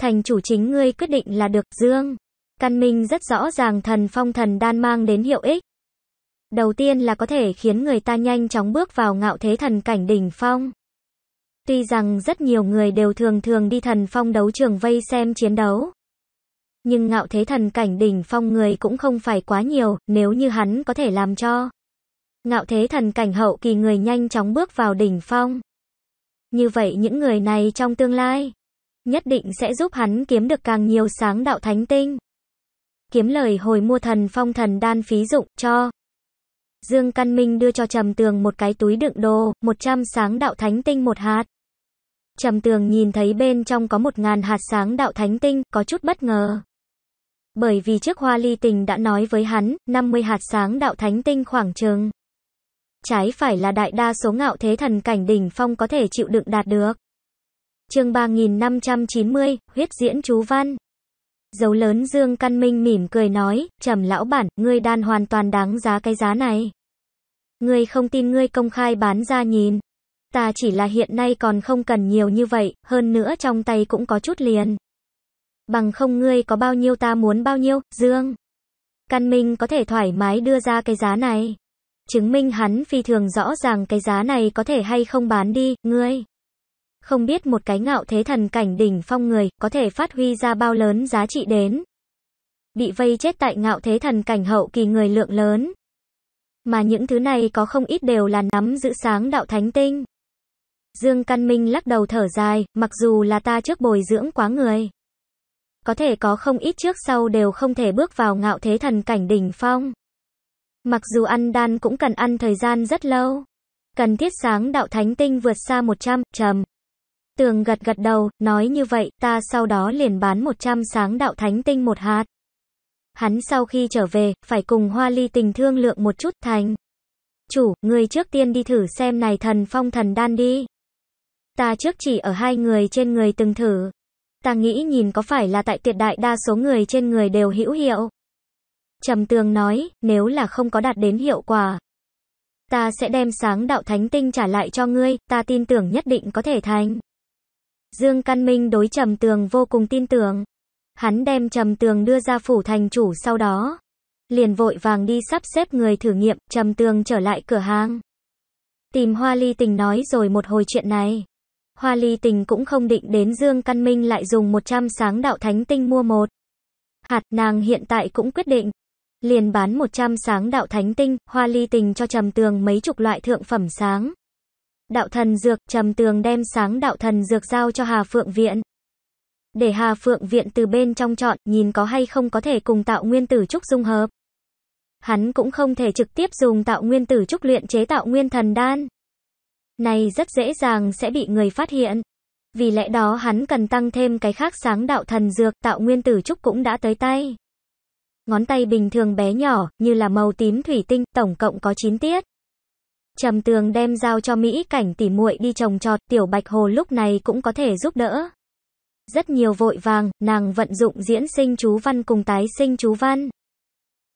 Thành chủ chính ngươi quyết định là được, Dương. Căn Minh rất rõ ràng thần phong thần đan mang đến hiệu ích. Đầu tiên là có thể khiến người ta nhanh chóng bước vào ngạo thế thần cảnh đỉnh phong. Tuy rằng rất nhiều người đều thường thường đi thần phong đấu trường vây xem chiến đấu. Nhưng ngạo thế thần cảnh đỉnh phong người cũng không phải quá nhiều, nếu như hắn có thể làm cho. Ngạo thế thần cảnh hậu kỳ người nhanh chóng bước vào đỉnh phong. Như vậy những người này trong tương lai, nhất định sẽ giúp hắn kiếm được càng nhiều sáng đạo thánh tinh. Kiếm lời hồi mua thần phong thần đan phí dụng cho. Dương Căn Minh đưa cho Trầm Tường một cái túi đựng đồ, 100 sáng đạo thánh tinh một hạt. Trầm Tường nhìn thấy bên trong có 1.000 hạt sáng đạo thánh tinh, có chút bất ngờ. Bởi vì trước hoa ly tình đã nói với hắn, 50 hạt sáng đạo thánh tinh khoảng trường trái phải là đại đa số ngạo thế thần cảnh đỉnh phong có thể chịu đựng đạt được. Chương 3590, huyết diễn chú văn. Dấu lớn Dương Căn Minh mỉm cười nói, "Trầm lão bản, ngươi đan hoàn toàn đáng giá cái giá này. Ngươi không tin ngươi công khai bán ra nhìn. Ta chỉ là hiện nay còn không cần nhiều như vậy, hơn nữa trong tay cũng có chút liền. Bằng không ngươi có bao nhiêu ta muốn bao nhiêu, Dương." Căn Minh có thể thoải mái đưa ra cái giá này chứng minh hắn phi thường rõ ràng cái giá này có thể hay không bán đi, ngươi. Không biết một cái ngạo thế thần cảnh đỉnh phong người, có thể phát huy ra bao lớn giá trị đến. Bị vây chết tại ngạo thế thần cảnh hậu kỳ người lượng lớn. Mà những thứ này có không ít đều là nắm giữ sáng đạo thánh tinh. Dương Căn Minh lắc đầu thở dài, mặc dù là ta trước bồi dưỡng quá người. Có thể có không ít trước sau đều không thể bước vào ngạo thế thần cảnh đỉnh phong. Mặc dù ăn đan cũng cần ăn thời gian rất lâu. Cần thiết sáng đạo thánh tinh vượt xa 100, trầm. Tường gật gật đầu, nói như vậy, ta sau đó liền bán 100 sáng đạo thánh tinh một hạt. Hắn sau khi trở về, phải cùng Hoa Ly tình thương lượng một chút thành. Chủ, người trước tiên đi thử xem này thần phong thần đan đi. Ta trước chỉ ở hai người trên người từng thử. Ta nghĩ nhìn có phải là tại tuyệt đại đa số người trên người đều hữu hiệu. Trầm Tường nói, nếu là không có đạt đến hiệu quả, ta sẽ đem sáng đạo thánh tinh trả lại cho ngươi, ta tin tưởng nhất định có thể thành. Dương Căn Minh đối Trầm Tường vô cùng tin tưởng. Hắn đem Trầm Tường đưa ra phủ thành chủ sau đó. Liền vội vàng đi sắp xếp người thử nghiệm, Trầm Tường trở lại cửa hàng. Tìm Hoa Ly Tình nói rồi một hồi chuyện này. Hoa Ly Tình cũng không định đến Dương Căn Minh lại dùng 100 sáng đạo thánh tinh mua một. Hạt nàng hiện tại cũng quyết định, liền bán 100 sáng đạo thánh tinh, hoa ly tình cho trầm tường mấy chục loại thượng phẩm sáng. Đạo thần dược, trầm tường đem sáng đạo thần dược giao cho Hà Phượng Viện. Để Hà Phượng Viện từ bên trong chọn, nhìn có hay không có thể cùng tạo nguyên tử trúc dung hợp. Hắn cũng không thể trực tiếp dùng tạo nguyên tử trúc luyện chế tạo nguyên thần đan. Này rất dễ dàng sẽ bị người phát hiện. Vì lẽ đó hắn cần tăng thêm cái khác sáng đạo thần dược tạo nguyên tử trúc cũng đã tới tay. Ngón tay bình thường bé nhỏ, như là màu tím thủy tinh, tổng cộng có 9 tiết. Trầm tường đem giao cho Mỹ cảnh tỉ muội đi trồng trọt, tiểu bạch hồ lúc này cũng có thể giúp đỡ. Rất nhiều vội vàng, nàng vận dụng diễn sinh chú văn cùng tái sinh chú văn.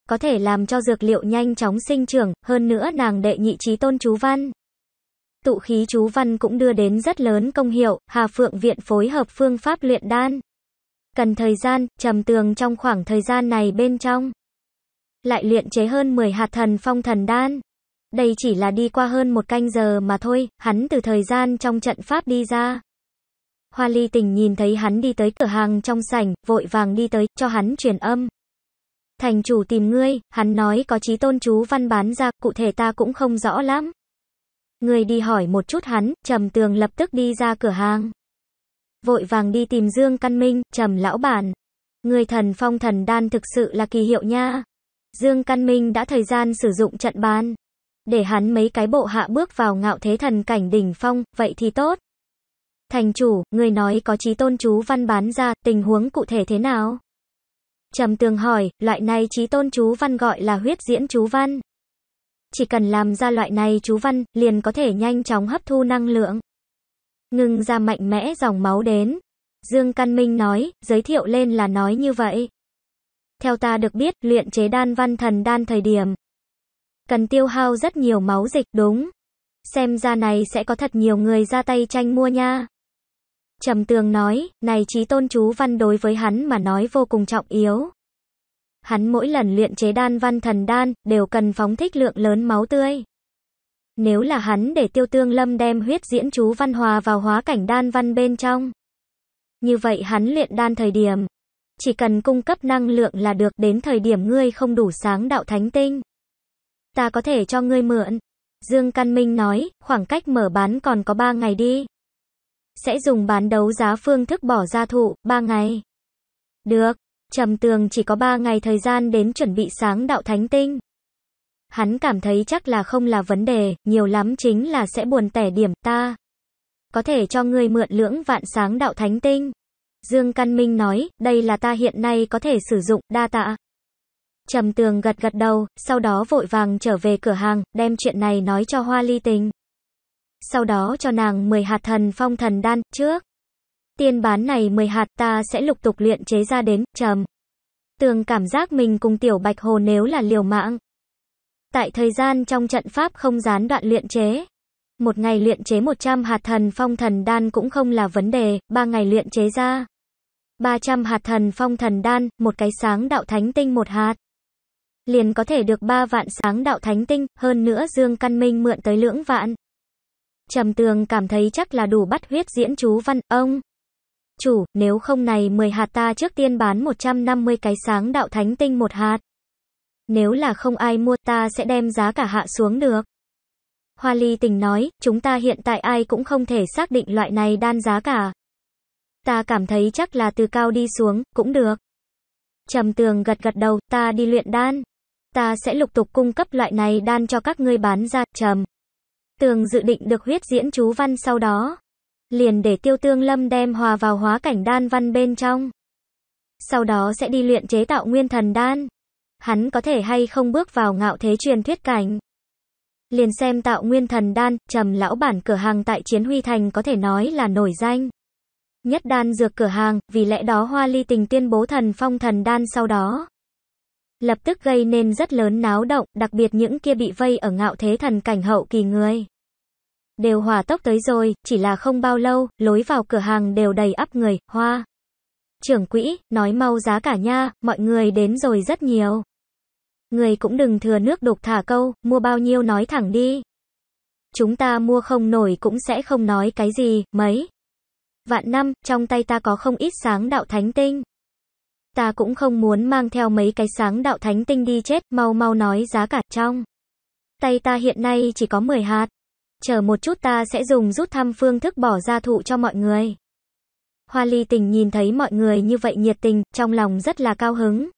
Có thể làm cho dược liệu nhanh chóng sinh trưởng, hơn nữa nàng đệ nhị trí tôn chú văn. Tụ khí chú văn cũng đưa đến rất lớn công hiệu, Hà Phượng Viện phối hợp phương pháp luyện đan. Cần thời gian, trầm tường trong khoảng thời gian này bên trong. Lại luyện chế hơn 10 hạt thần phong thần đan. Đây chỉ là đi qua hơn một canh giờ mà thôi, hắn từ thời gian trong trận pháp đi ra. Hoa ly tình nhìn thấy hắn đi tới cửa hàng trong sảnh, vội vàng đi tới, cho hắn truyền âm. Thành chủ tìm ngươi, hắn nói có trí tôn chú văn bán ra, cụ thể ta cũng không rõ lắm. người đi hỏi một chút hắn, trầm tường lập tức đi ra cửa hàng vội vàng đi tìm Dương Căn Minh, trầm lão bản. Người thần phong thần đan thực sự là kỳ hiệu nha. Dương Căn Minh đã thời gian sử dụng trận bàn. Để hắn mấy cái bộ hạ bước vào ngạo thế thần cảnh đỉnh phong, vậy thì tốt. Thành chủ, người nói có trí tôn chú văn bán ra, tình huống cụ thể thế nào? Trầm tường hỏi, loại này trí tôn chú văn gọi là huyết diễn chú văn. Chỉ cần làm ra loại này chú văn, liền có thể nhanh chóng hấp thu năng lượng ngưng ra mạnh mẽ dòng máu đến. Dương Căn Minh nói, giới thiệu lên là nói như vậy. Theo ta được biết, luyện chế đan văn thần đan thời điểm. Cần tiêu hao rất nhiều máu dịch, đúng. Xem ra này sẽ có thật nhiều người ra tay tranh mua nha. Trầm tường nói, này trí tôn chú văn đối với hắn mà nói vô cùng trọng yếu. Hắn mỗi lần luyện chế đan văn thần đan, đều cần phóng thích lượng lớn máu tươi. Nếu là hắn để tiêu tương lâm đem huyết diễn chú văn hòa vào hóa cảnh đan văn bên trong. Như vậy hắn luyện đan thời điểm. Chỉ cần cung cấp năng lượng là được đến thời điểm ngươi không đủ sáng đạo thánh tinh. Ta có thể cho ngươi mượn. Dương Căn Minh nói, khoảng cách mở bán còn có 3 ngày đi. Sẽ dùng bán đấu giá phương thức bỏ ra thụ, 3 ngày. Được, Trầm Tường chỉ có 3 ngày thời gian đến chuẩn bị sáng đạo thánh tinh. Hắn cảm thấy chắc là không là vấn đề, nhiều lắm chính là sẽ buồn tẻ điểm ta. Có thể cho ngươi mượn lưỡng vạn sáng đạo thánh tinh. Dương Căn Minh nói, đây là ta hiện nay có thể sử dụng, đa tạ. Trầm tường gật gật đầu, sau đó vội vàng trở về cửa hàng, đem chuyện này nói cho Hoa Ly Tình. Sau đó cho nàng 10 hạt thần phong thần đan, trước. Tiên bán này 10 hạt ta sẽ lục tục luyện chế ra đến, trầm. Tường cảm giác mình cùng tiểu bạch hồ nếu là liều mạng, Tại thời gian trong trận pháp không gián đoạn luyện chế. Một ngày luyện chế 100 hạt thần phong thần đan cũng không là vấn đề, ba ngày luyện chế ra. 300 hạt thần phong thần đan, một cái sáng đạo thánh tinh một hạt. Liền có thể được 3 vạn sáng đạo thánh tinh, hơn nữa Dương Căn Minh mượn tới lưỡng vạn. Trầm tường cảm thấy chắc là đủ bắt huyết diễn chú văn, ông. Chủ, nếu không này 10 hạt ta trước tiên bán 150 cái sáng đạo thánh tinh một hạt nếu là không ai mua ta sẽ đem giá cả hạ xuống được. Hoa Ly tình nói, chúng ta hiện tại ai cũng không thể xác định loại này đan giá cả. Ta cảm thấy chắc là từ cao đi xuống, cũng được. Trầm tường gật gật đầu, ta đi luyện đan. Ta sẽ lục tục cung cấp loại này đan cho các ngươi bán ra, trầm. Tường dự định được huyết diễn chú văn sau đó. Liền để tiêu tương lâm đem hòa vào hóa cảnh đan văn bên trong. Sau đó sẽ đi luyện chế tạo nguyên thần đan hắn có thể hay không bước vào ngạo thế truyền thuyết cảnh. Liền xem tạo nguyên thần đan, trầm lão bản cửa hàng tại Chiến Huy Thành có thể nói là nổi danh. Nhất đan dược cửa hàng, vì lẽ đó Hoa Ly Tình tuyên bố thần phong thần đan sau đó. Lập tức gây nên rất lớn náo động, đặc biệt những kia bị vây ở ngạo thế thần cảnh hậu kỳ người. Đều hòa tốc tới rồi, chỉ là không bao lâu, lối vào cửa hàng đều đầy ắp người, hoa. Trưởng quỹ, nói mau giá cả nha, mọi người đến rồi rất nhiều. Người cũng đừng thừa nước đục thả câu, mua bao nhiêu nói thẳng đi. Chúng ta mua không nổi cũng sẽ không nói cái gì, mấy. Vạn năm, trong tay ta có không ít sáng đạo thánh tinh. Ta cũng không muốn mang theo mấy cái sáng đạo thánh tinh đi chết, mau mau nói giá cả trong. Tay ta hiện nay chỉ có 10 hạt. Chờ một chút ta sẽ dùng rút thăm phương thức bỏ ra thụ cho mọi người. Hoa ly tình nhìn thấy mọi người như vậy nhiệt tình, trong lòng rất là cao hứng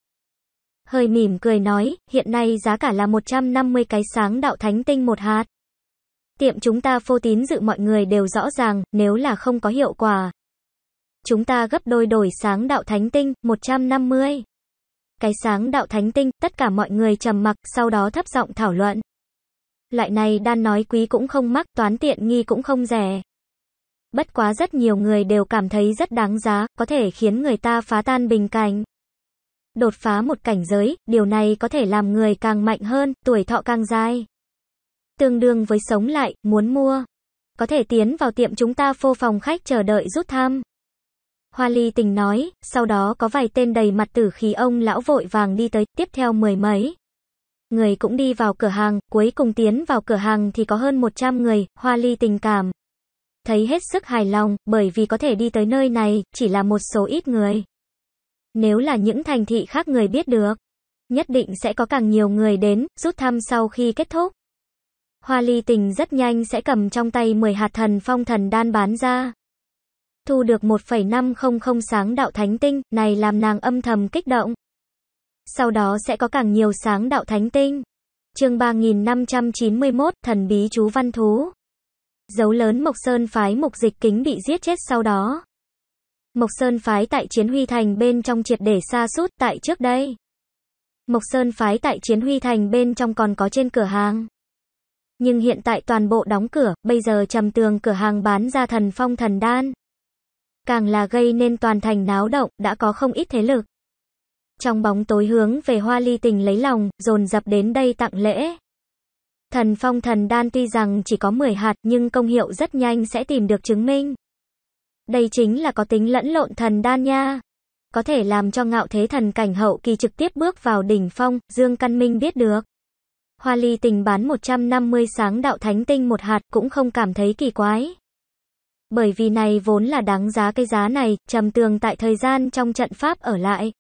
hơi mỉm cười nói, hiện nay giá cả là 150 cái sáng đạo thánh tinh một hạt. Tiệm chúng ta phô tín dự mọi người đều rõ ràng, nếu là không có hiệu quả. Chúng ta gấp đôi đổi sáng đạo thánh tinh, 150. Cái sáng đạo thánh tinh, tất cả mọi người trầm mặc, sau đó thấp giọng thảo luận. Loại này đan nói quý cũng không mắc, toán tiện nghi cũng không rẻ. Bất quá rất nhiều người đều cảm thấy rất đáng giá, có thể khiến người ta phá tan bình cảnh đột phá một cảnh giới, điều này có thể làm người càng mạnh hơn, tuổi thọ càng dài. Tương đương với sống lại, muốn mua. Có thể tiến vào tiệm chúng ta phô phòng khách chờ đợi rút thăm. Hoa ly tình nói, sau đó có vài tên đầy mặt tử khí ông lão vội vàng đi tới, tiếp theo mười mấy. Người cũng đi vào cửa hàng, cuối cùng tiến vào cửa hàng thì có hơn 100 người, hoa ly tình cảm. Thấy hết sức hài lòng, bởi vì có thể đi tới nơi này, chỉ là một số ít người. Nếu là những thành thị khác người biết được, nhất định sẽ có càng nhiều người đến, rút thăm sau khi kết thúc. Hoa ly tình rất nhanh sẽ cầm trong tay 10 hạt thần phong thần đan bán ra. Thu được 1,500 sáng đạo thánh tinh, này làm nàng âm thầm kích động. Sau đó sẽ có càng nhiều sáng đạo thánh tinh. chương 3591, thần bí chú văn thú. Dấu lớn Mộc Sơn phái Mộc Dịch Kính bị giết chết sau đó. Mộc Sơn phái tại Chiến Huy Thành bên trong triệt để xa sút tại trước đây. Mộc Sơn phái tại Chiến Huy Thành bên trong còn có trên cửa hàng. Nhưng hiện tại toàn bộ đóng cửa, bây giờ trầm tường cửa hàng bán ra thần phong thần đan. Càng là gây nên toàn thành náo động, đã có không ít thế lực. Trong bóng tối hướng về hoa ly tình lấy lòng, dồn dập đến đây tặng lễ. Thần phong thần đan tuy rằng chỉ có 10 hạt nhưng công hiệu rất nhanh sẽ tìm được chứng minh. Đây chính là có tính lẫn lộn thần đan nha. Có thể làm cho ngạo thế thần cảnh hậu kỳ trực tiếp bước vào đỉnh phong, Dương Căn Minh biết được. Hoa ly tình bán 150 sáng đạo thánh tinh một hạt cũng không cảm thấy kỳ quái. Bởi vì này vốn là đáng giá cái giá này, trầm tường tại thời gian trong trận pháp ở lại.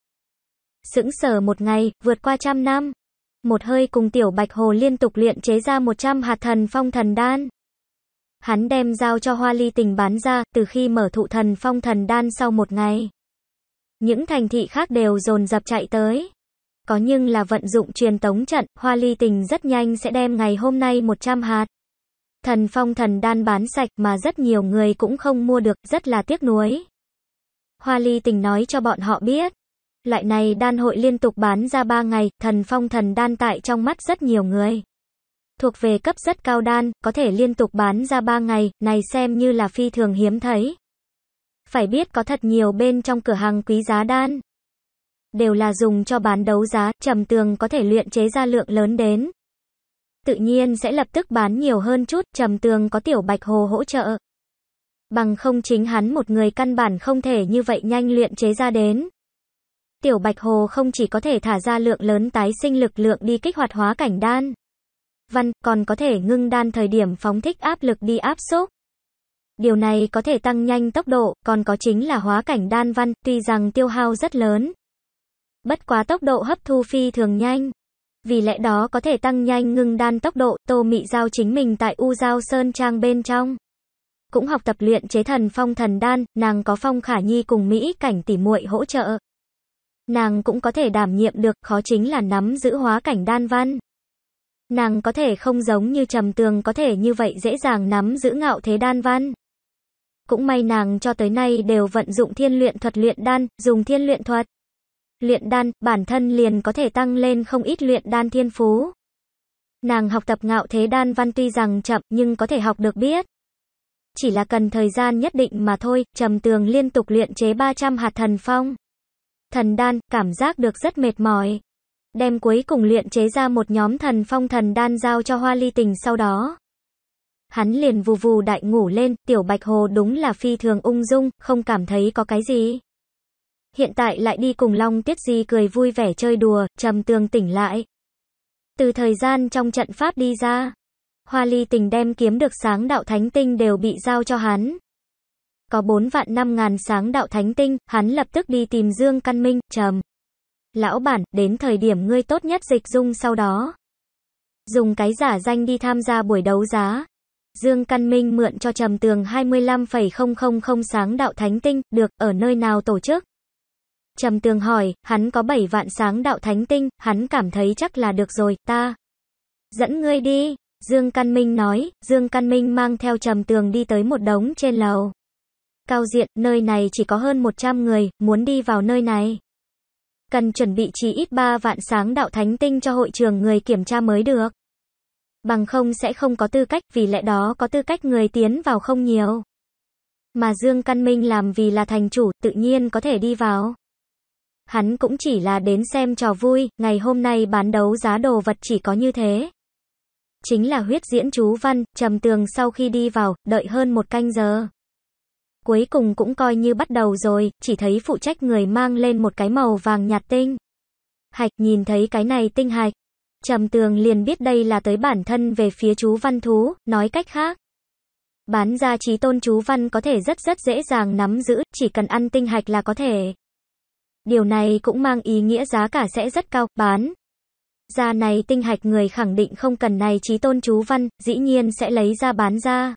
Sững sờ một ngày, vượt qua trăm năm. Một hơi cùng tiểu bạch hồ liên tục luyện chế ra 100 hạt thần phong thần đan hắn đem giao cho hoa ly tình bán ra, từ khi mở thụ thần phong thần đan sau một ngày. Những thành thị khác đều dồn dập chạy tới. Có nhưng là vận dụng truyền tống trận, hoa ly tình rất nhanh sẽ đem ngày hôm nay 100 hạt. Thần phong thần đan bán sạch mà rất nhiều người cũng không mua được, rất là tiếc nuối. Hoa ly tình nói cho bọn họ biết. Loại này đan hội liên tục bán ra 3 ngày, thần phong thần đan tại trong mắt rất nhiều người thuộc về cấp rất cao đan, có thể liên tục bán ra 3 ngày, này xem như là phi thường hiếm thấy. Phải biết có thật nhiều bên trong cửa hàng quý giá đan. Đều là dùng cho bán đấu giá, trầm tường có thể luyện chế ra lượng lớn đến. Tự nhiên sẽ lập tức bán nhiều hơn chút, trầm tường có tiểu bạch hồ hỗ trợ. Bằng không chính hắn một người căn bản không thể như vậy nhanh luyện chế ra đến. Tiểu bạch hồ không chỉ có thể thả ra lượng lớn tái sinh lực lượng đi kích hoạt hóa cảnh đan văn, còn có thể ngưng đan thời điểm phóng thích áp lực đi áp xúc. Điều này có thể tăng nhanh tốc độ, còn có chính là hóa cảnh đan văn, tuy rằng tiêu hao rất lớn. Bất quá tốc độ hấp thu phi thường nhanh. Vì lẽ đó có thể tăng nhanh ngưng đan tốc độ, tô mị giao chính mình tại U Giao Sơn Trang bên trong. Cũng học tập luyện chế thần phong thần đan, nàng có phong khả nhi cùng Mỹ cảnh tỉ muội hỗ trợ. Nàng cũng có thể đảm nhiệm được, khó chính là nắm giữ hóa cảnh đan văn nàng có thể không giống như trầm tường có thể như vậy dễ dàng nắm giữ ngạo thế đan văn. Cũng may nàng cho tới nay đều vận dụng thiên luyện thuật luyện đan, dùng thiên luyện thuật. Luyện đan, bản thân liền có thể tăng lên không ít luyện đan thiên phú. Nàng học tập ngạo thế đan văn tuy rằng chậm nhưng có thể học được biết. Chỉ là cần thời gian nhất định mà thôi, trầm tường liên tục luyện chế 300 hạt thần phong. Thần đan, cảm giác được rất mệt mỏi đem cuối cùng luyện chế ra một nhóm thần phong thần đan giao cho hoa ly tình sau đó. Hắn liền vù vù đại ngủ lên, tiểu bạch hồ đúng là phi thường ung dung, không cảm thấy có cái gì. Hiện tại lại đi cùng Long Tiết Di cười vui vẻ chơi đùa, trầm tương tỉnh lại. Từ thời gian trong trận pháp đi ra, hoa ly tình đem kiếm được sáng đạo thánh tinh đều bị giao cho hắn. Có bốn vạn năm ngàn sáng đạo thánh tinh, hắn lập tức đi tìm Dương Căn Minh, trầm. Lão bản, đến thời điểm ngươi tốt nhất dịch dung sau đó. Dùng cái giả danh đi tham gia buổi đấu giá. Dương Căn Minh mượn cho Trầm Tường 25,000 sáng đạo thánh tinh, được, ở nơi nào tổ chức? Trầm Tường hỏi, hắn có 7 vạn sáng đạo thánh tinh, hắn cảm thấy chắc là được rồi, ta. Dẫn ngươi đi, Dương Căn Minh nói, Dương Căn Minh mang theo Trầm Tường đi tới một đống trên lầu. Cao diện, nơi này chỉ có hơn 100 người, muốn đi vào nơi này cần chuẩn bị chỉ ít 3 vạn sáng đạo thánh tinh cho hội trường người kiểm tra mới được. Bằng không sẽ không có tư cách, vì lẽ đó có tư cách người tiến vào không nhiều. Mà Dương Căn Minh làm vì là thành chủ, tự nhiên có thể đi vào. Hắn cũng chỉ là đến xem trò vui, ngày hôm nay bán đấu giá đồ vật chỉ có như thế. Chính là huyết diễn chú văn, trầm tường sau khi đi vào, đợi hơn một canh giờ. Cuối cùng cũng coi như bắt đầu rồi, chỉ thấy phụ trách người mang lên một cái màu vàng nhạt tinh. Hạch nhìn thấy cái này tinh hạch. Trầm tường liền biết đây là tới bản thân về phía chú văn thú, nói cách khác. Bán ra trí tôn chú văn có thể rất rất dễ dàng nắm giữ, chỉ cần ăn tinh hạch là có thể. Điều này cũng mang ý nghĩa giá cả sẽ rất cao, bán. Ra này tinh hạch người khẳng định không cần này trí tôn chú văn, dĩ nhiên sẽ lấy ra bán ra.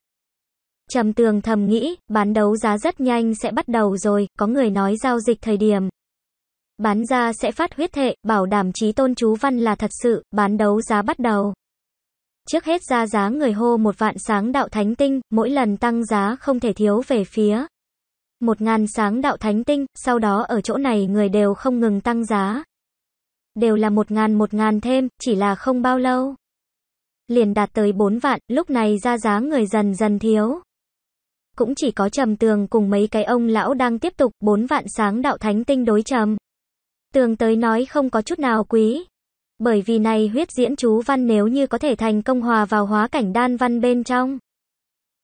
Trầm tường thầm nghĩ, bán đấu giá rất nhanh sẽ bắt đầu rồi, có người nói giao dịch thời điểm. Bán ra sẽ phát huyết thệ, bảo đảm trí tôn chú văn là thật sự, bán đấu giá bắt đầu. Trước hết ra giá người hô một vạn sáng đạo thánh tinh, mỗi lần tăng giá không thể thiếu về phía. Một ngàn sáng đạo thánh tinh, sau đó ở chỗ này người đều không ngừng tăng giá. Đều là một ngàn một ngàn thêm, chỉ là không bao lâu. Liền đạt tới bốn vạn, lúc này ra giá người dần dần thiếu cũng chỉ có trầm tường cùng mấy cái ông lão đang tiếp tục bốn vạn sáng đạo thánh tinh đối trầm. Tường tới nói không có chút nào quý. Bởi vì này huyết diễn chú văn nếu như có thể thành công hòa vào hóa cảnh đan văn bên trong.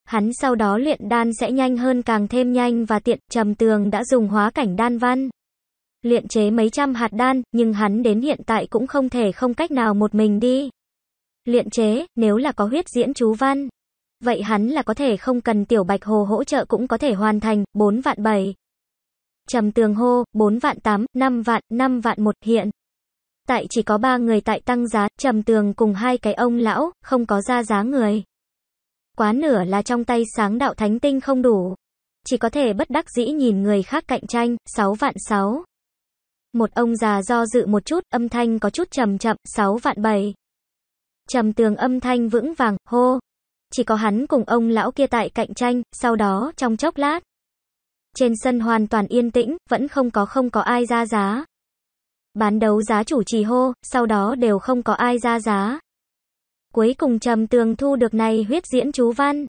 Hắn sau đó luyện đan sẽ nhanh hơn càng thêm nhanh và tiện trầm tường đã dùng hóa cảnh đan văn. Luyện chế mấy trăm hạt đan, nhưng hắn đến hiện tại cũng không thể không cách nào một mình đi. Luyện chế, nếu là có huyết diễn chú văn, vậy hắn là có thể không cần tiểu bạch hồ hỗ trợ cũng có thể hoàn thành, 4 vạn 7. Trầm tường hô, 4 vạn 8, 5 vạn, 5 vạn 1 hiện. Tại chỉ có 3 người tại tăng giá, trầm tường cùng hai cái ông lão, không có ra giá người. Quá nửa là trong tay sáng đạo thánh tinh không đủ. Chỉ có thể bất đắc dĩ nhìn người khác cạnh tranh, 6 vạn 6. Một ông già do dự một chút, âm thanh có chút trầm chậm, 6 vạn 7. Trầm tường âm thanh vững vàng, hô, chỉ có hắn cùng ông lão kia tại cạnh tranh, sau đó trong chốc lát. Trên sân hoàn toàn yên tĩnh, vẫn không có không có ai ra giá. Bán đấu giá chủ trì hô, sau đó đều không có ai ra giá. Cuối cùng trầm tường thu được này huyết diễn chú văn.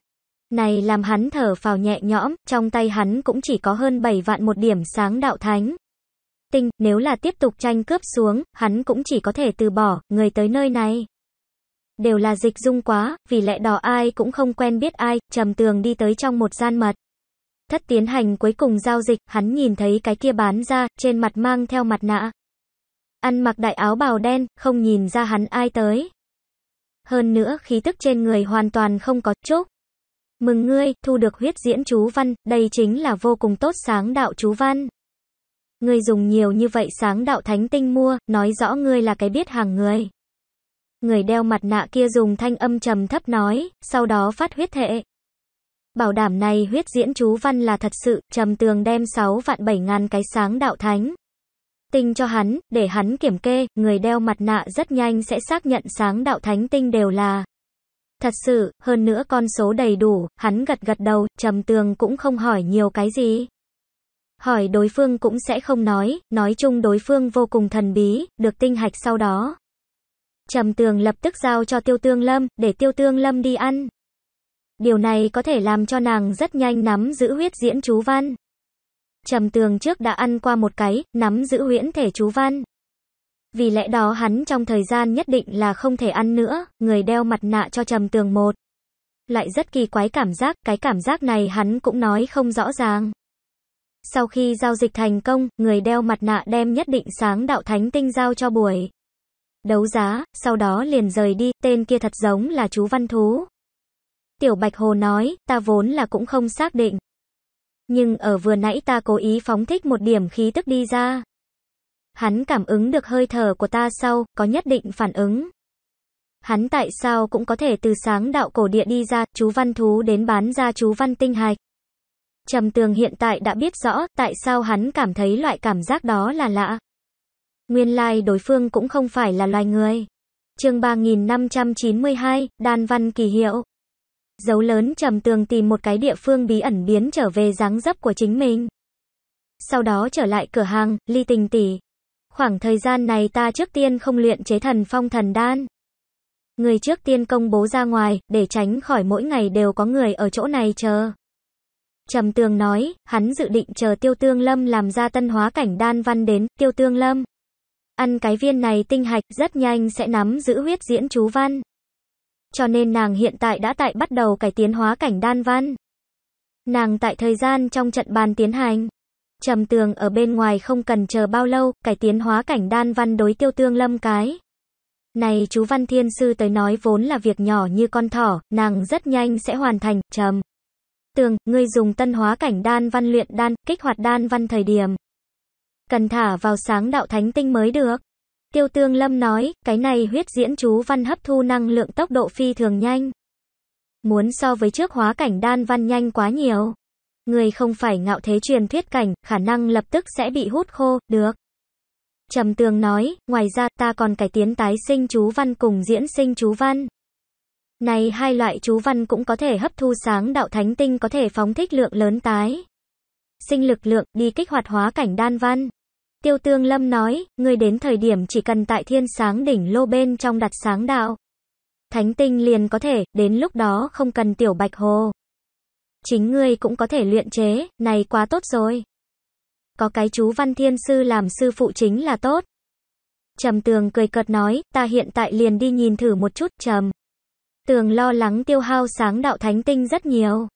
Này làm hắn thở phào nhẹ nhõm, trong tay hắn cũng chỉ có hơn 7 vạn một điểm sáng đạo thánh. Tinh, nếu là tiếp tục tranh cướp xuống, hắn cũng chỉ có thể từ bỏ, người tới nơi này đều là dịch dung quá, vì lẽ đỏ ai cũng không quen biết ai, trầm tường đi tới trong một gian mật. Thất tiến hành cuối cùng giao dịch, hắn nhìn thấy cái kia bán ra, trên mặt mang theo mặt nạ. Ăn mặc đại áo bào đen, không nhìn ra hắn ai tới. Hơn nữa, khí tức trên người hoàn toàn không có chút Mừng ngươi, thu được huyết diễn chú văn, đây chính là vô cùng tốt sáng đạo chú văn. Ngươi dùng nhiều như vậy sáng đạo thánh tinh mua, nói rõ ngươi là cái biết hàng người người đeo mặt nạ kia dùng thanh âm trầm thấp nói, sau đó phát huyết thệ. Bảo đảm này huyết diễn chú văn là thật sự, trầm tường đem 6 vạn 7 ngàn cái sáng đạo thánh. Tinh cho hắn, để hắn kiểm kê, người đeo mặt nạ rất nhanh sẽ xác nhận sáng đạo thánh tinh đều là Thật sự, hơn nữa con số đầy đủ, hắn gật gật đầu, trầm tường cũng không hỏi nhiều cái gì. Hỏi đối phương cũng sẽ không nói, nói chung đối phương vô cùng thần bí, được tinh hạch sau đó. Trầm Tường lập tức giao cho Tiêu Tương Lâm, để Tiêu Tương Lâm đi ăn. Điều này có thể làm cho nàng rất nhanh nắm giữ huyết diễn chú văn. Trầm Tường trước đã ăn qua một cái, nắm giữ huyễn thể chú văn. Vì lẽ đó hắn trong thời gian nhất định là không thể ăn nữa, người đeo mặt nạ cho Trầm Tường một. Lại rất kỳ quái cảm giác, cái cảm giác này hắn cũng nói không rõ ràng. Sau khi giao dịch thành công, người đeo mặt nạ đem nhất định sáng đạo thánh tinh giao cho buổi đấu giá, sau đó liền rời đi, tên kia thật giống là chú Văn Thú. Tiểu Bạch Hồ nói, ta vốn là cũng không xác định. Nhưng ở vừa nãy ta cố ý phóng thích một điểm khí tức đi ra. Hắn cảm ứng được hơi thở của ta sau, có nhất định phản ứng. Hắn tại sao cũng có thể từ sáng đạo cổ địa đi ra, chú văn thú đến bán ra chú văn tinh hạch. Trầm tường hiện tại đã biết rõ tại sao hắn cảm thấy loại cảm giác đó là lạ. Nguyên lai đối phương cũng không phải là loài người. Chương 3592, Đan Văn Kỳ Hiệu. Dấu lớn trầm tường tìm một cái địa phương bí ẩn biến trở về dáng dấp của chính mình. Sau đó trở lại cửa hàng, ly tình tỷ. Khoảng thời gian này ta trước tiên không luyện chế thần phong thần đan. Người trước tiên công bố ra ngoài, để tránh khỏi mỗi ngày đều có người ở chỗ này chờ. Trầm tường nói, hắn dự định chờ tiêu tương lâm làm ra tân hóa cảnh đan văn đến, tiêu tương lâm. Ăn cái viên này tinh hạch rất nhanh sẽ nắm giữ huyết diễn chú văn. Cho nên nàng hiện tại đã tại bắt đầu cải tiến hóa cảnh đan văn. Nàng tại thời gian trong trận bàn tiến hành. Trầm tường ở bên ngoài không cần chờ bao lâu, cải tiến hóa cảnh đan văn đối tiêu tương lâm cái. Này chú Văn Thiên Sư tới nói vốn là việc nhỏ như con thỏ, nàng rất nhanh sẽ hoàn thành, trầm. Tường, ngươi dùng tân hóa cảnh đan văn luyện đan, kích hoạt đan văn thời điểm cần thả vào sáng đạo thánh tinh mới được. Tiêu Tương Lâm nói, cái này huyết diễn chú văn hấp thu năng lượng tốc độ phi thường nhanh. Muốn so với trước hóa cảnh đan văn nhanh quá nhiều. Người không phải ngạo thế truyền thuyết cảnh, khả năng lập tức sẽ bị hút khô, được. Trầm Tường nói, ngoài ra ta còn cải tiến tái sinh chú văn cùng diễn sinh chú văn. Này hai loại chú văn cũng có thể hấp thu sáng đạo thánh tinh có thể phóng thích lượng lớn tái sinh lực lượng đi kích hoạt hóa cảnh đan văn. Tiêu Tương Lâm nói, ngươi đến thời điểm chỉ cần tại thiên sáng đỉnh lô bên trong đặt sáng đạo. Thánh tinh liền có thể, đến lúc đó không cần tiểu bạch hồ. Chính ngươi cũng có thể luyện chế, này quá tốt rồi. Có cái chú Văn Thiên Sư làm sư phụ chính là tốt. Trầm Tường cười cợt nói, ta hiện tại liền đi nhìn thử một chút, Trầm. Tường lo lắng tiêu hao sáng đạo thánh tinh rất nhiều.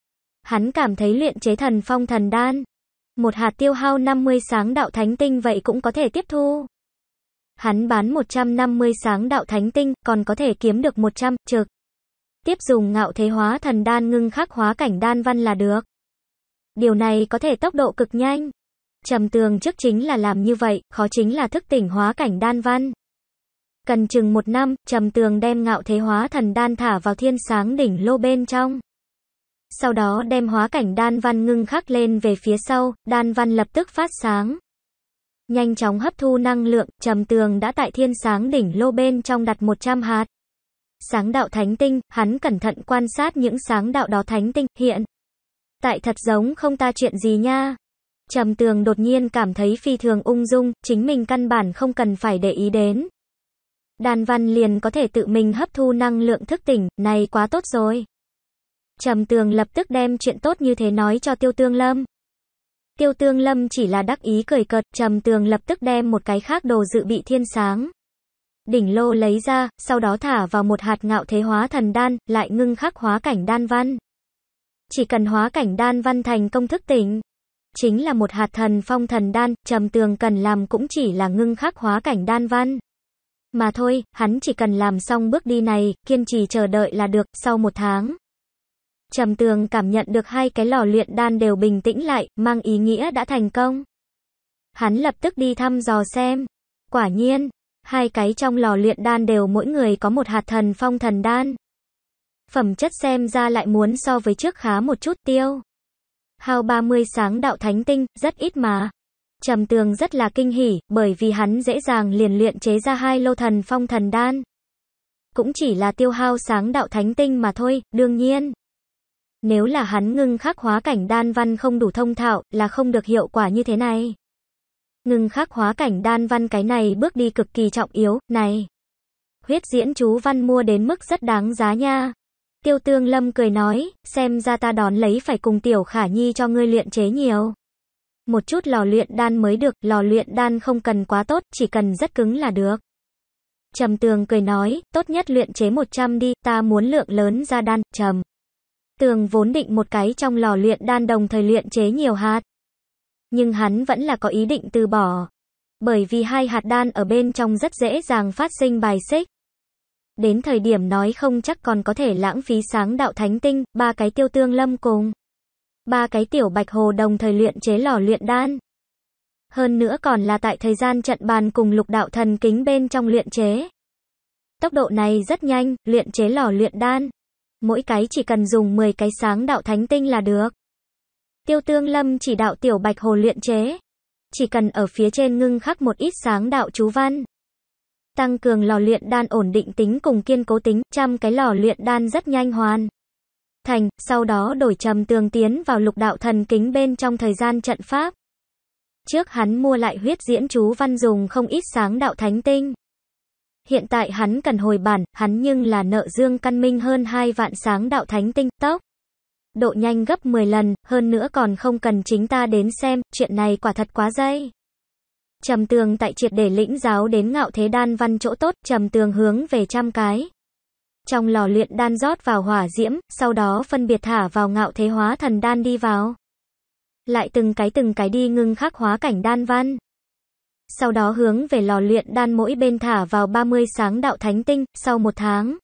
Hắn cảm thấy luyện chế thần phong thần đan, một hạt tiêu hao 50 sáng đạo thánh tinh vậy cũng có thể tiếp thu. Hắn bán 150 sáng đạo thánh tinh, còn có thể kiếm được 100, trực. Tiếp dùng ngạo thế hóa thần đan ngưng khắc hóa cảnh đan văn là được. Điều này có thể tốc độ cực nhanh. Trầm tường trước chính là làm như vậy, khó chính là thức tỉnh hóa cảnh đan văn. Cần chừng một năm, trầm tường đem ngạo thế hóa thần đan thả vào thiên sáng đỉnh lô bên trong. Sau đó đem hóa cảnh đan văn ngưng khắc lên về phía sau, đan văn lập tức phát sáng. Nhanh chóng hấp thu năng lượng, trầm tường đã tại thiên sáng đỉnh lô bên trong đặt 100 hạt. Sáng đạo thánh tinh, hắn cẩn thận quan sát những sáng đạo đó thánh tinh, hiện. Tại thật giống không ta chuyện gì nha. Trầm tường đột nhiên cảm thấy phi thường ung dung, chính mình căn bản không cần phải để ý đến. Đàn văn liền có thể tự mình hấp thu năng lượng thức tỉnh, này quá tốt rồi. Trầm Tường lập tức đem chuyện tốt như thế nói cho Tiêu Tương Lâm. Tiêu Tương Lâm chỉ là đắc ý cười cợt, Trầm Tường lập tức đem một cái khác đồ dự bị thiên sáng. Đỉnh lô lấy ra, sau đó thả vào một hạt ngạo thế hóa thần đan, lại ngưng khắc hóa cảnh đan văn. Chỉ cần hóa cảnh đan văn thành công thức tỉnh, chính là một hạt thần phong thần đan, Trầm Tường cần làm cũng chỉ là ngưng khắc hóa cảnh đan văn. Mà thôi, hắn chỉ cần làm xong bước đi này, kiên trì chờ đợi là được, sau một tháng. Trầm tường cảm nhận được hai cái lò luyện đan đều bình tĩnh lại, mang ý nghĩa đã thành công. Hắn lập tức đi thăm dò xem. Quả nhiên, hai cái trong lò luyện đan đều mỗi người có một hạt thần phong thần đan. Phẩm chất xem ra lại muốn so với trước khá một chút tiêu. Hao 30 sáng đạo thánh tinh, rất ít mà. Trầm tường rất là kinh hỉ, bởi vì hắn dễ dàng liền luyện chế ra hai lô thần phong thần đan. Cũng chỉ là tiêu hao sáng đạo thánh tinh mà thôi, đương nhiên. Nếu là hắn ngưng khắc hóa cảnh đan văn không đủ thông thạo là không được hiệu quả như thế này. Ngưng khắc hóa cảnh đan văn cái này bước đi cực kỳ trọng yếu, này. Huyết diễn chú văn mua đến mức rất đáng giá nha. Tiêu tương lâm cười nói, xem ra ta đón lấy phải cùng tiểu khả nhi cho ngươi luyện chế nhiều. Một chút lò luyện đan mới được, lò luyện đan không cần quá tốt, chỉ cần rất cứng là được. Trầm tường cười nói, tốt nhất luyện chế 100 đi, ta muốn lượng lớn ra đan, trầm. Tường vốn định một cái trong lò luyện đan đồng thời luyện chế nhiều hạt. Nhưng hắn vẫn là có ý định từ bỏ. Bởi vì hai hạt đan ở bên trong rất dễ dàng phát sinh bài xích. Đến thời điểm nói không chắc còn có thể lãng phí sáng đạo thánh tinh, ba cái tiêu tương lâm cùng. Ba cái tiểu bạch hồ đồng thời luyện chế lò luyện đan. Hơn nữa còn là tại thời gian trận bàn cùng lục đạo thần kính bên trong luyện chế. Tốc độ này rất nhanh, luyện chế lò luyện đan mỗi cái chỉ cần dùng 10 cái sáng đạo thánh tinh là được. Tiêu Tương Lâm chỉ đạo Tiểu Bạch Hồ luyện chế. Chỉ cần ở phía trên ngưng khắc một ít sáng đạo chú văn. Tăng cường lò luyện đan ổn định tính cùng kiên cố tính, trăm cái lò luyện đan rất nhanh hoàn. Thành, sau đó đổi trầm tường tiến vào lục đạo thần kính bên trong thời gian trận pháp. Trước hắn mua lại huyết diễn chú văn dùng không ít sáng đạo thánh tinh. Hiện tại hắn cần hồi bản, hắn nhưng là nợ Dương Căn Minh hơn 2 vạn sáng đạo thánh tinh tốc. Độ nhanh gấp 10 lần, hơn nữa còn không cần chính ta đến xem, chuyện này quả thật quá dây. Trầm tường tại triệt để lĩnh giáo đến ngạo thế đan văn chỗ tốt, trầm tường hướng về trăm cái. Trong lò luyện đan rót vào hỏa diễm, sau đó phân biệt thả vào ngạo thế hóa thần đan đi vào. Lại từng cái từng cái đi ngưng khắc hóa cảnh đan văn sau đó hướng về lò luyện đan mỗi bên thả vào 30 sáng đạo thánh tinh, sau một tháng.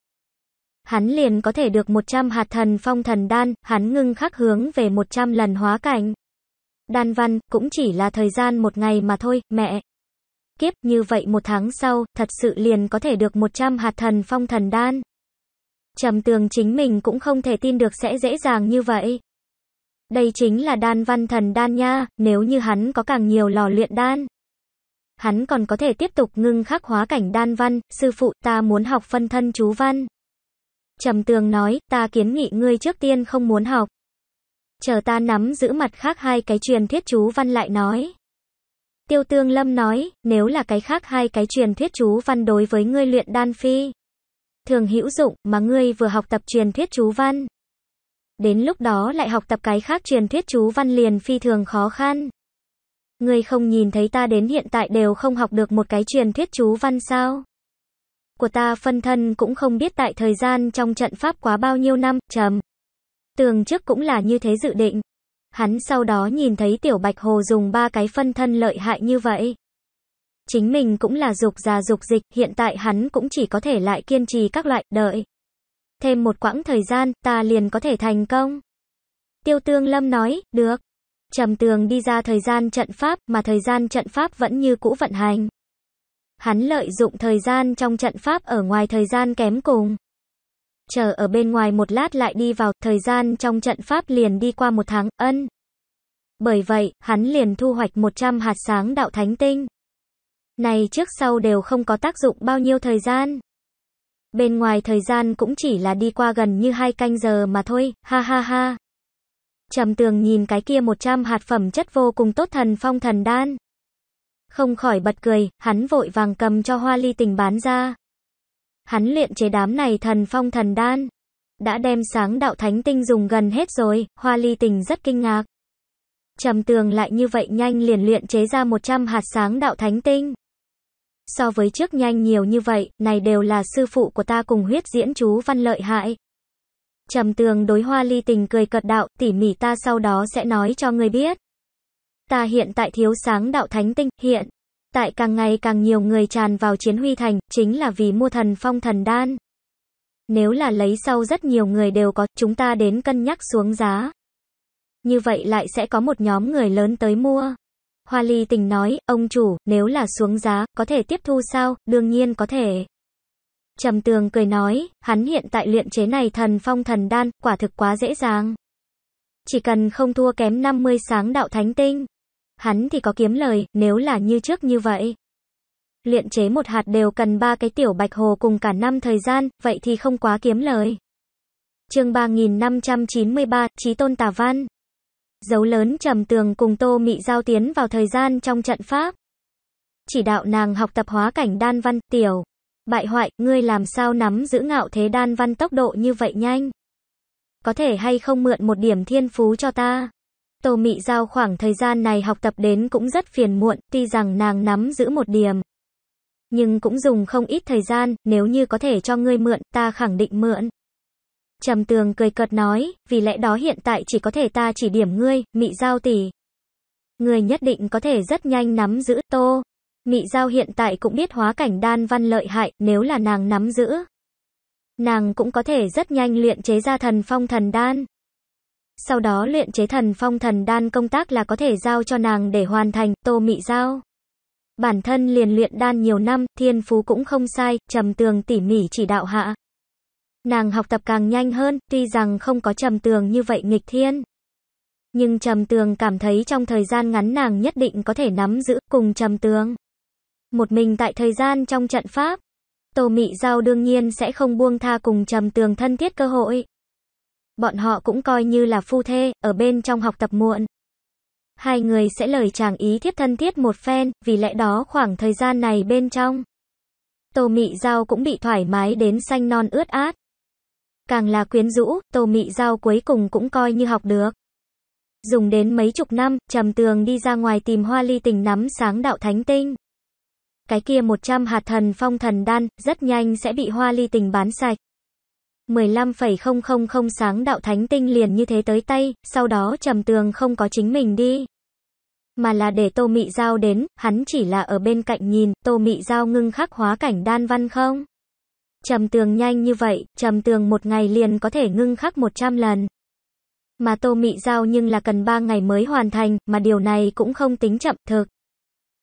Hắn liền có thể được 100 hạt thần phong thần đan, hắn ngưng khắc hướng về 100 lần hóa cảnh. Đan văn, cũng chỉ là thời gian một ngày mà thôi, mẹ. Kiếp như vậy một tháng sau, thật sự liền có thể được 100 hạt thần phong thần đan. Trầm tường chính mình cũng không thể tin được sẽ dễ dàng như vậy. Đây chính là đan văn thần đan nha, nếu như hắn có càng nhiều lò luyện đan. Hắn còn có thể tiếp tục ngưng khắc hóa cảnh đan văn, sư phụ ta muốn học phân thân chú văn. Trầm tường nói, ta kiến nghị ngươi trước tiên không muốn học. Chờ ta nắm giữ mặt khác hai cái truyền thuyết chú văn lại nói. Tiêu tương lâm nói, nếu là cái khác hai cái truyền thuyết chú văn đối với ngươi luyện đan phi. Thường hữu dụng mà ngươi vừa học tập truyền thuyết chú văn. Đến lúc đó lại học tập cái khác truyền thuyết chú văn liền phi thường khó khăn. Ngươi không nhìn thấy ta đến hiện tại đều không học được một cái truyền thuyết chú văn sao? Của ta phân thân cũng không biết tại thời gian trong trận pháp quá bao nhiêu năm, trầm. Tường trước cũng là như thế dự định. Hắn sau đó nhìn thấy tiểu bạch hồ dùng ba cái phân thân lợi hại như vậy. Chính mình cũng là dục già dục dịch, hiện tại hắn cũng chỉ có thể lại kiên trì các loại, đợi. Thêm một quãng thời gian, ta liền có thể thành công. Tiêu tương lâm nói, được. Trầm tường đi ra thời gian trận pháp mà thời gian trận pháp vẫn như cũ vận hành. Hắn lợi dụng thời gian trong trận pháp ở ngoài thời gian kém cùng. Chờ ở bên ngoài một lát lại đi vào, thời gian trong trận pháp liền đi qua một tháng, ân. Bởi vậy, hắn liền thu hoạch 100 hạt sáng đạo thánh tinh. Này trước sau đều không có tác dụng bao nhiêu thời gian. Bên ngoài thời gian cũng chỉ là đi qua gần như hai canh giờ mà thôi, ha ha ha. Trầm tường nhìn cái kia 100 hạt phẩm chất vô cùng tốt thần phong thần đan. Không khỏi bật cười, hắn vội vàng cầm cho hoa ly tình bán ra. Hắn luyện chế đám này thần phong thần đan. Đã đem sáng đạo thánh tinh dùng gần hết rồi, hoa ly tình rất kinh ngạc. Trầm tường lại như vậy nhanh liền luyện chế ra 100 hạt sáng đạo thánh tinh. So với trước nhanh nhiều như vậy, này đều là sư phụ của ta cùng huyết diễn chú văn lợi hại. Trầm tường đối hoa ly tình cười cật đạo, tỉ mỉ ta sau đó sẽ nói cho người biết. Ta hiện tại thiếu sáng đạo thánh tinh, hiện. Tại càng ngày càng nhiều người tràn vào chiến huy thành, chính là vì mua thần phong thần đan. Nếu là lấy sau rất nhiều người đều có, chúng ta đến cân nhắc xuống giá. Như vậy lại sẽ có một nhóm người lớn tới mua. Hoa ly tình nói, ông chủ, nếu là xuống giá, có thể tiếp thu sao, đương nhiên có thể. Trầm tường cười nói, hắn hiện tại luyện chế này thần phong thần đan, quả thực quá dễ dàng. Chỉ cần không thua kém 50 sáng đạo thánh tinh, hắn thì có kiếm lời, nếu là như trước như vậy. Luyện chế một hạt đều cần ba cái tiểu bạch hồ cùng cả năm thời gian, vậy thì không quá kiếm lời. Chương 3593, trí Tôn Tà Văn. Dấu lớn trầm tường cùng Tô Mị giao tiến vào thời gian trong trận pháp. Chỉ đạo nàng học tập hóa cảnh đan văn tiểu Bại hoại, ngươi làm sao nắm giữ ngạo thế đan văn tốc độ như vậy nhanh? Có thể hay không mượn một điểm thiên phú cho ta? Tô Mị Giao khoảng thời gian này học tập đến cũng rất phiền muộn, tuy rằng nàng nắm giữ một điểm. Nhưng cũng dùng không ít thời gian, nếu như có thể cho ngươi mượn, ta khẳng định mượn. Trầm tường cười cợt nói, vì lẽ đó hiện tại chỉ có thể ta chỉ điểm ngươi, Mị Giao tỷ. Ngươi nhất định có thể rất nhanh nắm giữ, Tô mị Giao hiện tại cũng biết hóa cảnh đan văn lợi hại, nếu là nàng nắm giữ. Nàng cũng có thể rất nhanh luyện chế ra thần phong thần đan. Sau đó luyện chế thần phong thần đan công tác là có thể giao cho nàng để hoàn thành, tô mị giao. Bản thân liền luyện đan nhiều năm, thiên phú cũng không sai, trầm tường tỉ mỉ chỉ đạo hạ. Nàng học tập càng nhanh hơn, tuy rằng không có trầm tường như vậy nghịch thiên. Nhưng trầm tường cảm thấy trong thời gian ngắn nàng nhất định có thể nắm giữ cùng trầm tường. Một mình tại thời gian trong trận pháp, Tô Mị Giao đương nhiên sẽ không buông tha cùng Trầm Tường thân thiết cơ hội. Bọn họ cũng coi như là phu thê, ở bên trong học tập muộn. Hai người sẽ lời chàng ý thiếp thân thiết một phen, vì lẽ đó khoảng thời gian này bên trong. Tô Mị Giao cũng bị thoải mái đến xanh non ướt át. Càng là quyến rũ, Tô Mị Giao cuối cùng cũng coi như học được. Dùng đến mấy chục năm, Trầm Tường đi ra ngoài tìm hoa ly tình nắm sáng đạo thánh tinh. Cái kia 100 hạt thần phong thần đan, rất nhanh sẽ bị hoa ly tình bán sạch. 15,000 sáng đạo thánh tinh liền như thế tới tay, sau đó trầm tường không có chính mình đi. Mà là để tô mị giao đến, hắn chỉ là ở bên cạnh nhìn, tô mị giao ngưng khắc hóa cảnh đan văn không? Trầm tường nhanh như vậy, trầm tường một ngày liền có thể ngưng khắc 100 lần. Mà tô mị giao nhưng là cần 3 ngày mới hoàn thành, mà điều này cũng không tính chậm thực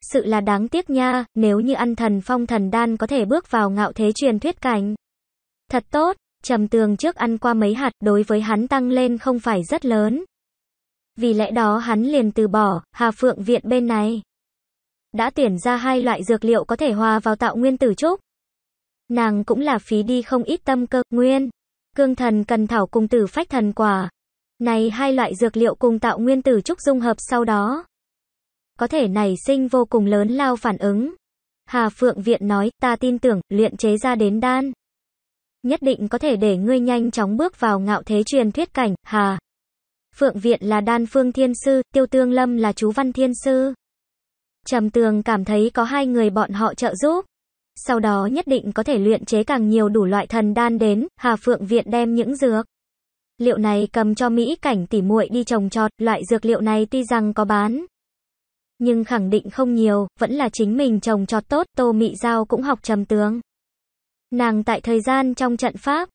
sự là đáng tiếc nha, nếu như ăn thần phong thần đan có thể bước vào ngạo thế truyền thuyết cảnh. Thật tốt, trầm tường trước ăn qua mấy hạt đối với hắn tăng lên không phải rất lớn. Vì lẽ đó hắn liền từ bỏ, Hà Phượng Viện bên này. Đã tuyển ra hai loại dược liệu có thể hòa vào tạo nguyên tử trúc. Nàng cũng là phí đi không ít tâm cơ, nguyên. Cương thần cần thảo cùng tử phách thần quả. Này hai loại dược liệu cùng tạo nguyên tử trúc dung hợp sau đó có thể nảy sinh vô cùng lớn lao phản ứng. Hà Phượng Viện nói, ta tin tưởng, luyện chế ra đến đan. Nhất định có thể để ngươi nhanh chóng bước vào ngạo thế truyền thuyết cảnh, Hà. Phượng Viện là đan phương thiên sư, tiêu tương lâm là chú văn thiên sư. Trầm tường cảm thấy có hai người bọn họ trợ giúp. Sau đó nhất định có thể luyện chế càng nhiều đủ loại thần đan đến, Hà Phượng Viện đem những dược. Liệu này cầm cho Mỹ cảnh tỉ muội đi trồng trọt, loại dược liệu này tuy rằng có bán nhưng khẳng định không nhiều, vẫn là chính mình trồng cho tốt, Tô Mị Giao cũng học trầm tướng. Nàng tại thời gian trong trận pháp,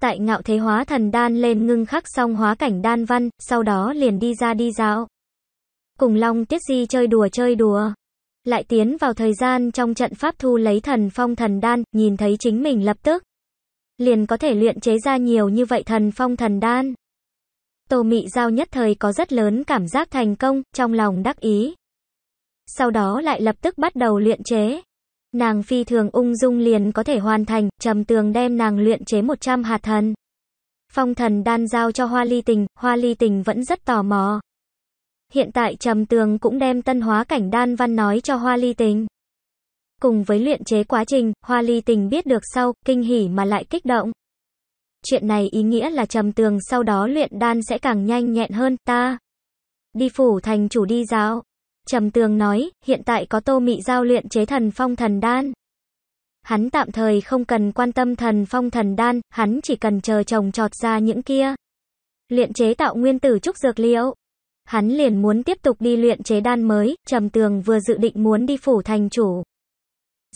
tại ngạo thế hóa thần đan lên ngưng khắc xong hóa cảnh đan văn, sau đó liền đi ra đi dạo. Cùng Long Tiết Di chơi đùa chơi đùa. Lại tiến vào thời gian trong trận pháp thu lấy thần phong thần đan, nhìn thấy chính mình lập tức. Liền có thể luyện chế ra nhiều như vậy thần phong thần đan. Tô Mị Giao nhất thời có rất lớn cảm giác thành công, trong lòng đắc ý sau đó lại lập tức bắt đầu luyện chế. Nàng phi thường ung dung liền có thể hoàn thành, trầm tường đem nàng luyện chế 100 hạt thần. Phong thần đan giao cho hoa ly tình, hoa ly tình vẫn rất tò mò. Hiện tại trầm tường cũng đem tân hóa cảnh đan văn nói cho hoa ly tình. Cùng với luyện chế quá trình, hoa ly tình biết được sau, kinh hỉ mà lại kích động. Chuyện này ý nghĩa là trầm tường sau đó luyện đan sẽ càng nhanh nhẹn hơn ta. Đi phủ thành chủ đi giáo. Trầm tường nói, hiện tại có tô mị giao luyện chế thần phong thần đan. Hắn tạm thời không cần quan tâm thần phong thần đan, hắn chỉ cần chờ chồng trọt ra những kia. Luyện chế tạo nguyên tử trúc dược liệu. Hắn liền muốn tiếp tục đi luyện chế đan mới, trầm tường vừa dự định muốn đi phủ thành chủ.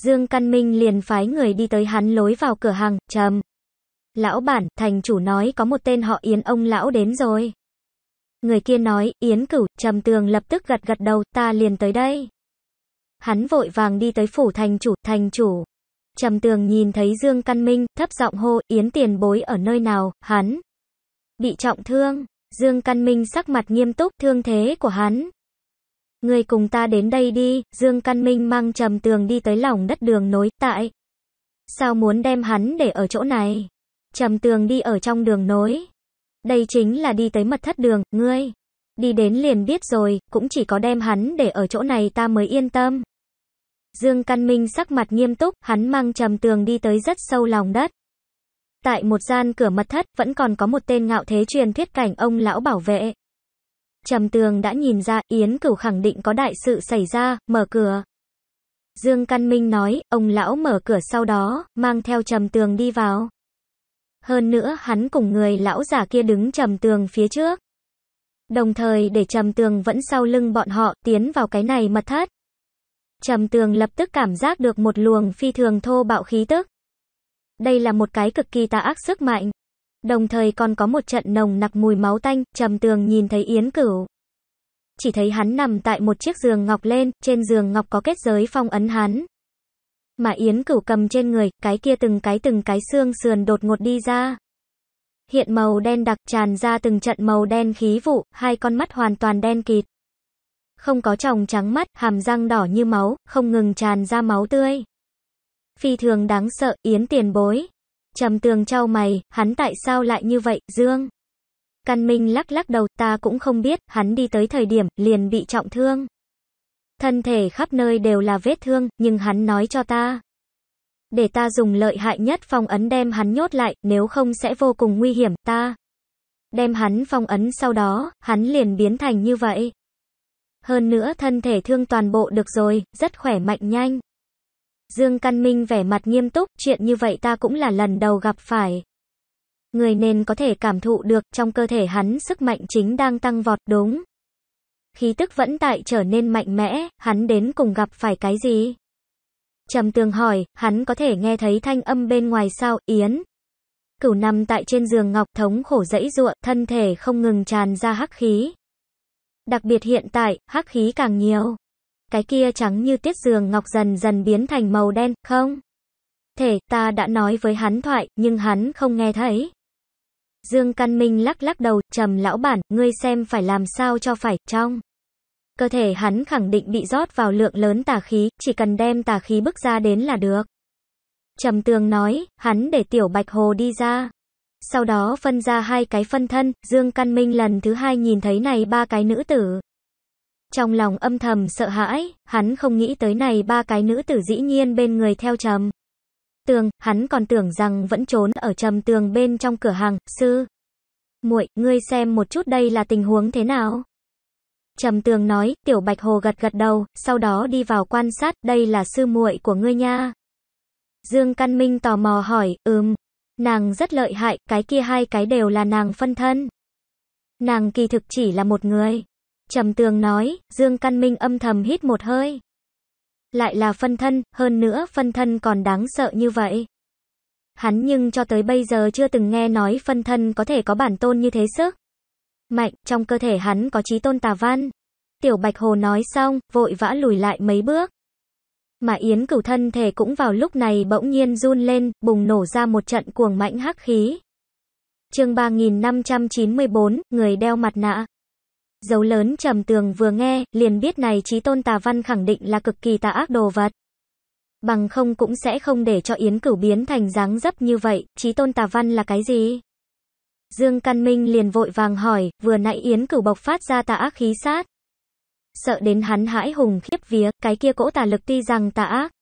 Dương Căn Minh liền phái người đi tới hắn lối vào cửa hàng, trầm. Lão bản, thành chủ nói có một tên họ Yến ông lão đến rồi. Người kia nói, Yến Cửu, Trầm Tường lập tức gật gật đầu, ta liền tới đây. Hắn vội vàng đi tới phủ thành chủ, thành chủ. Trầm Tường nhìn thấy Dương Căn Minh, thấp giọng hô, Yến tiền bối ở nơi nào, hắn. Bị trọng thương, Dương Căn Minh sắc mặt nghiêm túc, thương thế của hắn. Người cùng ta đến đây đi, Dương Căn Minh mang Trầm Tường đi tới lòng đất đường nối, tại. Sao muốn đem hắn để ở chỗ này? Trầm Tường đi ở trong đường nối. Đây chính là đi tới mật thất đường, ngươi. Đi đến liền biết rồi, cũng chỉ có đem hắn để ở chỗ này ta mới yên tâm. Dương Căn Minh sắc mặt nghiêm túc, hắn mang trầm tường đi tới rất sâu lòng đất. Tại một gian cửa mật thất, vẫn còn có một tên ngạo thế truyền thuyết cảnh ông lão bảo vệ. Trầm tường đã nhìn ra, Yến Cửu khẳng định có đại sự xảy ra, mở cửa. Dương Căn Minh nói, ông lão mở cửa sau đó, mang theo trầm tường đi vào. Hơn nữa hắn cùng người lão giả kia đứng trầm tường phía trước. Đồng thời để trầm tường vẫn sau lưng bọn họ tiến vào cái này mật thất. Trầm tường lập tức cảm giác được một luồng phi thường thô bạo khí tức. Đây là một cái cực kỳ tà ác sức mạnh. Đồng thời còn có một trận nồng nặc mùi máu tanh, trầm tường nhìn thấy Yến Cửu. Chỉ thấy hắn nằm tại một chiếc giường ngọc lên, trên giường ngọc có kết giới phong ấn hắn. Mà Yến Cửu cầm trên người, cái kia từng cái từng cái xương sườn đột ngột đi ra. Hiện màu đen đặc tràn ra từng trận màu đen khí vụ, hai con mắt hoàn toàn đen kịt. Không có tròng trắng mắt, hàm răng đỏ như máu, không ngừng tràn ra máu tươi. Phi thường đáng sợ, Yến tiền bối. Trầm tường trao mày, hắn tại sao lại như vậy, Dương? Căn Minh lắc lắc đầu, ta cũng không biết, hắn đi tới thời điểm, liền bị trọng thương thân thể khắp nơi đều là vết thương, nhưng hắn nói cho ta. Để ta dùng lợi hại nhất phong ấn đem hắn nhốt lại, nếu không sẽ vô cùng nguy hiểm, ta. Đem hắn phong ấn sau đó, hắn liền biến thành như vậy. Hơn nữa thân thể thương toàn bộ được rồi, rất khỏe mạnh nhanh. Dương Căn Minh vẻ mặt nghiêm túc, chuyện như vậy ta cũng là lần đầu gặp phải. Người nên có thể cảm thụ được trong cơ thể hắn sức mạnh chính đang tăng vọt đúng khí tức vẫn tại trở nên mạnh mẽ, hắn đến cùng gặp phải cái gì? Trầm tường hỏi, hắn có thể nghe thấy thanh âm bên ngoài sao, Yến? Cửu nằm tại trên giường ngọc thống khổ dãy ruộng, thân thể không ngừng tràn ra hắc khí. Đặc biệt hiện tại, hắc khí càng nhiều. Cái kia trắng như tiết giường ngọc dần dần biến thành màu đen, không? Thể, ta đã nói với hắn thoại, nhưng hắn không nghe thấy. Dương Căn Minh lắc lắc đầu, trầm lão bản, ngươi xem phải làm sao cho phải, trong. Cơ thể hắn khẳng định bị rót vào lượng lớn tà khí, chỉ cần đem tà khí bức ra đến là được. Trầm tường nói, hắn để tiểu bạch hồ đi ra. Sau đó phân ra hai cái phân thân, Dương Căn Minh lần thứ hai nhìn thấy này ba cái nữ tử. Trong lòng âm thầm sợ hãi, hắn không nghĩ tới này ba cái nữ tử dĩ nhiên bên người theo trầm tường, hắn còn tưởng rằng vẫn trốn ở trầm tường bên trong cửa hàng, sư. muội ngươi xem một chút đây là tình huống thế nào? Trầm tường nói, tiểu bạch hồ gật gật đầu, sau đó đi vào quan sát, đây là sư muội của ngươi nha. Dương Căn Minh tò mò hỏi, ừm, nàng rất lợi hại, cái kia hai cái đều là nàng phân thân. Nàng kỳ thực chỉ là một người. Trầm tường nói, Dương Căn Minh âm thầm hít một hơi lại là phân thân, hơn nữa phân thân còn đáng sợ như vậy. Hắn nhưng cho tới bây giờ chưa từng nghe nói phân thân có thể có bản tôn như thế sức. Mạnh, trong cơ thể hắn có trí tôn tà văn. Tiểu Bạch Hồ nói xong, vội vã lùi lại mấy bước. Mà Yến cửu thân thể cũng vào lúc này bỗng nhiên run lên, bùng nổ ra một trận cuồng mãnh hắc khí. chương 3594, người đeo mặt nạ. Dấu lớn trầm tường vừa nghe, liền biết này trí tôn tà văn khẳng định là cực kỳ tà ác đồ vật. Bằng không cũng sẽ không để cho Yến Cửu biến thành dáng dấp như vậy, trí tôn tà văn là cái gì? Dương Căn Minh liền vội vàng hỏi, vừa nãy Yến Cửu bộc phát ra tà ác khí sát. Sợ đến hắn hãi hùng khiếp vía, cái kia cỗ tà lực tuy rằng tà ác,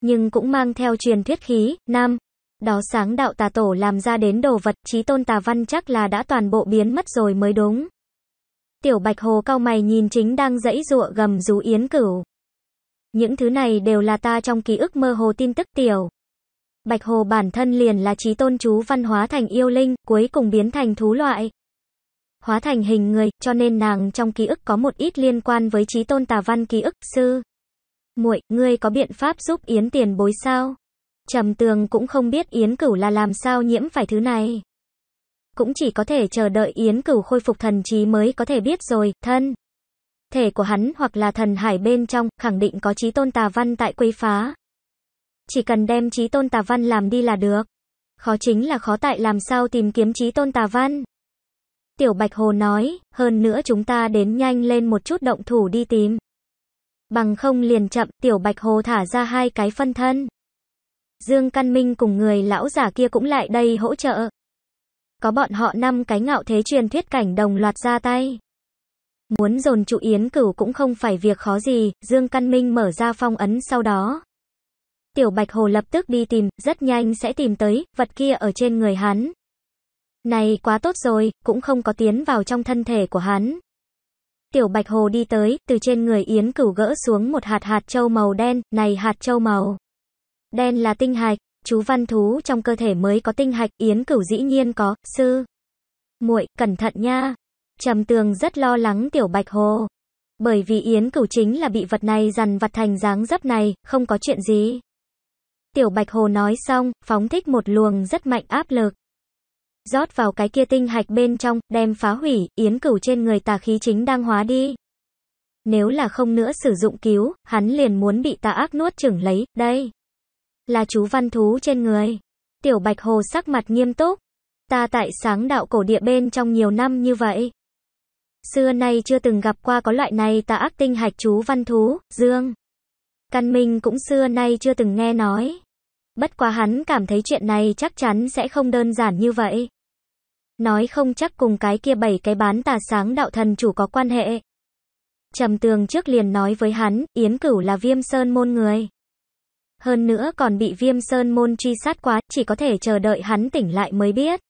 nhưng cũng mang theo truyền thuyết khí, nam. Đó sáng đạo tà tổ làm ra đến đồ vật trí tôn tà văn chắc là đã toàn bộ biến mất rồi mới đúng. Tiểu Bạch Hồ cao mày nhìn chính đang dãy dụa gầm rú Yến Cửu. Những thứ này đều là ta trong ký ức mơ hồ tin tức tiểu. Bạch Hồ bản thân liền là trí tôn chú văn hóa thành yêu linh, cuối cùng biến thành thú loại. Hóa thành hình người, cho nên nàng trong ký ức có một ít liên quan với trí tôn tà văn ký ức sư. muội ngươi có biện pháp giúp Yến tiền bối sao? Trầm tường cũng không biết Yến cửu là làm sao nhiễm phải thứ này cũng chỉ có thể chờ đợi Yến Cửu khôi phục thần trí mới có thể biết rồi, thân. Thể của hắn hoặc là thần hải bên trong, khẳng định có trí tôn tà văn tại quấy phá. Chỉ cần đem trí tôn tà văn làm đi là được. Khó chính là khó tại làm sao tìm kiếm trí tôn tà văn. Tiểu Bạch Hồ nói, hơn nữa chúng ta đến nhanh lên một chút động thủ đi tìm. Bằng không liền chậm, Tiểu Bạch Hồ thả ra hai cái phân thân. Dương Căn Minh cùng người lão giả kia cũng lại đây hỗ trợ có bọn họ năm cái ngạo thế truyền thuyết cảnh đồng loạt ra tay. Muốn dồn trụ Yến Cửu cũng không phải việc khó gì, Dương Căn Minh mở ra phong ấn sau đó. Tiểu Bạch Hồ lập tức đi tìm, rất nhanh sẽ tìm tới, vật kia ở trên người hắn. Này quá tốt rồi, cũng không có tiến vào trong thân thể của hắn. Tiểu Bạch Hồ đi tới, từ trên người Yến Cửu gỡ xuống một hạt hạt châu màu đen, này hạt châu màu. Đen là tinh hạch, chú văn thú trong cơ thể mới có tinh hạch, Yến Cửu dĩ nhiên có, sư. muội cẩn thận nha. Trầm tường rất lo lắng tiểu bạch hồ. Bởi vì Yến Cửu chính là bị vật này dằn vặt thành dáng dấp này, không có chuyện gì. Tiểu bạch hồ nói xong, phóng thích một luồng rất mạnh áp lực. Rót vào cái kia tinh hạch bên trong, đem phá hủy, Yến Cửu trên người tà khí chính đang hóa đi. Nếu là không nữa sử dụng cứu, hắn liền muốn bị tà ác nuốt chửng lấy, đây là chú văn thú trên người. Tiểu Bạch Hồ sắc mặt nghiêm túc. Ta tại sáng đạo cổ địa bên trong nhiều năm như vậy. Xưa nay chưa từng gặp qua có loại này tà ác tinh hạch chú văn thú, Dương. Căn Minh cũng xưa nay chưa từng nghe nói. Bất quá hắn cảm thấy chuyện này chắc chắn sẽ không đơn giản như vậy. Nói không chắc cùng cái kia bảy cái bán tà sáng đạo thần chủ có quan hệ. Trầm tường trước liền nói với hắn, Yến Cửu là viêm sơn môn người hơn nữa còn bị viêm sơn môn truy sát quá, chỉ có thể chờ đợi hắn tỉnh lại mới biết.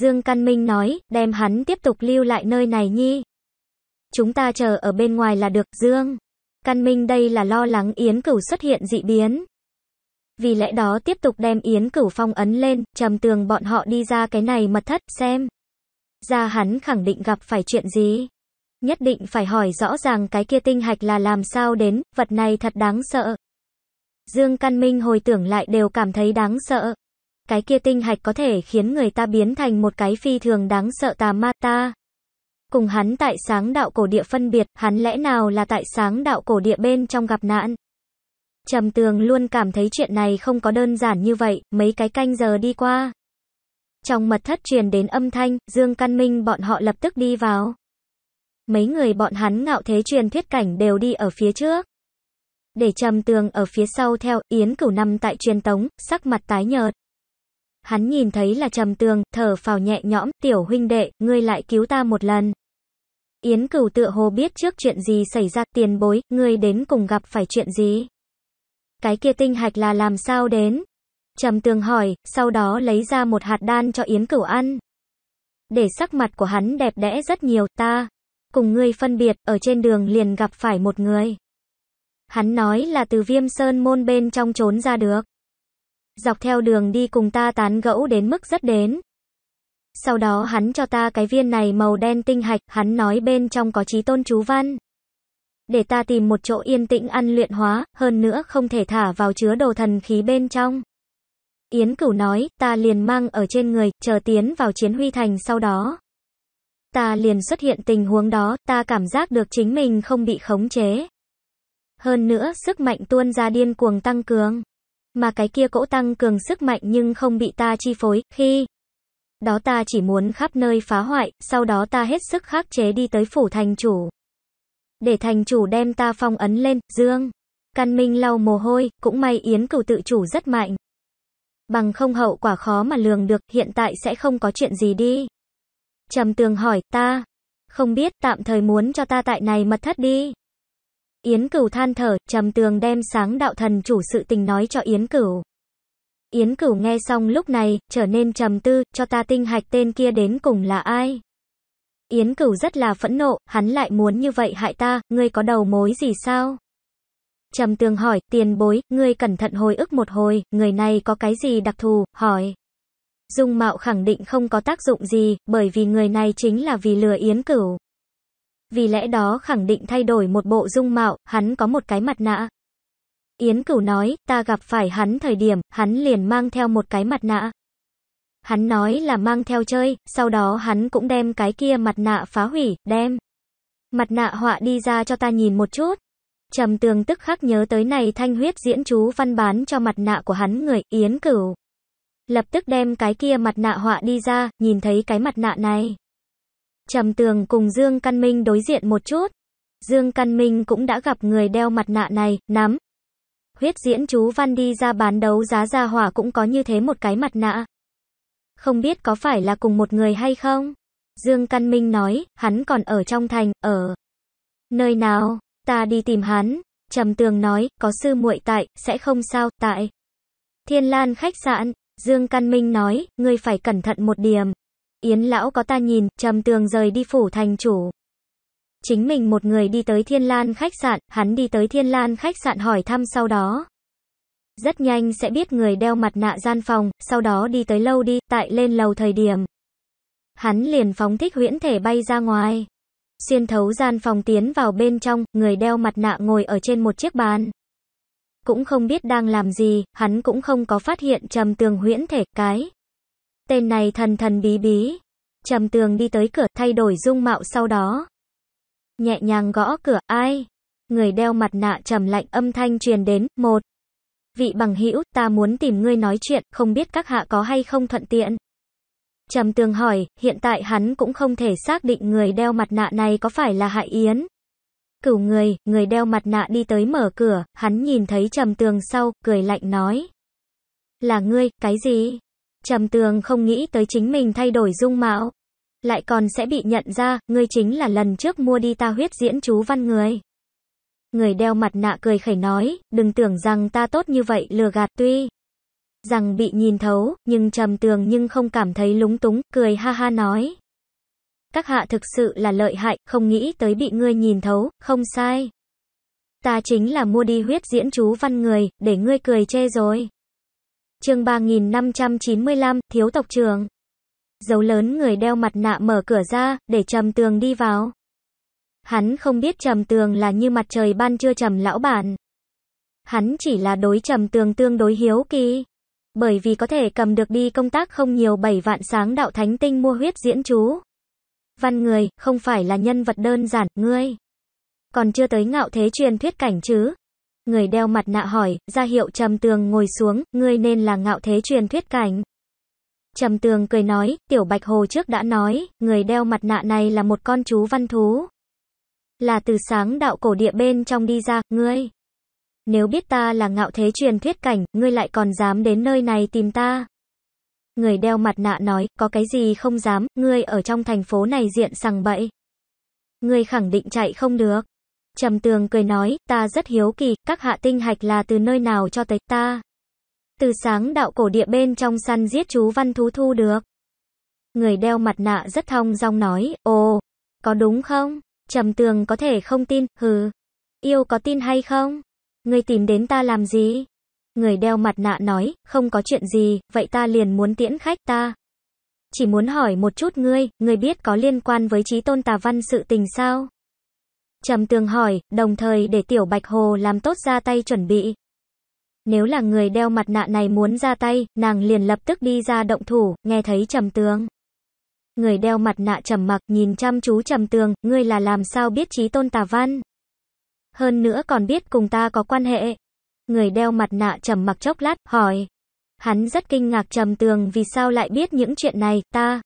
Dương Căn Minh nói, đem hắn tiếp tục lưu lại nơi này nhi. Chúng ta chờ ở bên ngoài là được, Dương. Căn Minh đây là lo lắng Yến Cửu xuất hiện dị biến. Vì lẽ đó tiếp tục đem Yến Cửu phong ấn lên, trầm tường bọn họ đi ra cái này mật thất, xem. Ra hắn khẳng định gặp phải chuyện gì. Nhất định phải hỏi rõ ràng cái kia tinh hạch là làm sao đến, vật này thật đáng sợ. Dương Căn Minh hồi tưởng lại đều cảm thấy đáng sợ. Cái kia tinh hạch có thể khiến người ta biến thành một cái phi thường đáng sợ tà ma ta. Cùng hắn tại sáng đạo cổ địa phân biệt, hắn lẽ nào là tại sáng đạo cổ địa bên trong gặp nạn. Trầm tường luôn cảm thấy chuyện này không có đơn giản như vậy, mấy cái canh giờ đi qua. Trong mật thất truyền đến âm thanh, Dương Căn Minh bọn họ lập tức đi vào. Mấy người bọn hắn ngạo thế truyền thuyết cảnh đều đi ở phía trước để trầm tường ở phía sau theo, Yến Cửu năm tại truyền tống, sắc mặt tái nhợt. Hắn nhìn thấy là trầm tường, thở phào nhẹ nhõm, tiểu huynh đệ, ngươi lại cứu ta một lần. Yến Cửu tựa hồ biết trước chuyện gì xảy ra, tiền bối, ngươi đến cùng gặp phải chuyện gì? Cái kia tinh hạch là làm sao đến? Trầm tường hỏi, sau đó lấy ra một hạt đan cho Yến Cửu ăn. Để sắc mặt của hắn đẹp đẽ rất nhiều, ta, cùng ngươi phân biệt, ở trên đường liền gặp phải một người. Hắn nói là từ viêm sơn môn bên trong trốn ra được. Dọc theo đường đi cùng ta tán gẫu đến mức rất đến. Sau đó hắn cho ta cái viên này màu đen tinh hạch, hắn nói bên trong có trí tôn chú văn. Để ta tìm một chỗ yên tĩnh ăn luyện hóa, hơn nữa không thể thả vào chứa đồ thần khí bên trong. Yến cửu nói, ta liền mang ở trên người, chờ tiến vào chiến huy thành sau đó. Ta liền xuất hiện tình huống đó, ta cảm giác được chính mình không bị khống chế. Hơn nữa, sức mạnh tuôn ra điên cuồng tăng cường. Mà cái kia cỗ tăng cường sức mạnh nhưng không bị ta chi phối, khi đó ta chỉ muốn khắp nơi phá hoại, sau đó ta hết sức khắc chế đi tới phủ thành chủ. Để thành chủ đem ta phong ấn lên, dương. Căn minh lau mồ hôi, cũng may yến cửu tự chủ rất mạnh. Bằng không hậu quả khó mà lường được, hiện tại sẽ không có chuyện gì đi. Trầm tường hỏi, ta, không biết, tạm thời muốn cho ta tại này mật thất đi. Yến Cửu than thở, trầm tường đem sáng đạo thần chủ sự tình nói cho Yến Cửu. Yến Cửu nghe xong lúc này, trở nên trầm tư, cho ta tinh hạch tên kia đến cùng là ai? Yến Cửu rất là phẫn nộ, hắn lại muốn như vậy hại ta, ngươi có đầu mối gì sao? Trầm tường hỏi, tiền bối, ngươi cẩn thận hồi ức một hồi, người này có cái gì đặc thù, hỏi. Dung mạo khẳng định không có tác dụng gì, bởi vì người này chính là vì lừa Yến Cửu. Vì lẽ đó khẳng định thay đổi một bộ dung mạo, hắn có một cái mặt nạ. Yến Cửu nói, ta gặp phải hắn thời điểm, hắn liền mang theo một cái mặt nạ. Hắn nói là mang theo chơi, sau đó hắn cũng đem cái kia mặt nạ phá hủy, đem. Mặt nạ họa đi ra cho ta nhìn một chút. Trầm tường tức khắc nhớ tới này thanh huyết diễn chú văn bán cho mặt nạ của hắn người, Yến Cửu. Lập tức đem cái kia mặt nạ họa đi ra, nhìn thấy cái mặt nạ này. Trầm Tường cùng Dương Căn Minh đối diện một chút. Dương Căn Minh cũng đã gặp người đeo mặt nạ này, nắm. Huyết diễn chú Văn đi ra bán đấu giá ra hỏa cũng có như thế một cái mặt nạ. Không biết có phải là cùng một người hay không? Dương Căn Minh nói, hắn còn ở trong thành, ở nơi nào, ta đi tìm hắn. Trầm Tường nói, có sư muội tại, sẽ không sao, tại. Thiên Lan khách sạn, Dương Căn Minh nói, ngươi phải cẩn thận một điểm. Yến lão có ta nhìn, trầm tường rời đi phủ thành chủ. Chính mình một người đi tới Thiên Lan khách sạn, hắn đi tới Thiên Lan khách sạn hỏi thăm sau đó. Rất nhanh sẽ biết người đeo mặt nạ gian phòng, sau đó đi tới lâu đi, tại lên lầu thời điểm. Hắn liền phóng thích huyễn thể bay ra ngoài. Xuyên thấu gian phòng tiến vào bên trong, người đeo mặt nạ ngồi ở trên một chiếc bàn. Cũng không biết đang làm gì, hắn cũng không có phát hiện trầm tường huyễn thể cái. Tên này thần thần bí bí. Trầm tường đi tới cửa thay đổi dung mạo sau đó. Nhẹ nhàng gõ cửa, ai? Người đeo mặt nạ trầm lạnh âm thanh truyền đến, một. Vị bằng hữu ta muốn tìm ngươi nói chuyện, không biết các hạ có hay không thuận tiện. Trầm tường hỏi, hiện tại hắn cũng không thể xác định người đeo mặt nạ này có phải là Hại Yến. Cửu người, người đeo mặt nạ đi tới mở cửa, hắn nhìn thấy trầm tường sau, cười lạnh nói. Là ngươi, cái gì? Trầm tường không nghĩ tới chính mình thay đổi dung mạo. Lại còn sẽ bị nhận ra, ngươi chính là lần trước mua đi ta huyết diễn chú văn người. Người đeo mặt nạ cười khẩy nói, đừng tưởng rằng ta tốt như vậy lừa gạt tuy. Rằng bị nhìn thấu, nhưng trầm tường nhưng không cảm thấy lúng túng, cười ha ha nói. Các hạ thực sự là lợi hại, không nghĩ tới bị ngươi nhìn thấu, không sai. Ta chính là mua đi huyết diễn chú văn người, để ngươi cười chê rồi. Chương 3595, thiếu tộc trường Dấu lớn người đeo mặt nạ mở cửa ra, để Trầm Tường đi vào. Hắn không biết Trầm Tường là như mặt trời ban trưa Trầm lão bản. Hắn chỉ là đối Trầm Tường tương đối hiếu kỳ, bởi vì có thể cầm được đi công tác không nhiều bảy vạn sáng đạo thánh tinh mua huyết diễn chú. Văn người, không phải là nhân vật đơn giản, ngươi. Còn chưa tới ngạo thế truyền thuyết cảnh chứ, Người đeo mặt nạ hỏi, ra hiệu Trầm Tường ngồi xuống, ngươi nên là ngạo thế truyền thuyết cảnh. Trầm Tường cười nói, Tiểu Bạch Hồ trước đã nói, người đeo mặt nạ này là một con chú văn thú. Là từ sáng đạo cổ địa bên trong đi ra, ngươi. Nếu biết ta là ngạo thế truyền thuyết cảnh, ngươi lại còn dám đến nơi này tìm ta. Người đeo mặt nạ nói, có cái gì không dám, ngươi ở trong thành phố này diện sằng bậy. Ngươi khẳng định chạy không được. Trầm tường cười nói, ta rất hiếu kỳ, các hạ tinh hạch là từ nơi nào cho tới ta. Từ sáng đạo cổ địa bên trong săn giết chú văn thú thu được. Người đeo mặt nạ rất thong dong nói, ồ, có đúng không? Trầm tường có thể không tin, hừ. Yêu có tin hay không? Người tìm đến ta làm gì? Người đeo mặt nạ nói, không có chuyện gì, vậy ta liền muốn tiễn khách ta. Chỉ muốn hỏi một chút ngươi, ngươi biết có liên quan với trí tôn tà văn sự tình sao? Trầm tường hỏi, đồng thời để tiểu bạch hồ làm tốt ra tay chuẩn bị. Nếu là người đeo mặt nạ này muốn ra tay, nàng liền lập tức đi ra động thủ, nghe thấy trầm tường. Người đeo mặt nạ trầm mặc nhìn chăm chú trầm tường, ngươi là làm sao biết trí tôn tà văn. Hơn nữa còn biết cùng ta có quan hệ. Người đeo mặt nạ trầm mặc chốc lát, hỏi. Hắn rất kinh ngạc trầm tường vì sao lại biết những chuyện này, ta,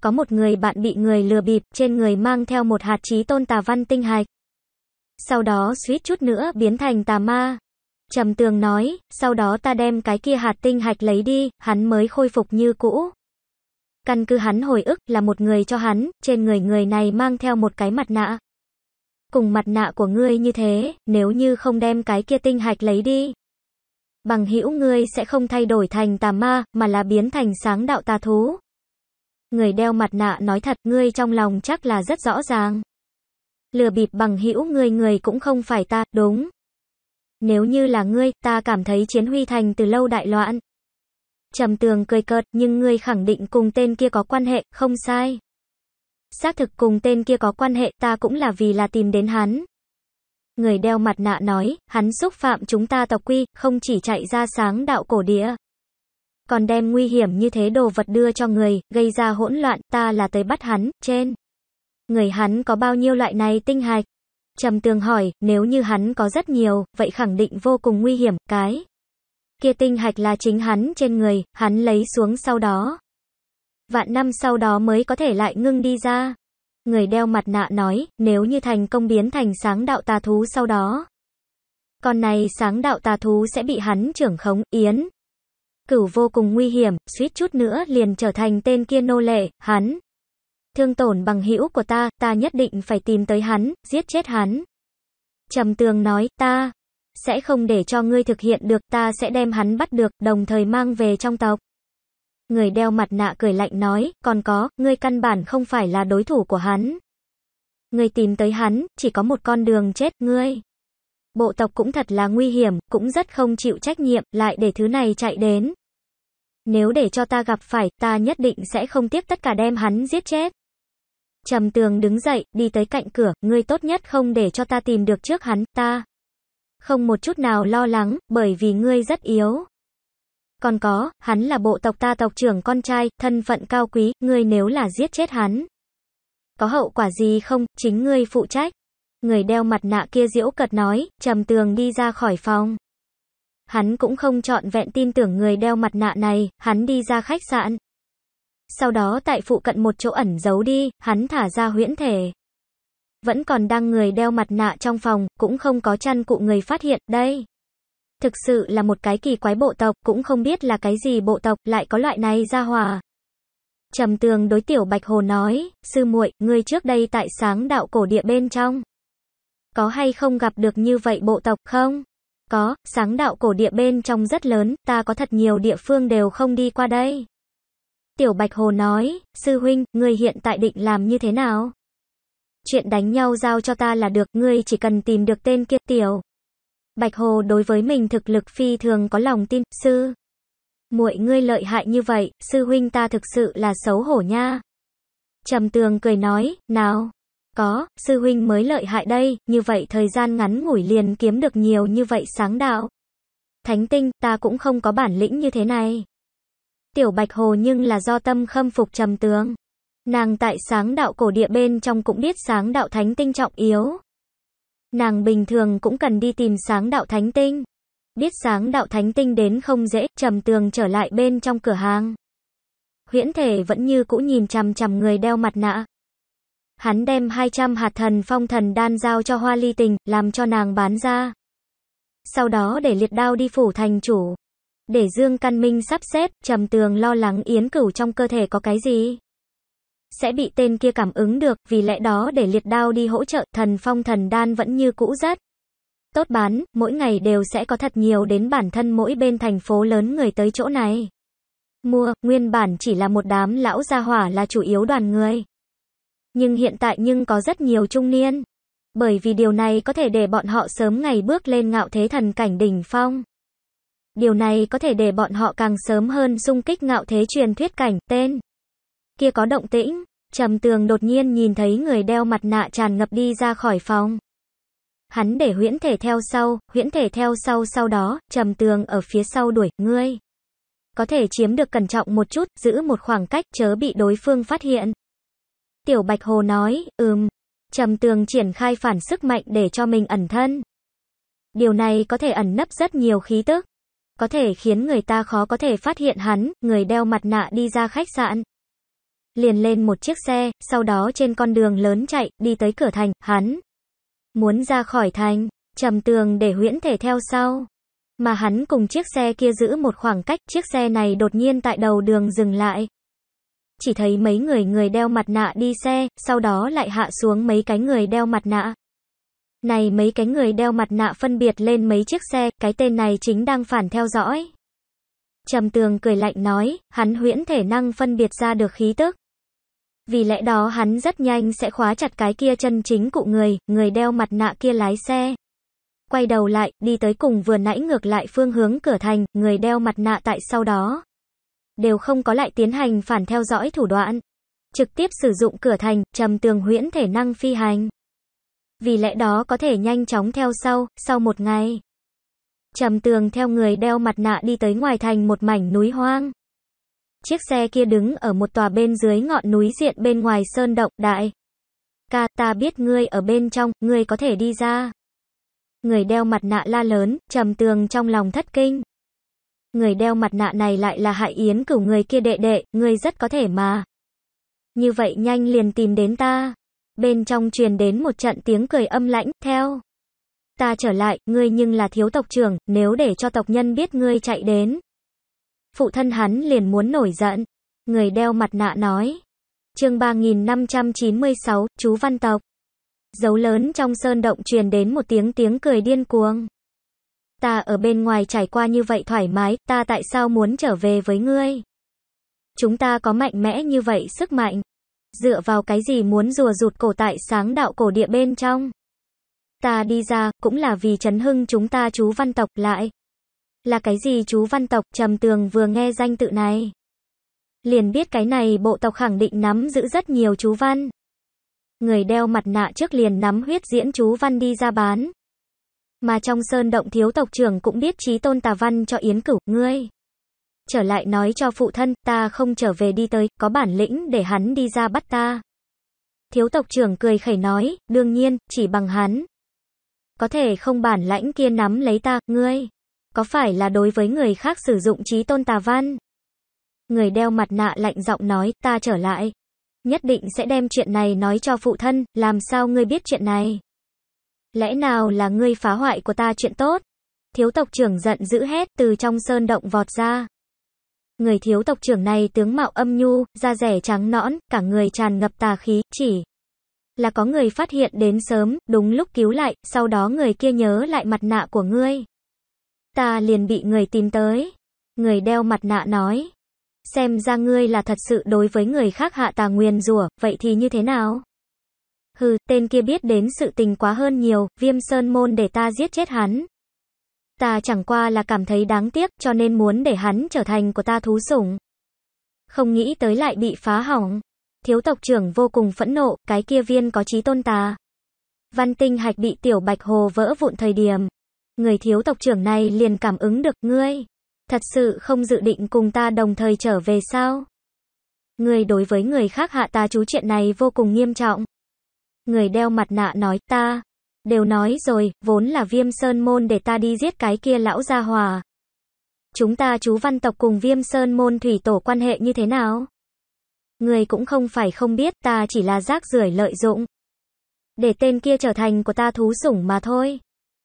có một người bạn bị người lừa bịp, trên người mang theo một hạt chí tôn tà văn tinh hạch. Sau đó suýt chút nữa biến thành tà ma. Trầm tường nói, sau đó ta đem cái kia hạt tinh hạch lấy đi, hắn mới khôi phục như cũ. Căn cứ hắn hồi ức là một người cho hắn, trên người người này mang theo một cái mặt nạ. Cùng mặt nạ của ngươi như thế, nếu như không đem cái kia tinh hạch lấy đi. Bằng hữu ngươi sẽ không thay đổi thành tà ma, mà là biến thành sáng đạo tà thú. Người đeo mặt nạ nói thật ngươi trong lòng chắc là rất rõ ràng. Lừa bịp bằng hữu người người cũng không phải ta, đúng. Nếu như là ngươi, ta cảm thấy chiến huy thành từ lâu đại loạn. Trầm tường cười cợt, nhưng ngươi khẳng định cùng tên kia có quan hệ, không sai. Xác thực cùng tên kia có quan hệ, ta cũng là vì là tìm đến hắn. Người đeo mặt nạ nói, hắn xúc phạm chúng ta tộc quy, không chỉ chạy ra sáng đạo cổ địa còn đem nguy hiểm như thế đồ vật đưa cho người, gây ra hỗn loạn, ta là tới bắt hắn, trên. Người hắn có bao nhiêu loại này tinh hạch? Trầm tường hỏi, nếu như hắn có rất nhiều, vậy khẳng định vô cùng nguy hiểm, cái. Kia tinh hạch là chính hắn trên người, hắn lấy xuống sau đó. Vạn năm sau đó mới có thể lại ngưng đi ra. Người đeo mặt nạ nói, nếu như thành công biến thành sáng đạo tà thú sau đó. Con này sáng đạo tà thú sẽ bị hắn trưởng khống, yến, cửu vô cùng nguy hiểm, suýt chút nữa liền trở thành tên kia nô lệ, hắn. Thương tổn bằng hữu của ta, ta nhất định phải tìm tới hắn, giết chết hắn. Trầm tường nói, ta sẽ không để cho ngươi thực hiện được, ta sẽ đem hắn bắt được, đồng thời mang về trong tộc. Người đeo mặt nạ cười lạnh nói, còn có, ngươi căn bản không phải là đối thủ của hắn. Ngươi tìm tới hắn, chỉ có một con đường chết, ngươi. Bộ tộc cũng thật là nguy hiểm, cũng rất không chịu trách nhiệm, lại để thứ này chạy đến. Nếu để cho ta gặp phải, ta nhất định sẽ không tiếc tất cả đem hắn giết chết. Trầm tường đứng dậy, đi tới cạnh cửa, ngươi tốt nhất không để cho ta tìm được trước hắn, ta. Không một chút nào lo lắng, bởi vì ngươi rất yếu. Còn có, hắn là bộ tộc ta tộc trưởng con trai, thân phận cao quý, ngươi nếu là giết chết hắn. Có hậu quả gì không, chính ngươi phụ trách. Người đeo mặt nạ kia diễu cật nói, trầm tường đi ra khỏi phòng. Hắn cũng không chọn vẹn tin tưởng người đeo mặt nạ này, hắn đi ra khách sạn. Sau đó tại phụ cận một chỗ ẩn giấu đi, hắn thả ra huyễn thể. Vẫn còn đang người đeo mặt nạ trong phòng, cũng không có chăn cụ người phát hiện, đây. Thực sự là một cái kỳ quái bộ tộc, cũng không biết là cái gì bộ tộc, lại có loại này ra hòa. Trầm tường đối tiểu Bạch Hồ nói, sư muội, người trước đây tại sáng đạo cổ địa bên trong. Có hay không gặp được như vậy bộ tộc không? Có, sáng đạo cổ địa bên trong rất lớn, ta có thật nhiều địa phương đều không đi qua đây. Tiểu Bạch Hồ nói, sư huynh, người hiện tại định làm như thế nào? Chuyện đánh nhau giao cho ta là được, ngươi chỉ cần tìm được tên kia tiểu. Bạch Hồ đối với mình thực lực phi thường có lòng tin, sư. muội ngươi lợi hại như vậy, sư huynh ta thực sự là xấu hổ nha. Trầm tường cười nói, nào, có, sư huynh mới lợi hại đây, như vậy thời gian ngắn ngủi liền kiếm được nhiều như vậy sáng đạo. Thánh tinh, ta cũng không có bản lĩnh như thế này. Tiểu Bạch Hồ nhưng là do tâm khâm phục trầm tướng. Nàng tại sáng đạo cổ địa bên trong cũng biết sáng đạo thánh tinh trọng yếu. Nàng bình thường cũng cần đi tìm sáng đạo thánh tinh. Biết sáng đạo thánh tinh đến không dễ, trầm tường trở lại bên trong cửa hàng. Huyễn thể vẫn như cũ nhìn chằm chằm người đeo mặt nạ, Hắn đem 200 hạt thần phong thần đan giao cho hoa ly tình, làm cho nàng bán ra. Sau đó để liệt đao đi phủ thành chủ. Để Dương Căn Minh sắp xếp, trầm tường lo lắng yến cửu trong cơ thể có cái gì. Sẽ bị tên kia cảm ứng được, vì lẽ đó để liệt đao đi hỗ trợ, thần phong thần đan vẫn như cũ rất. Tốt bán, mỗi ngày đều sẽ có thật nhiều đến bản thân mỗi bên thành phố lớn người tới chỗ này. Mua, nguyên bản chỉ là một đám lão gia hỏa là chủ yếu đoàn người. Nhưng hiện tại nhưng có rất nhiều trung niên. Bởi vì điều này có thể để bọn họ sớm ngày bước lên ngạo thế thần cảnh đỉnh phong. Điều này có thể để bọn họ càng sớm hơn xung kích ngạo thế truyền thuyết cảnh tên. Kia có động tĩnh, Trầm Tường đột nhiên nhìn thấy người đeo mặt nạ tràn ngập đi ra khỏi phòng. Hắn để huyễn thể theo sau, huyễn thể theo sau sau đó, Trầm Tường ở phía sau đuổi, ngươi. Có thể chiếm được cẩn trọng một chút, giữ một khoảng cách chớ bị đối phương phát hiện. Tiểu Bạch Hồ nói, ừm. Trầm tường triển khai phản sức mạnh để cho mình ẩn thân. Điều này có thể ẩn nấp rất nhiều khí tức. Có thể khiến người ta khó có thể phát hiện hắn, người đeo mặt nạ đi ra khách sạn. Liền lên một chiếc xe, sau đó trên con đường lớn chạy, đi tới cửa thành, hắn. Muốn ra khỏi thành, trầm tường để huyễn thể theo sau. Mà hắn cùng chiếc xe kia giữ một khoảng cách, chiếc xe này đột nhiên tại đầu đường dừng lại chỉ thấy mấy người người đeo mặt nạ đi xe, sau đó lại hạ xuống mấy cái người đeo mặt nạ. Này mấy cái người đeo mặt nạ phân biệt lên mấy chiếc xe, cái tên này chính đang phản theo dõi. Trầm tường cười lạnh nói, hắn huyễn thể năng phân biệt ra được khí tức. Vì lẽ đó hắn rất nhanh sẽ khóa chặt cái kia chân chính cụ người, người đeo mặt nạ kia lái xe. Quay đầu lại, đi tới cùng vừa nãy ngược lại phương hướng cửa thành, người đeo mặt nạ tại sau đó đều không có lại tiến hành phản theo dõi thủ đoạn. Trực tiếp sử dụng cửa thành, trầm tường huyễn thể năng phi hành. Vì lẽ đó có thể nhanh chóng theo sau, sau một ngày. Trầm tường theo người đeo mặt nạ đi tới ngoài thành một mảnh núi hoang. Chiếc xe kia đứng ở một tòa bên dưới ngọn núi diện bên ngoài sơn động đại. Ca ta biết ngươi ở bên trong, ngươi có thể đi ra. Người đeo mặt nạ la lớn, trầm tường trong lòng thất kinh người đeo mặt nạ này lại là hại yến cửu người kia đệ đệ, người rất có thể mà. Như vậy nhanh liền tìm đến ta. Bên trong truyền đến một trận tiếng cười âm lãnh, theo. Ta trở lại, ngươi nhưng là thiếu tộc trưởng, nếu để cho tộc nhân biết ngươi chạy đến. Phụ thân hắn liền muốn nổi giận. Người đeo mặt nạ nói. chương 3596, chú văn tộc. Dấu lớn trong sơn động truyền đến một tiếng tiếng cười điên cuồng ta ở bên ngoài trải qua như vậy thoải mái, ta tại sao muốn trở về với ngươi? Chúng ta có mạnh mẽ như vậy sức mạnh. Dựa vào cái gì muốn rùa rụt cổ tại sáng đạo cổ địa bên trong? Ta đi ra, cũng là vì chấn hưng chúng ta chú văn tộc lại. Là cái gì chú văn tộc trầm tường vừa nghe danh tự này? Liền biết cái này bộ tộc khẳng định nắm giữ rất nhiều chú văn. Người đeo mặt nạ trước liền nắm huyết diễn chú văn đi ra bán. Mà trong sơn động thiếu tộc trưởng cũng biết trí tôn tà văn cho Yến Cửu, ngươi. Trở lại nói cho phụ thân, ta không trở về đi tới, có bản lĩnh để hắn đi ra bắt ta. Thiếu tộc trưởng cười khẩy nói, đương nhiên, chỉ bằng hắn. Có thể không bản lãnh kia nắm lấy ta, ngươi. Có phải là đối với người khác sử dụng trí tôn tà văn? Người đeo mặt nạ lạnh giọng nói, ta trở lại. Nhất định sẽ đem chuyện này nói cho phụ thân, làm sao ngươi biết chuyện này? Lẽ nào là ngươi phá hoại của ta chuyện tốt? Thiếu tộc trưởng giận dữ hết từ trong sơn động vọt ra. Người thiếu tộc trưởng này tướng mạo âm nhu, da rẻ trắng nõn, cả người tràn ngập tà khí, chỉ là có người phát hiện đến sớm, đúng lúc cứu lại, sau đó người kia nhớ lại mặt nạ của ngươi. Ta liền bị người tìm tới. Người đeo mặt nạ nói. Xem ra ngươi là thật sự đối với người khác hạ tà nguyên rủa vậy thì như thế nào? Hừ, tên kia biết đến sự tình quá hơn nhiều, viêm sơn môn để ta giết chết hắn. Ta chẳng qua là cảm thấy đáng tiếc, cho nên muốn để hắn trở thành của ta thú sủng. Không nghĩ tới lại bị phá hỏng. Thiếu tộc trưởng vô cùng phẫn nộ, cái kia viên có trí tôn ta. Văn tinh hạch bị tiểu bạch hồ vỡ vụn thời điểm. Người thiếu tộc trưởng này liền cảm ứng được ngươi. Thật sự không dự định cùng ta đồng thời trở về sao? Ngươi đối với người khác hạ ta chú chuyện này vô cùng nghiêm trọng người đeo mặt nạ nói, ta, đều nói rồi, vốn là viêm sơn môn để ta đi giết cái kia lão gia hòa. Chúng ta chú văn tộc cùng viêm sơn môn thủy tổ quan hệ như thế nào? Người cũng không phải không biết, ta chỉ là rác rưởi lợi dụng. Để tên kia trở thành của ta thú sủng mà thôi.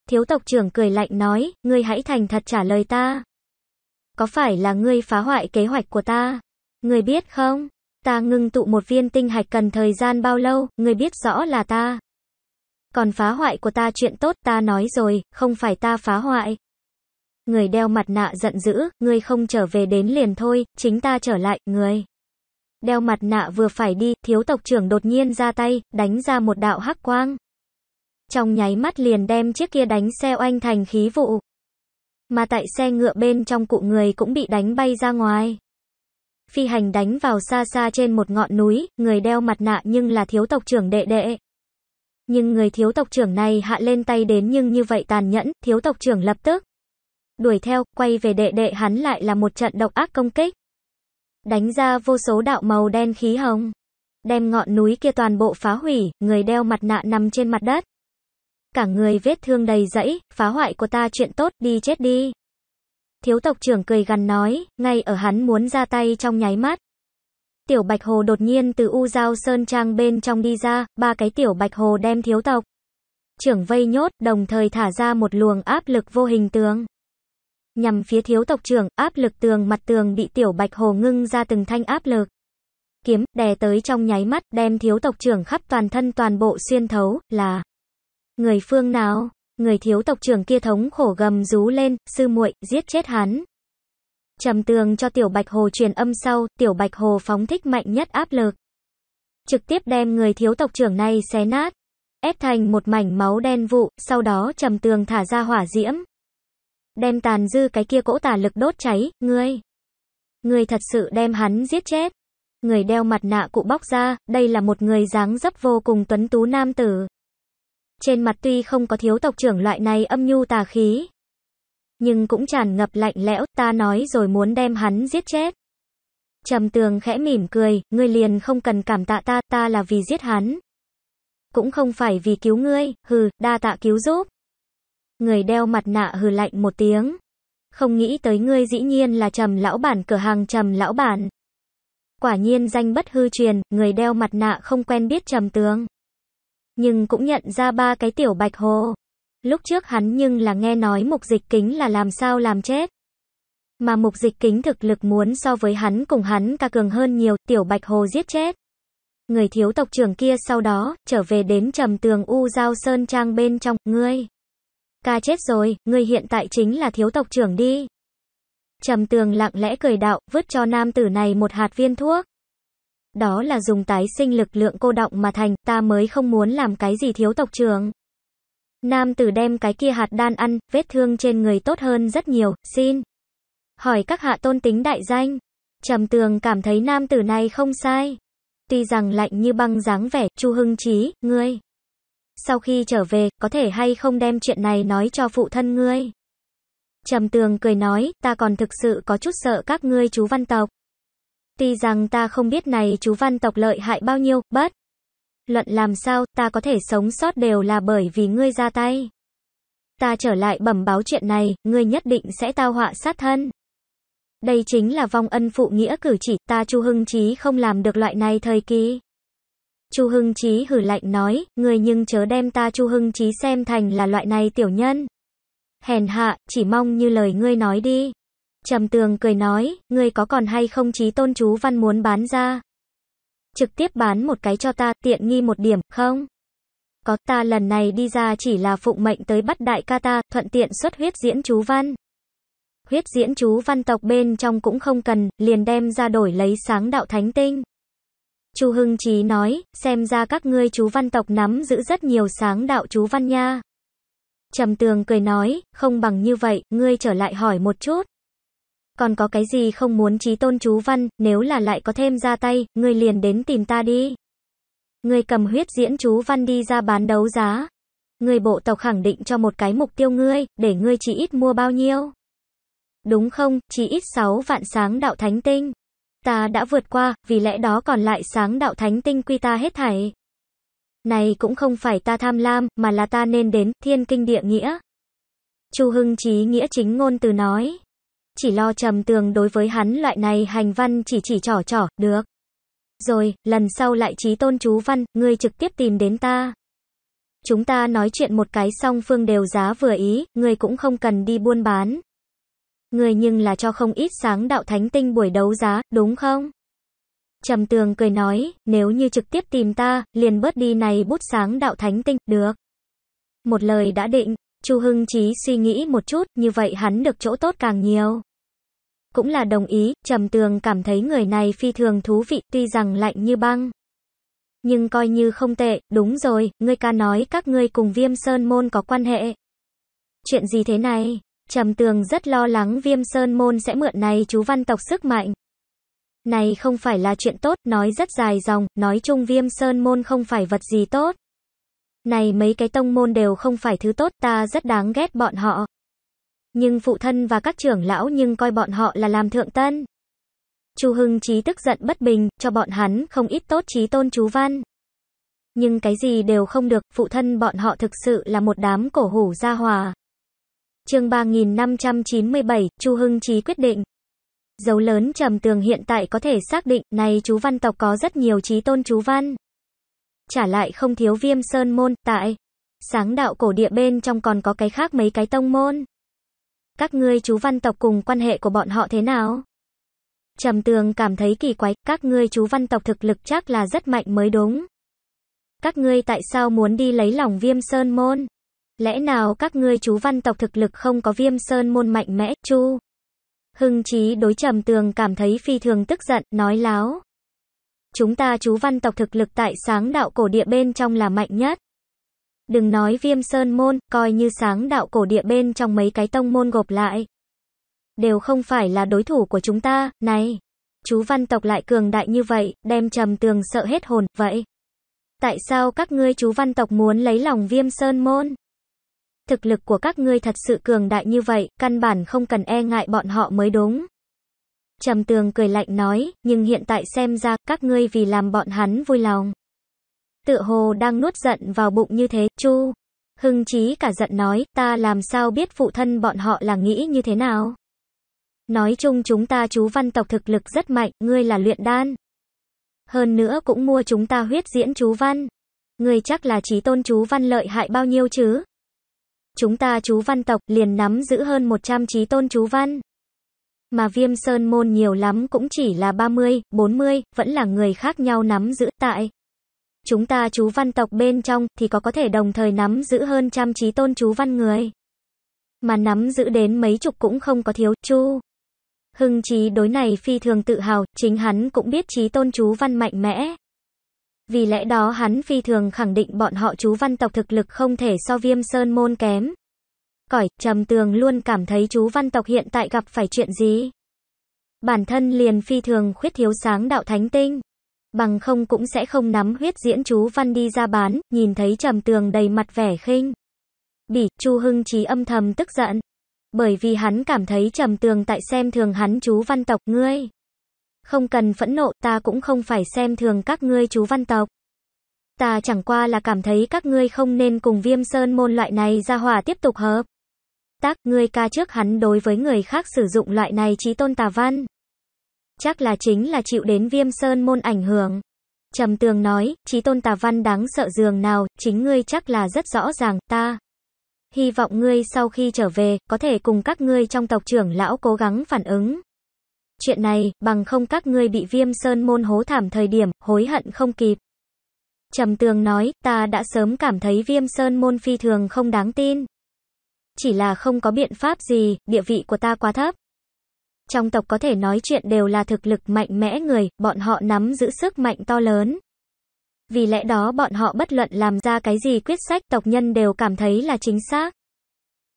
Thiếu tộc trưởng cười lạnh nói, ngươi hãy thành thật trả lời ta. Có phải là ngươi phá hoại kế hoạch của ta? người biết không? Ta ngưng tụ một viên tinh hạch cần thời gian bao lâu, người biết rõ là ta. Còn phá hoại của ta chuyện tốt ta nói rồi, không phải ta phá hoại. Người đeo mặt nạ giận dữ, người không trở về đến liền thôi, chính ta trở lại, người. Đeo mặt nạ vừa phải đi, thiếu tộc trưởng đột nhiên ra tay, đánh ra một đạo hắc quang. Trong nháy mắt liền đem chiếc kia đánh xe oanh thành khí vụ. Mà tại xe ngựa bên trong cụ người cũng bị đánh bay ra ngoài phi hành đánh vào xa xa trên một ngọn núi, người đeo mặt nạ nhưng là thiếu tộc trưởng đệ đệ. Nhưng người thiếu tộc trưởng này hạ lên tay đến nhưng như vậy tàn nhẫn, thiếu tộc trưởng lập tức đuổi theo, quay về đệ đệ hắn lại là một trận độc ác công kích. Đánh ra vô số đạo màu đen khí hồng, đem ngọn núi kia toàn bộ phá hủy, người đeo mặt nạ nằm trên mặt đất. Cả người vết thương đầy rẫy, phá hoại của ta chuyện tốt, đi chết đi. Thiếu tộc trưởng cười gằn nói, ngay ở hắn muốn ra tay trong nháy mắt. Tiểu Bạch Hồ đột nhiên từ u giao sơn trang bên trong đi ra, ba cái tiểu Bạch Hồ đem thiếu tộc. Trưởng vây nhốt, đồng thời thả ra một luồng áp lực vô hình tường. Nhằm phía thiếu tộc trưởng, áp lực tường mặt tường bị tiểu Bạch Hồ ngưng ra từng thanh áp lực. Kiếm, đè tới trong nháy mắt, đem thiếu tộc trưởng khắp toàn thân toàn bộ xuyên thấu, là... Người phương nào? Người thiếu tộc trưởng kia thống khổ gầm rú lên, sư muội, giết chết hắn. Trầm tường cho tiểu bạch hồ truyền âm sau, tiểu bạch hồ phóng thích mạnh nhất áp lực. Trực tiếp đem người thiếu tộc trưởng này xé nát, ép thành một mảnh máu đen vụ, sau đó trầm tường thả ra hỏa diễm. Đem tàn dư cái kia cỗ tà lực đốt cháy, ngươi. Ngươi thật sự đem hắn giết chết. Người đeo mặt nạ cụ bóc ra, đây là một người dáng dấp vô cùng tuấn tú nam tử. Trên mặt tuy không có thiếu tộc trưởng loại này âm nhu tà khí, nhưng cũng tràn ngập lạnh lẽo, ta nói rồi muốn đem hắn giết chết. Trầm tường khẽ mỉm cười, ngươi liền không cần cảm tạ ta, ta là vì giết hắn. Cũng không phải vì cứu ngươi, hừ, đa tạ cứu giúp. Người đeo mặt nạ hừ lạnh một tiếng. Không nghĩ tới ngươi dĩ nhiên là trầm lão bản cửa hàng trầm lão bản. Quả nhiên danh bất hư truyền, người đeo mặt nạ không quen biết trầm tường nhưng cũng nhận ra ba cái tiểu bạch hồ. Lúc trước hắn nhưng là nghe nói mục dịch kính là làm sao làm chết. Mà mục dịch kính thực lực muốn so với hắn cùng hắn ca cường hơn nhiều, tiểu bạch hồ giết chết. Người thiếu tộc trưởng kia sau đó, trở về đến trầm tường U Giao Sơn Trang bên trong, ngươi. Ca chết rồi, ngươi hiện tại chính là thiếu tộc trưởng đi. Trầm tường lặng lẽ cười đạo, vứt cho nam tử này một hạt viên thuốc đó là dùng tái sinh lực lượng cô động mà thành, ta mới không muốn làm cái gì thiếu tộc trường Nam tử đem cái kia hạt đan ăn, vết thương trên người tốt hơn rất nhiều, xin. Hỏi các hạ tôn tính đại danh. Trầm tường cảm thấy nam tử này không sai. Tuy rằng lạnh như băng dáng vẻ, Chu Hưng trí ngươi. Sau khi trở về, có thể hay không đem chuyện này nói cho phụ thân ngươi. Trầm tường cười nói, ta còn thực sự có chút sợ các ngươi chú văn tộc. Tuy rằng ta không biết này chú văn tộc lợi hại bao nhiêu, bất. Luận làm sao, ta có thể sống sót đều là bởi vì ngươi ra tay. Ta trở lại bẩm báo chuyện này, ngươi nhất định sẽ tao họa sát thân. Đây chính là vong ân phụ nghĩa cử chỉ, ta Chu Hưng Chí không làm được loại này thời kỳ. Chu Hưng Chí hử lạnh nói, ngươi nhưng chớ đem ta Chu Hưng Chí xem thành là loại này tiểu nhân. Hèn hạ, chỉ mong như lời ngươi nói đi. Trầm tường cười nói, ngươi có còn hay không chí tôn chú văn muốn bán ra? Trực tiếp bán một cái cho ta, tiện nghi một điểm, không? Có ta lần này đi ra chỉ là phụng mệnh tới bắt đại ca ta, thuận tiện xuất huyết diễn chú văn. Huyết diễn chú văn tộc bên trong cũng không cần, liền đem ra đổi lấy sáng đạo thánh tinh. Chu Hưng Chí nói, xem ra các ngươi chú văn tộc nắm giữ rất nhiều sáng đạo chú văn nha. Trầm Tường cười nói, không bằng như vậy, ngươi trở lại hỏi một chút. Còn có cái gì không muốn trí tôn chú văn, nếu là lại có thêm ra tay, ngươi liền đến tìm ta đi. Ngươi cầm huyết diễn chú văn đi ra bán đấu giá. Ngươi bộ tộc khẳng định cho một cái mục tiêu ngươi, để ngươi chỉ ít mua bao nhiêu. Đúng không, chỉ ít 6 vạn sáng đạo thánh tinh. Ta đã vượt qua, vì lẽ đó còn lại sáng đạo thánh tinh quy ta hết thảy. Này cũng không phải ta tham lam, mà là ta nên đến, thiên kinh địa nghĩa. Chu Hưng Chí nghĩa chính ngôn từ nói chỉ lo trầm tường đối với hắn loại này hành văn chỉ chỉ trỏ trỏ, được. Rồi, lần sau lại trí tôn chú văn, ngươi trực tiếp tìm đến ta. Chúng ta nói chuyện một cái song phương đều giá vừa ý, ngươi cũng không cần đi buôn bán. Ngươi nhưng là cho không ít sáng đạo thánh tinh buổi đấu giá, đúng không? Trầm tường cười nói, nếu như trực tiếp tìm ta, liền bớt đi này bút sáng đạo thánh tinh, được. Một lời đã định, Chu Hưng Chí suy nghĩ một chút, như vậy hắn được chỗ tốt càng nhiều. Cũng là đồng ý, Trầm Tường cảm thấy người này phi thường thú vị, tuy rằng lạnh như băng. Nhưng coi như không tệ, đúng rồi, ngươi ca nói các ngươi cùng Viêm Sơn Môn có quan hệ. Chuyện gì thế này? Trầm Tường rất lo lắng Viêm Sơn Môn sẽ mượn này chú văn tộc sức mạnh. Này không phải là chuyện tốt, nói rất dài dòng, nói chung Viêm Sơn Môn không phải vật gì tốt. Này mấy cái tông môn đều không phải thứ tốt, ta rất đáng ghét bọn họ. Nhưng phụ thân và các trưởng lão nhưng coi bọn họ là làm thượng tân. Chu Hưng Chí tức giận bất bình, cho bọn hắn không ít tốt trí tôn chú văn. Nhưng cái gì đều không được, phụ thân bọn họ thực sự là một đám cổ hủ gia hòa. Chương 3597, Chu Hưng Chí quyết định. Dấu lớn trầm tường hiện tại có thể xác định, này chú văn tộc có rất nhiều trí tôn chú văn trả lại không thiếu viêm sơn môn, tại. Sáng đạo cổ địa bên trong còn có cái khác mấy cái tông môn. Các ngươi chú văn tộc cùng quan hệ của bọn họ thế nào? Trầm tường cảm thấy kỳ quái, các ngươi chú văn tộc thực lực chắc là rất mạnh mới đúng. Các ngươi tại sao muốn đi lấy lòng viêm sơn môn? Lẽ nào các ngươi chú văn tộc thực lực không có viêm sơn môn mạnh mẽ, chu? Hưng trí đối trầm tường cảm thấy phi thường tức giận, nói láo chúng ta chú văn tộc thực lực tại sáng đạo cổ địa bên trong là mạnh nhất. Đừng nói viêm sơn môn, coi như sáng đạo cổ địa bên trong mấy cái tông môn gộp lại. Đều không phải là đối thủ của chúng ta, này. Chú văn tộc lại cường đại như vậy, đem trầm tường sợ hết hồn, vậy. Tại sao các ngươi chú văn tộc muốn lấy lòng viêm sơn môn? Thực lực của các ngươi thật sự cường đại như vậy, căn bản không cần e ngại bọn họ mới đúng. Trầm tường cười lạnh nói, nhưng hiện tại xem ra, các ngươi vì làm bọn hắn vui lòng. Tựa hồ đang nuốt giận vào bụng như thế, chu. Hưng chí cả giận nói, ta làm sao biết phụ thân bọn họ là nghĩ như thế nào? Nói chung chúng ta chú văn tộc thực lực rất mạnh, ngươi là luyện đan. Hơn nữa cũng mua chúng ta huyết diễn chú văn. Ngươi chắc là trí tôn chú văn lợi hại bao nhiêu chứ? Chúng ta chú văn tộc liền nắm giữ hơn 100 trí tôn chú văn mà viêm sơn môn nhiều lắm cũng chỉ là 30, 40, vẫn là người khác nhau nắm giữ tại. Chúng ta chú văn tộc bên trong thì có có thể đồng thời nắm giữ hơn trăm trí tôn chú văn người. Mà nắm giữ đến mấy chục cũng không có thiếu, chu. Hưng trí đối này phi thường tự hào, chính hắn cũng biết trí tôn chú văn mạnh mẽ. Vì lẽ đó hắn phi thường khẳng định bọn họ chú văn tộc thực lực không thể so viêm sơn môn kém cõi trầm tường luôn cảm thấy chú văn tộc hiện tại gặp phải chuyện gì. Bản thân liền phi thường khuyết thiếu sáng đạo thánh tinh. Bằng không cũng sẽ không nắm huyết diễn chú văn đi ra bán, nhìn thấy trầm tường đầy mặt vẻ khinh. Bỉ, chu hưng trí âm thầm tức giận. Bởi vì hắn cảm thấy trầm tường tại xem thường hắn chú văn tộc ngươi. Không cần phẫn nộ, ta cũng không phải xem thường các ngươi chú văn tộc. Ta chẳng qua là cảm thấy các ngươi không nên cùng viêm sơn môn loại này ra hòa tiếp tục hợp tác, ngươi ca trước hắn đối với người khác sử dụng loại này trí tôn tà văn. Chắc là chính là chịu đến viêm sơn môn ảnh hưởng. Trầm tường nói, trí tôn tà văn đáng sợ giường nào, chính ngươi chắc là rất rõ ràng, ta. Hy vọng ngươi sau khi trở về, có thể cùng các ngươi trong tộc trưởng lão cố gắng phản ứng. Chuyện này, bằng không các ngươi bị viêm sơn môn hố thảm thời điểm, hối hận không kịp. Trầm tường nói, ta đã sớm cảm thấy viêm sơn môn phi thường không đáng tin. Chỉ là không có biện pháp gì, địa vị của ta quá thấp. Trong tộc có thể nói chuyện đều là thực lực mạnh mẽ người, bọn họ nắm giữ sức mạnh to lớn. Vì lẽ đó bọn họ bất luận làm ra cái gì quyết sách tộc nhân đều cảm thấy là chính xác.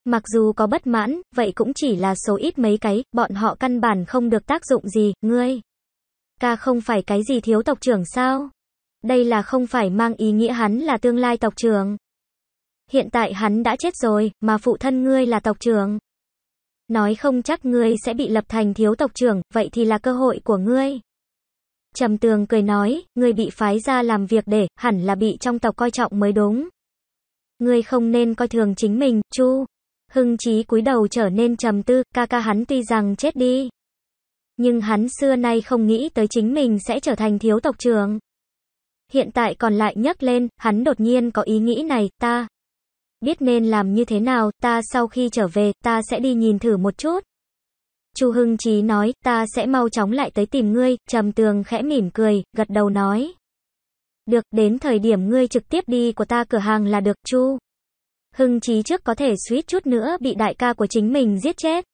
Mặc dù có bất mãn, vậy cũng chỉ là số ít mấy cái, bọn họ căn bản không được tác dụng gì, ngươi. Ca không phải cái gì thiếu tộc trưởng sao? Đây là không phải mang ý nghĩa hắn là tương lai tộc trưởng. Hiện tại hắn đã chết rồi, mà phụ thân ngươi là tộc trưởng. Nói không chắc ngươi sẽ bị lập thành thiếu tộc trưởng, vậy thì là cơ hội của ngươi. Trầm tường cười nói, ngươi bị phái ra làm việc để, hẳn là bị trong tộc coi trọng mới đúng. Ngươi không nên coi thường chính mình, chu. Hưng trí cúi đầu trở nên trầm tư, ca ca hắn tuy rằng chết đi. Nhưng hắn xưa nay không nghĩ tới chính mình sẽ trở thành thiếu tộc trưởng. Hiện tại còn lại nhấc lên, hắn đột nhiên có ý nghĩ này, ta Biết nên làm như thế nào, ta sau khi trở về, ta sẽ đi nhìn thử một chút. Chu Hưng Chí nói, ta sẽ mau chóng lại tới tìm ngươi, Trầm Tường khẽ mỉm cười, gật đầu nói. Được, đến thời điểm ngươi trực tiếp đi của ta cửa hàng là được, Chu. Hưng Chí trước có thể suýt chút nữa bị đại ca của chính mình giết chết.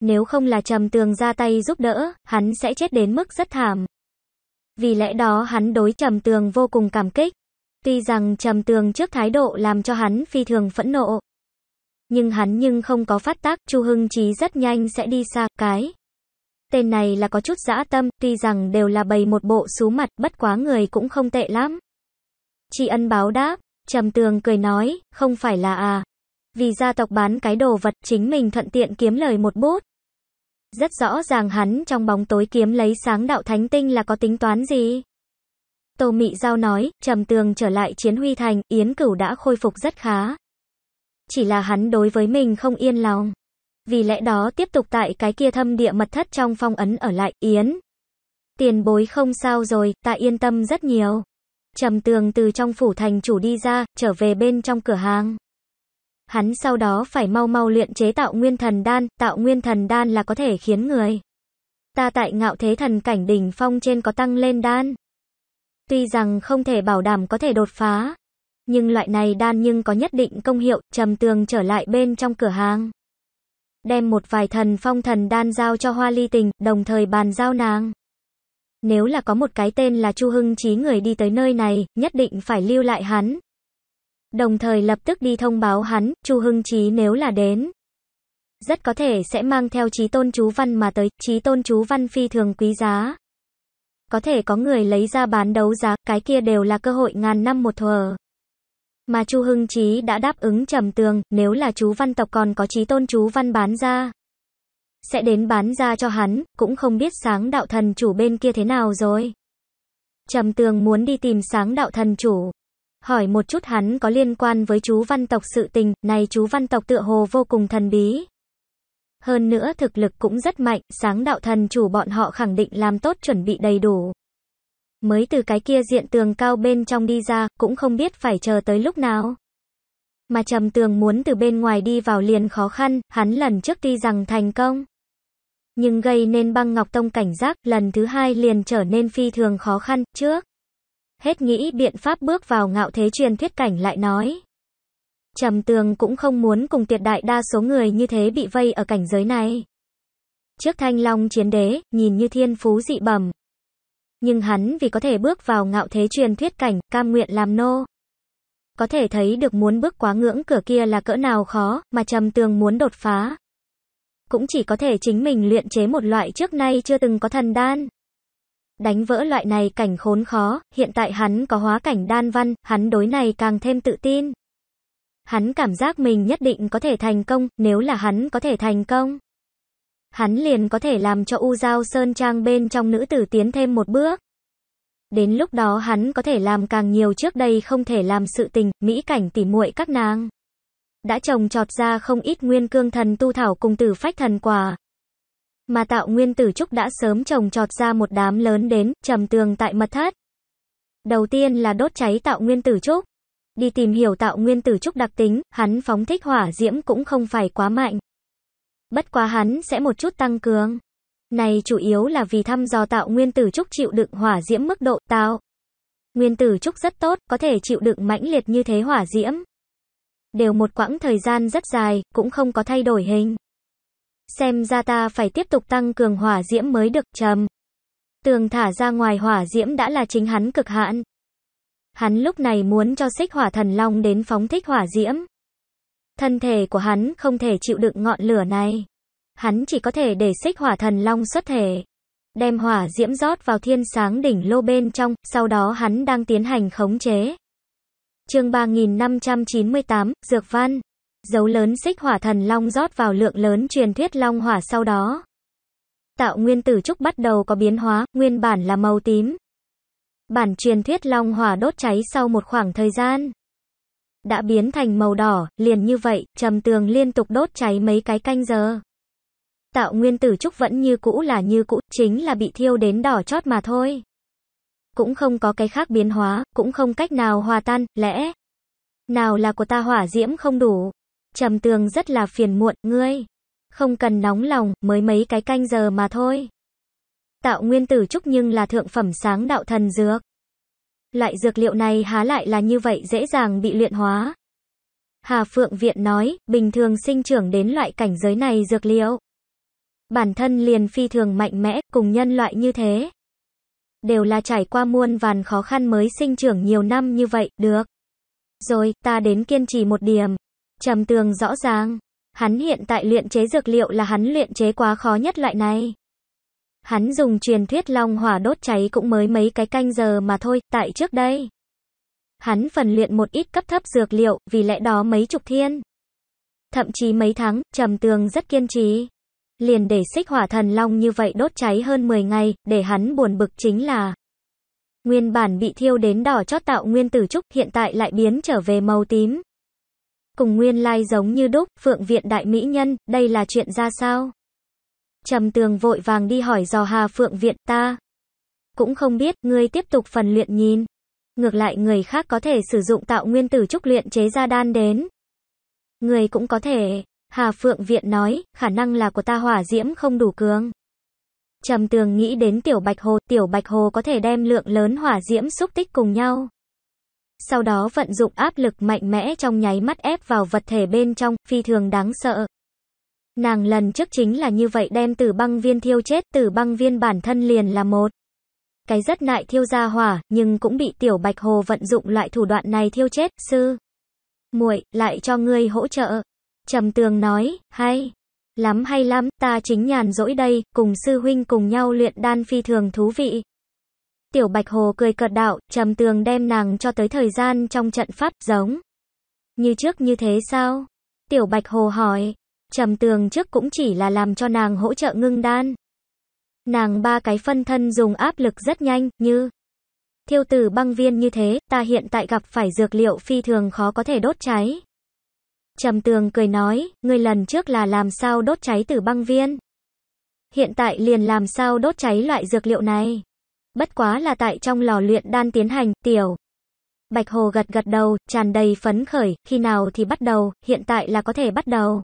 Nếu không là Trầm Tường ra tay giúp đỡ, hắn sẽ chết đến mức rất thảm. Vì lẽ đó hắn đối Trầm Tường vô cùng cảm kích. Tuy rằng Trầm Tường trước thái độ làm cho hắn phi thường phẫn nộ, nhưng hắn nhưng không có phát tác, Chu Hưng Chí rất nhanh sẽ đi xa cái. Tên này là có chút dã tâm, tuy rằng đều là bày một bộ xú mặt, bất quá người cũng không tệ lắm. Tri ân báo đáp, Trầm Tường cười nói, không phải là à. Vì gia tộc bán cái đồ vật chính mình thuận tiện kiếm lời một bút. Rất rõ ràng hắn trong bóng tối kiếm lấy sáng đạo thánh tinh là có tính toán gì. Tô Mị Giao nói, trầm tường trở lại chiến huy thành, Yến Cửu đã khôi phục rất khá. Chỉ là hắn đối với mình không yên lòng. Vì lẽ đó tiếp tục tại cái kia thâm địa mật thất trong phong ấn ở lại, Yến. Tiền bối không sao rồi, ta yên tâm rất nhiều. Trầm tường từ trong phủ thành chủ đi ra, trở về bên trong cửa hàng. Hắn sau đó phải mau mau luyện chế tạo nguyên thần đan, tạo nguyên thần đan là có thể khiến người. Ta tại ngạo thế thần cảnh đỉnh phong trên có tăng lên đan. Tuy rằng không thể bảo đảm có thể đột phá, nhưng loại này đan nhưng có nhất định công hiệu, trầm tường trở lại bên trong cửa hàng. Đem một vài thần phong thần đan giao cho hoa ly tình, đồng thời bàn giao nàng. Nếu là có một cái tên là Chu Hưng Chí người đi tới nơi này, nhất định phải lưu lại hắn. Đồng thời lập tức đi thông báo hắn, Chu Hưng Chí nếu là đến. Rất có thể sẽ mang theo Chí Tôn Chú Văn mà tới, Chí Tôn Chú Văn phi thường quý giá có thể có người lấy ra bán đấu giá, cái kia đều là cơ hội ngàn năm một thuở. Mà Chu Hưng Chí đã đáp ứng trầm tường, nếu là chú văn tộc còn có chí tôn chú văn bán ra. Sẽ đến bán ra cho hắn, cũng không biết sáng đạo thần chủ bên kia thế nào rồi. Trầm tường muốn đi tìm sáng đạo thần chủ. Hỏi một chút hắn có liên quan với chú văn tộc sự tình, này chú văn tộc tựa hồ vô cùng thần bí hơn nữa thực lực cũng rất mạnh, sáng đạo thần chủ bọn họ khẳng định làm tốt chuẩn bị đầy đủ. Mới từ cái kia diện tường cao bên trong đi ra, cũng không biết phải chờ tới lúc nào. Mà trầm tường muốn từ bên ngoài đi vào liền khó khăn, hắn lần trước tuy rằng thành công. Nhưng gây nên băng ngọc tông cảnh giác, lần thứ hai liền trở nên phi thường khó khăn, trước. Hết nghĩ biện pháp bước vào ngạo thế truyền thuyết cảnh lại nói. Trầm tường cũng không muốn cùng tuyệt đại đa số người như thế bị vây ở cảnh giới này. Trước thanh long chiến đế, nhìn như thiên phú dị bẩm. Nhưng hắn vì có thể bước vào ngạo thế truyền thuyết cảnh, cam nguyện làm nô. Có thể thấy được muốn bước quá ngưỡng cửa kia là cỡ nào khó, mà trầm tường muốn đột phá. Cũng chỉ có thể chính mình luyện chế một loại trước nay chưa từng có thần đan. Đánh vỡ loại này cảnh khốn khó, hiện tại hắn có hóa cảnh đan văn, hắn đối này càng thêm tự tin. Hắn cảm giác mình nhất định có thể thành công, nếu là hắn có thể thành công. Hắn liền có thể làm cho U Giao Sơn Trang bên trong nữ tử tiến thêm một bước. Đến lúc đó hắn có thể làm càng nhiều trước đây không thể làm sự tình, mỹ cảnh tỉ muội các nàng. Đã trồng trọt ra không ít nguyên cương thần tu thảo cùng tử phách thần quả. Mà tạo nguyên tử trúc đã sớm trồng trọt ra một đám lớn đến, trầm tường tại mật thất. Đầu tiên là đốt cháy tạo nguyên tử trúc. Đi tìm hiểu tạo nguyên tử trúc đặc tính, hắn phóng thích hỏa diễm cũng không phải quá mạnh. Bất quá hắn sẽ một chút tăng cường. Này chủ yếu là vì thăm dò tạo nguyên tử trúc chịu đựng hỏa diễm mức độ tạo. Nguyên tử trúc rất tốt, có thể chịu đựng mãnh liệt như thế hỏa diễm. Đều một quãng thời gian rất dài, cũng không có thay đổi hình. Xem ra ta phải tiếp tục tăng cường hỏa diễm mới được trầm. Tường thả ra ngoài hỏa diễm đã là chính hắn cực hạn. Hắn lúc này muốn cho xích hỏa thần long đến phóng thích hỏa diễm. Thân thể của hắn không thể chịu đựng ngọn lửa này. Hắn chỉ có thể để xích hỏa thần long xuất thể. Đem hỏa diễm rót vào thiên sáng đỉnh lô bên trong, sau đó hắn đang tiến hành khống chế. chương 3598, Dược Văn. Dấu lớn xích hỏa thần long rót vào lượng lớn truyền thuyết long hỏa sau đó. Tạo nguyên tử trúc bắt đầu có biến hóa, nguyên bản là màu tím, Bản truyền thuyết long hỏa đốt cháy sau một khoảng thời gian. Đã biến thành màu đỏ, liền như vậy, trầm tường liên tục đốt cháy mấy cái canh giờ. Tạo nguyên tử trúc vẫn như cũ là như cũ, chính là bị thiêu đến đỏ chót mà thôi. Cũng không có cái khác biến hóa, cũng không cách nào hòa tan, lẽ. Nào là của ta hỏa diễm không đủ. Trầm tường rất là phiền muộn, ngươi. Không cần nóng lòng, mới mấy cái canh giờ mà thôi tạo nguyên tử trúc nhưng là thượng phẩm sáng đạo thần dược. Loại dược liệu này há lại là như vậy dễ dàng bị luyện hóa. Hà Phượng Viện nói, bình thường sinh trưởng đến loại cảnh giới này dược liệu. Bản thân liền phi thường mạnh mẽ, cùng nhân loại như thế. Đều là trải qua muôn vàn khó khăn mới sinh trưởng nhiều năm như vậy, được. Rồi, ta đến kiên trì một điểm. Trầm tường rõ ràng. Hắn hiện tại luyện chế dược liệu là hắn luyện chế quá khó nhất loại này. Hắn dùng truyền thuyết long hỏa đốt cháy cũng mới mấy cái canh giờ mà thôi, tại trước đây. Hắn phần luyện một ít cấp thấp dược liệu, vì lẽ đó mấy chục thiên. Thậm chí mấy tháng, trầm tường rất kiên trì. Liền để xích hỏa thần long như vậy đốt cháy hơn 10 ngày, để hắn buồn bực chính là. Nguyên bản bị thiêu đến đỏ chót tạo nguyên tử trúc hiện tại lại biến trở về màu tím. Cùng nguyên lai giống như đúc, phượng viện đại mỹ nhân, đây là chuyện ra sao? Trầm tường vội vàng đi hỏi dò Hà Phượng Viện ta. Cũng không biết, ngươi tiếp tục phần luyện nhìn. Ngược lại người khác có thể sử dụng tạo nguyên tử trúc luyện chế ra đan đến. Người cũng có thể, Hà Phượng Viện nói, khả năng là của ta hỏa diễm không đủ cường. Trầm tường nghĩ đến tiểu bạch hồ, tiểu bạch hồ có thể đem lượng lớn hỏa diễm xúc tích cùng nhau. Sau đó vận dụng áp lực mạnh mẽ trong nháy mắt ép vào vật thể bên trong, phi thường đáng sợ. Nàng lần trước chính là như vậy đem tử băng viên thiêu chết, tử băng viên bản thân liền là một. Cái rất nại thiêu ra hỏa, nhưng cũng bị tiểu bạch hồ vận dụng loại thủ đoạn này thiêu chết, sư. muội lại cho ngươi hỗ trợ. Trầm tường nói, hay. Lắm hay lắm, ta chính nhàn rỗi đây, cùng sư huynh cùng nhau luyện đan phi thường thú vị. Tiểu Bạch Hồ cười cợt đạo, trầm tường đem nàng cho tới thời gian trong trận pháp giống. Như trước như thế sao? Tiểu Bạch Hồ hỏi, Trầm tường trước cũng chỉ là làm cho nàng hỗ trợ ngưng đan. Nàng ba cái phân thân dùng áp lực rất nhanh, như thiêu tử băng viên như thế, ta hiện tại gặp phải dược liệu phi thường khó có thể đốt cháy. Trầm tường cười nói, người lần trước là làm sao đốt cháy tử băng viên. Hiện tại liền làm sao đốt cháy loại dược liệu này. Bất quá là tại trong lò luyện đan tiến hành, tiểu. Bạch Hồ gật gật đầu, tràn đầy phấn khởi, khi nào thì bắt đầu, hiện tại là có thể bắt đầu.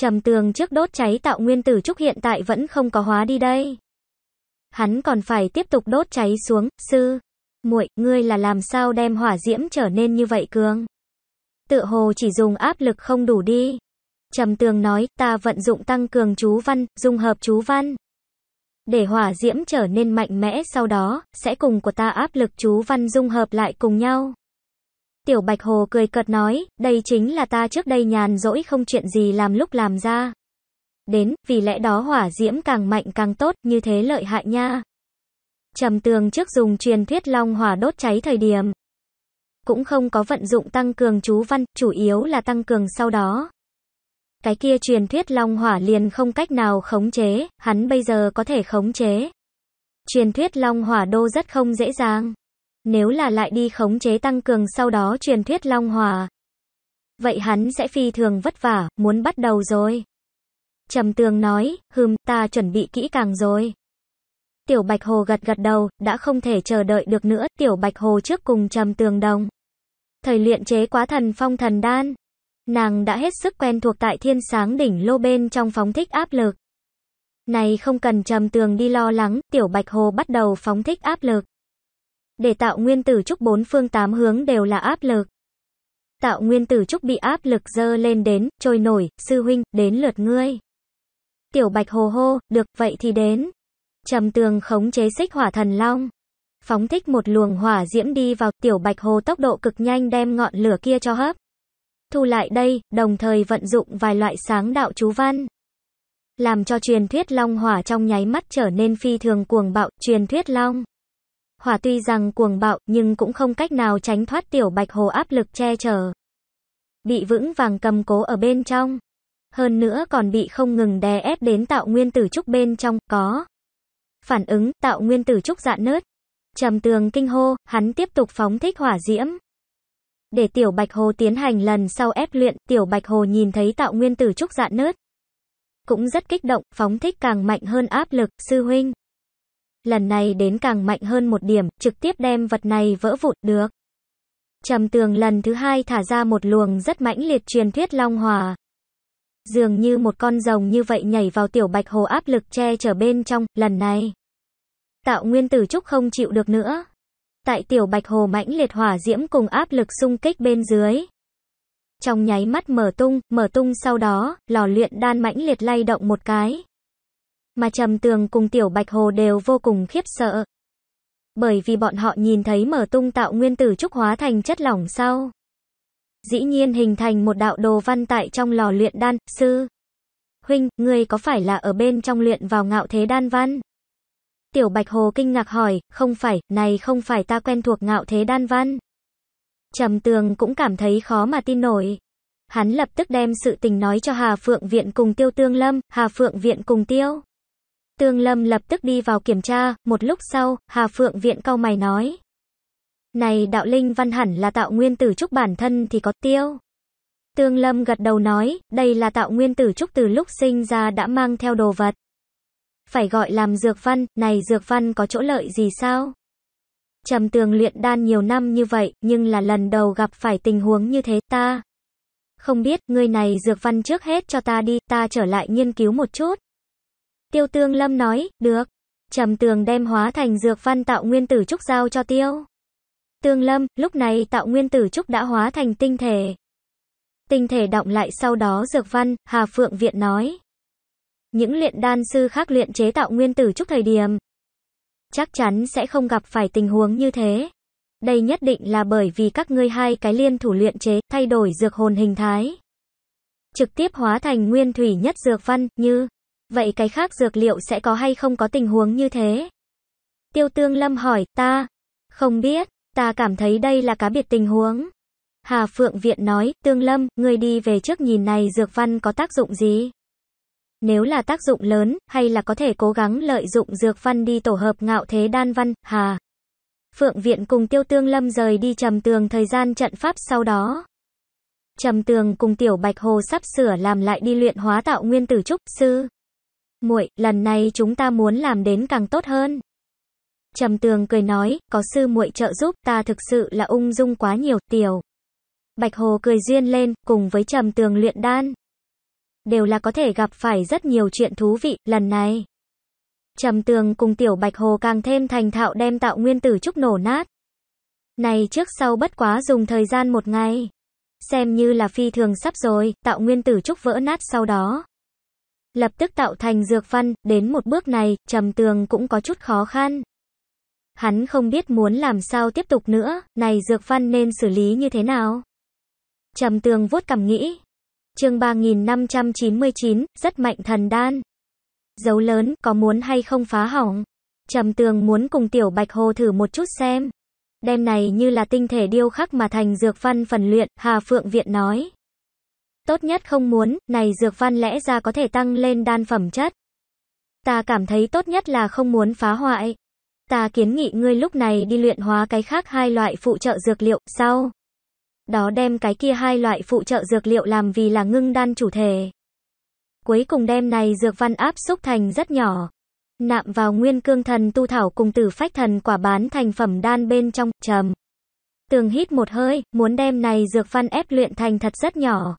Trầm tường trước đốt cháy tạo nguyên tử trúc hiện tại vẫn không có hóa đi đây. Hắn còn phải tiếp tục đốt cháy xuống, sư. muội ngươi là làm sao đem hỏa diễm trở nên như vậy cường. Tựa hồ chỉ dùng áp lực không đủ đi. Trầm tường nói, ta vận dụng tăng cường chú văn, dung hợp chú văn. Để hỏa diễm trở nên mạnh mẽ sau đó, sẽ cùng của ta áp lực chú văn dung hợp lại cùng nhau. Tiểu Bạch Hồ cười cợt nói, đây chính là ta trước đây nhàn rỗi không chuyện gì làm lúc làm ra. Đến, vì lẽ đó hỏa diễm càng mạnh càng tốt, như thế lợi hại nha. Trầm tường trước dùng truyền thuyết long hỏa đốt cháy thời điểm. Cũng không có vận dụng tăng cường chú văn, chủ yếu là tăng cường sau đó. Cái kia truyền thuyết long hỏa liền không cách nào khống chế, hắn bây giờ có thể khống chế. Truyền thuyết long hỏa đô rất không dễ dàng. Nếu là lại đi khống chế tăng cường sau đó truyền thuyết Long Hòa. Vậy hắn sẽ phi thường vất vả, muốn bắt đầu rồi. Trầm tường nói, hừm, ta chuẩn bị kỹ càng rồi. Tiểu Bạch Hồ gật gật đầu, đã không thể chờ đợi được nữa, Tiểu Bạch Hồ trước cùng trầm tường đồng. Thời luyện chế quá thần phong thần đan. Nàng đã hết sức quen thuộc tại thiên sáng đỉnh lô bên trong phóng thích áp lực. Này không cần trầm tường đi lo lắng, Tiểu Bạch Hồ bắt đầu phóng thích áp lực. Để tạo nguyên tử trúc bốn phương tám hướng đều là áp lực. Tạo nguyên tử trúc bị áp lực dơ lên đến, trôi nổi, sư huynh, đến lượt ngươi. Tiểu bạch hồ hô, được, vậy thì đến. Trầm tường khống chế xích hỏa thần long. Phóng thích một luồng hỏa diễm đi vào tiểu bạch hồ tốc độ cực nhanh đem ngọn lửa kia cho hấp. Thu lại đây, đồng thời vận dụng vài loại sáng đạo chú văn. Làm cho truyền thuyết long hỏa trong nháy mắt trở nên phi thường cuồng bạo, truyền thuyết long. Hỏa tuy rằng cuồng bạo, nhưng cũng không cách nào tránh thoát tiểu bạch hồ áp lực che chở. Bị vững vàng cầm cố ở bên trong. Hơn nữa còn bị không ngừng đè ép đến tạo nguyên tử trúc bên trong, có. Phản ứng, tạo nguyên tử trúc dạn nớt. Trầm tường kinh hô, hắn tiếp tục phóng thích hỏa diễm. Để tiểu bạch hồ tiến hành lần sau ép luyện, tiểu bạch hồ nhìn thấy tạo nguyên tử trúc dạn nớt. Cũng rất kích động, phóng thích càng mạnh hơn áp lực, sư huynh lần này đến càng mạnh hơn một điểm, trực tiếp đem vật này vỡ vụn được. Trầm tường lần thứ hai thả ra một luồng rất mãnh liệt truyền thuyết long hòa. Dường như một con rồng như vậy nhảy vào tiểu bạch hồ áp lực che chở bên trong, lần này. Tạo nguyên tử trúc không chịu được nữa. Tại tiểu bạch hồ mãnh liệt hỏa diễm cùng áp lực xung kích bên dưới. Trong nháy mắt mở tung, mở tung sau đó, lò luyện đan mãnh liệt lay động một cái mà Trầm Tường cùng Tiểu Bạch Hồ đều vô cùng khiếp sợ. Bởi vì bọn họ nhìn thấy mở tung tạo nguyên tử trúc hóa thành chất lỏng sau. Dĩ nhiên hình thành một đạo đồ văn tại trong lò luyện đan, sư. Huynh, ngươi có phải là ở bên trong luyện vào ngạo thế đan văn? Tiểu Bạch Hồ kinh ngạc hỏi, không phải, này không phải ta quen thuộc ngạo thế đan văn. Trầm Tường cũng cảm thấy khó mà tin nổi. Hắn lập tức đem sự tình nói cho Hà Phượng Viện cùng Tiêu Tương Lâm, Hà Phượng Viện cùng Tiêu. Tương Lâm lập tức đi vào kiểm tra, một lúc sau, Hà Phượng Viện cau mày nói. Này đạo linh văn hẳn là tạo nguyên tử trúc bản thân thì có tiêu. Tương Lâm gật đầu nói, đây là tạo nguyên tử trúc từ lúc sinh ra đã mang theo đồ vật. Phải gọi làm dược văn, này dược văn có chỗ lợi gì sao? Trầm tường luyện đan nhiều năm như vậy, nhưng là lần đầu gặp phải tình huống như thế ta. Không biết, người này dược văn trước hết cho ta đi, ta trở lại nghiên cứu một chút. Tiêu Tương Lâm nói, được. Trầm Tường đem hóa thành dược văn tạo nguyên tử trúc giao cho Tiêu. Tương Lâm, lúc này tạo nguyên tử trúc đã hóa thành tinh thể. Tinh thể động lại sau đó dược văn, Hà Phượng Viện nói. Những luyện đan sư khác luyện chế tạo nguyên tử trúc thời điểm. Chắc chắn sẽ không gặp phải tình huống như thế. Đây nhất định là bởi vì các ngươi hai cái liên thủ luyện chế, thay đổi dược hồn hình thái. Trực tiếp hóa thành nguyên thủy nhất dược văn, như Vậy cái khác dược liệu sẽ có hay không có tình huống như thế? Tiêu Tương Lâm hỏi, ta không biết, ta cảm thấy đây là cá biệt tình huống. Hà Phượng Viện nói, Tương Lâm, ngươi đi về trước nhìn này dược văn có tác dụng gì? Nếu là tác dụng lớn, hay là có thể cố gắng lợi dụng dược văn đi tổ hợp ngạo thế đan văn, Hà. Phượng Viện cùng Tiêu Tương Lâm rời đi trầm tường thời gian trận pháp sau đó. Trầm tường cùng Tiểu Bạch Hồ sắp sửa làm lại đi luyện hóa tạo nguyên tử trúc sư. Muội, lần này chúng ta muốn làm đến càng tốt hơn. Trầm Tường cười nói, có sư muội trợ giúp, ta thực sự là ung dung quá nhiều, tiểu. Bạch Hồ cười duyên lên, cùng với Trầm Tường luyện đan. Đều là có thể gặp phải rất nhiều chuyện thú vị, lần này. Trầm Tường cùng tiểu Bạch Hồ càng thêm thành thạo đem tạo nguyên tử trúc nổ nát. Này trước sau bất quá dùng thời gian một ngày. Xem như là phi thường sắp rồi, tạo nguyên tử trúc vỡ nát sau đó lập tức tạo thành dược văn, đến một bước này, trầm tường cũng có chút khó khăn. Hắn không biết muốn làm sao tiếp tục nữa, này dược văn nên xử lý như thế nào. Trầm tường vuốt cầm nghĩ. chương 3599, rất mạnh thần đan. Dấu lớn, có muốn hay không phá hỏng. Trầm tường muốn cùng tiểu bạch hồ thử một chút xem. Đem này như là tinh thể điêu khắc mà thành dược văn phần luyện, Hà Phượng Viện nói tốt nhất không muốn, này dược văn lẽ ra có thể tăng lên đan phẩm chất. Ta cảm thấy tốt nhất là không muốn phá hoại. Ta kiến nghị ngươi lúc này đi luyện hóa cái khác hai loại phụ trợ dược liệu, sau. Đó đem cái kia hai loại phụ trợ dược liệu làm vì là ngưng đan chủ thể. Cuối cùng đem này dược văn áp xúc thành rất nhỏ. Nạm vào nguyên cương thần tu thảo cùng tử phách thần quả bán thành phẩm đan bên trong, trầm. Tường hít một hơi, muốn đem này dược văn ép luyện thành thật rất nhỏ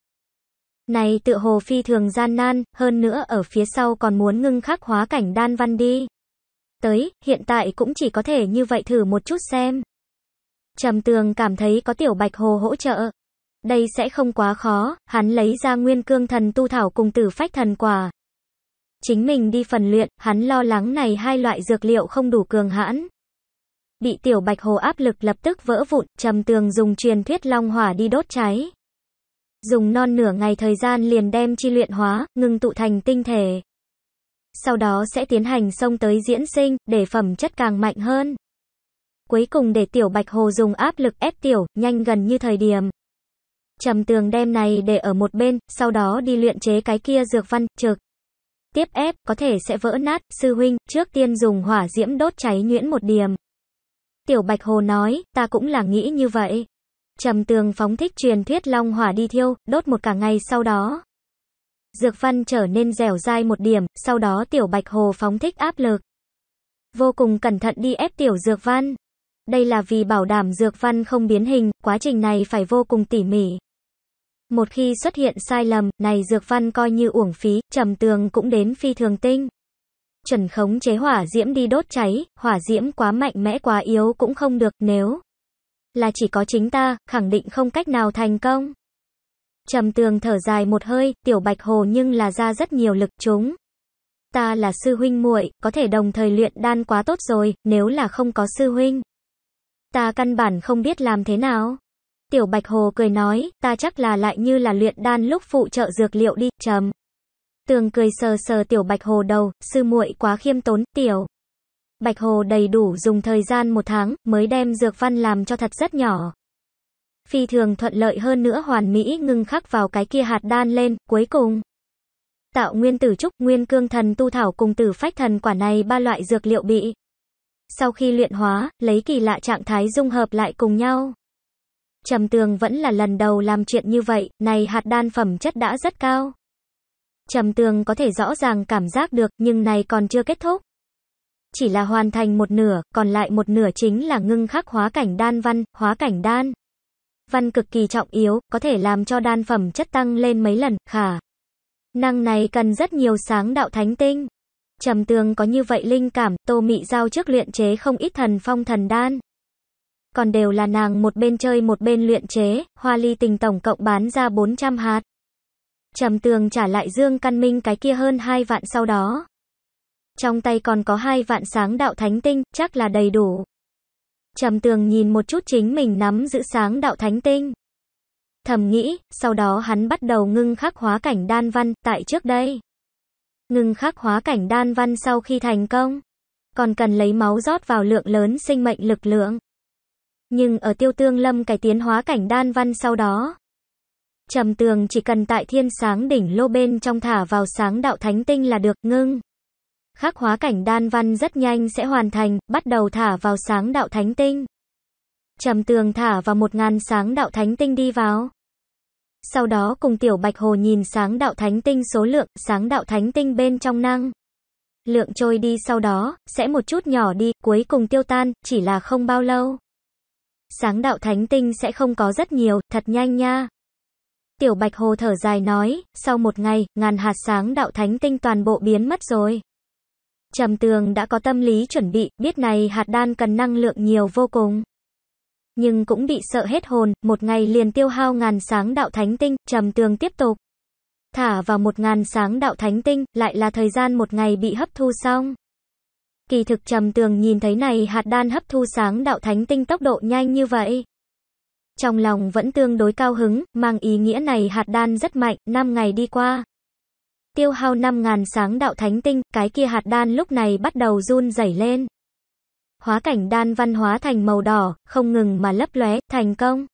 này tự hồ phi thường gian nan, hơn nữa ở phía sau còn muốn ngưng khắc hóa cảnh đan văn đi. Tới, hiện tại cũng chỉ có thể như vậy thử một chút xem. Trầm tường cảm thấy có tiểu bạch hồ hỗ trợ. Đây sẽ không quá khó, hắn lấy ra nguyên cương thần tu thảo cùng tử phách thần quả. Chính mình đi phần luyện, hắn lo lắng này hai loại dược liệu không đủ cường hãn. Bị tiểu bạch hồ áp lực lập tức vỡ vụn, trầm tường dùng truyền thuyết long hỏa đi đốt cháy dùng non nửa ngày thời gian liền đem chi luyện hóa, ngừng tụ thành tinh thể. Sau đó sẽ tiến hành xông tới diễn sinh, để phẩm chất càng mạnh hơn. Cuối cùng để tiểu bạch hồ dùng áp lực ép tiểu, nhanh gần như thời điểm. Trầm tường đem này để ở một bên, sau đó đi luyện chế cái kia dược văn, trực. Tiếp ép, có thể sẽ vỡ nát, sư huynh, trước tiên dùng hỏa diễm đốt cháy nhuyễn một điểm. Tiểu Bạch Hồ nói, ta cũng là nghĩ như vậy. Trầm tường phóng thích truyền thuyết long hỏa đi thiêu, đốt một cả ngày sau đó. Dược văn trở nên dẻo dai một điểm, sau đó tiểu bạch hồ phóng thích áp lực. Vô cùng cẩn thận đi ép tiểu dược văn. Đây là vì bảo đảm dược văn không biến hình, quá trình này phải vô cùng tỉ mỉ. Một khi xuất hiện sai lầm, này dược văn coi như uổng phí, trầm tường cũng đến phi thường tinh. Chuẩn khống chế hỏa diễm đi đốt cháy, hỏa diễm quá mạnh mẽ quá yếu cũng không được nếu là chỉ có chính ta, khẳng định không cách nào thành công. Trầm tường thở dài một hơi, tiểu bạch hồ nhưng là ra rất nhiều lực chúng. Ta là sư huynh muội, có thể đồng thời luyện đan quá tốt rồi, nếu là không có sư huynh. Ta căn bản không biết làm thế nào. Tiểu bạch hồ cười nói, ta chắc là lại như là luyện đan lúc phụ trợ dược liệu đi, trầm. Tường cười sờ sờ tiểu bạch hồ đầu, sư muội quá khiêm tốn, tiểu. Bạch Hồ đầy đủ dùng thời gian một tháng mới đem dược văn làm cho thật rất nhỏ. Phi thường thuận lợi hơn nữa hoàn mỹ ngưng khắc vào cái kia hạt đan lên, cuối cùng. Tạo nguyên tử trúc, nguyên cương thần tu thảo cùng tử phách thần quả này ba loại dược liệu bị. Sau khi luyện hóa, lấy kỳ lạ trạng thái dung hợp lại cùng nhau. Trầm tường vẫn là lần đầu làm chuyện như vậy, này hạt đan phẩm chất đã rất cao. Trầm tường có thể rõ ràng cảm giác được, nhưng này còn chưa kết thúc chỉ là hoàn thành một nửa, còn lại một nửa chính là ngưng khắc hóa cảnh đan văn, hóa cảnh đan. Văn cực kỳ trọng yếu, có thể làm cho đan phẩm chất tăng lên mấy lần, khả. Năng này cần rất nhiều sáng đạo thánh tinh. Trầm tường có như vậy linh cảm, tô mị giao trước luyện chế không ít thần phong thần đan. Còn đều là nàng một bên chơi một bên luyện chế, hoa ly tình tổng cộng bán ra 400 hạt. Trầm tường trả lại Dương Căn Minh cái kia hơn 2 vạn sau đó trong tay còn có hai vạn sáng đạo thánh tinh, chắc là đầy đủ. Trầm tường nhìn một chút chính mình nắm giữ sáng đạo thánh tinh. Thầm nghĩ, sau đó hắn bắt đầu ngưng khắc hóa cảnh đan văn, tại trước đây. Ngưng khắc hóa cảnh đan văn sau khi thành công, còn cần lấy máu rót vào lượng lớn sinh mệnh lực lượng. Nhưng ở tiêu tương lâm cải tiến hóa cảnh đan văn sau đó, Trầm tường chỉ cần tại thiên sáng đỉnh lô bên trong thả vào sáng đạo thánh tinh là được ngưng khắc hóa cảnh đan văn rất nhanh sẽ hoàn thành, bắt đầu thả vào sáng đạo thánh tinh. Trầm tường thả vào một ngàn sáng đạo thánh tinh đi vào. Sau đó cùng tiểu bạch hồ nhìn sáng đạo thánh tinh số lượng, sáng đạo thánh tinh bên trong năng. Lượng trôi đi sau đó, sẽ một chút nhỏ đi, cuối cùng tiêu tan, chỉ là không bao lâu. Sáng đạo thánh tinh sẽ không có rất nhiều, thật nhanh nha. Tiểu Bạch Hồ thở dài nói, sau một ngày, ngàn hạt sáng đạo thánh tinh toàn bộ biến mất rồi. Trầm tường đã có tâm lý chuẩn bị, biết này hạt đan cần năng lượng nhiều vô cùng. Nhưng cũng bị sợ hết hồn, một ngày liền tiêu hao ngàn sáng đạo thánh tinh, trầm tường tiếp tục. Thả vào một ngàn sáng đạo thánh tinh, lại là thời gian một ngày bị hấp thu xong. Kỳ thực trầm tường nhìn thấy này hạt đan hấp thu sáng đạo thánh tinh tốc độ nhanh như vậy. Trong lòng vẫn tương đối cao hứng, mang ý nghĩa này hạt đan rất mạnh, 5 ngày đi qua tiêu hao 5.000 sáng đạo thánh tinh, cái kia hạt đan lúc này bắt đầu run rẩy lên. Hóa cảnh đan văn hóa thành màu đỏ, không ngừng mà lấp lóe, thành công.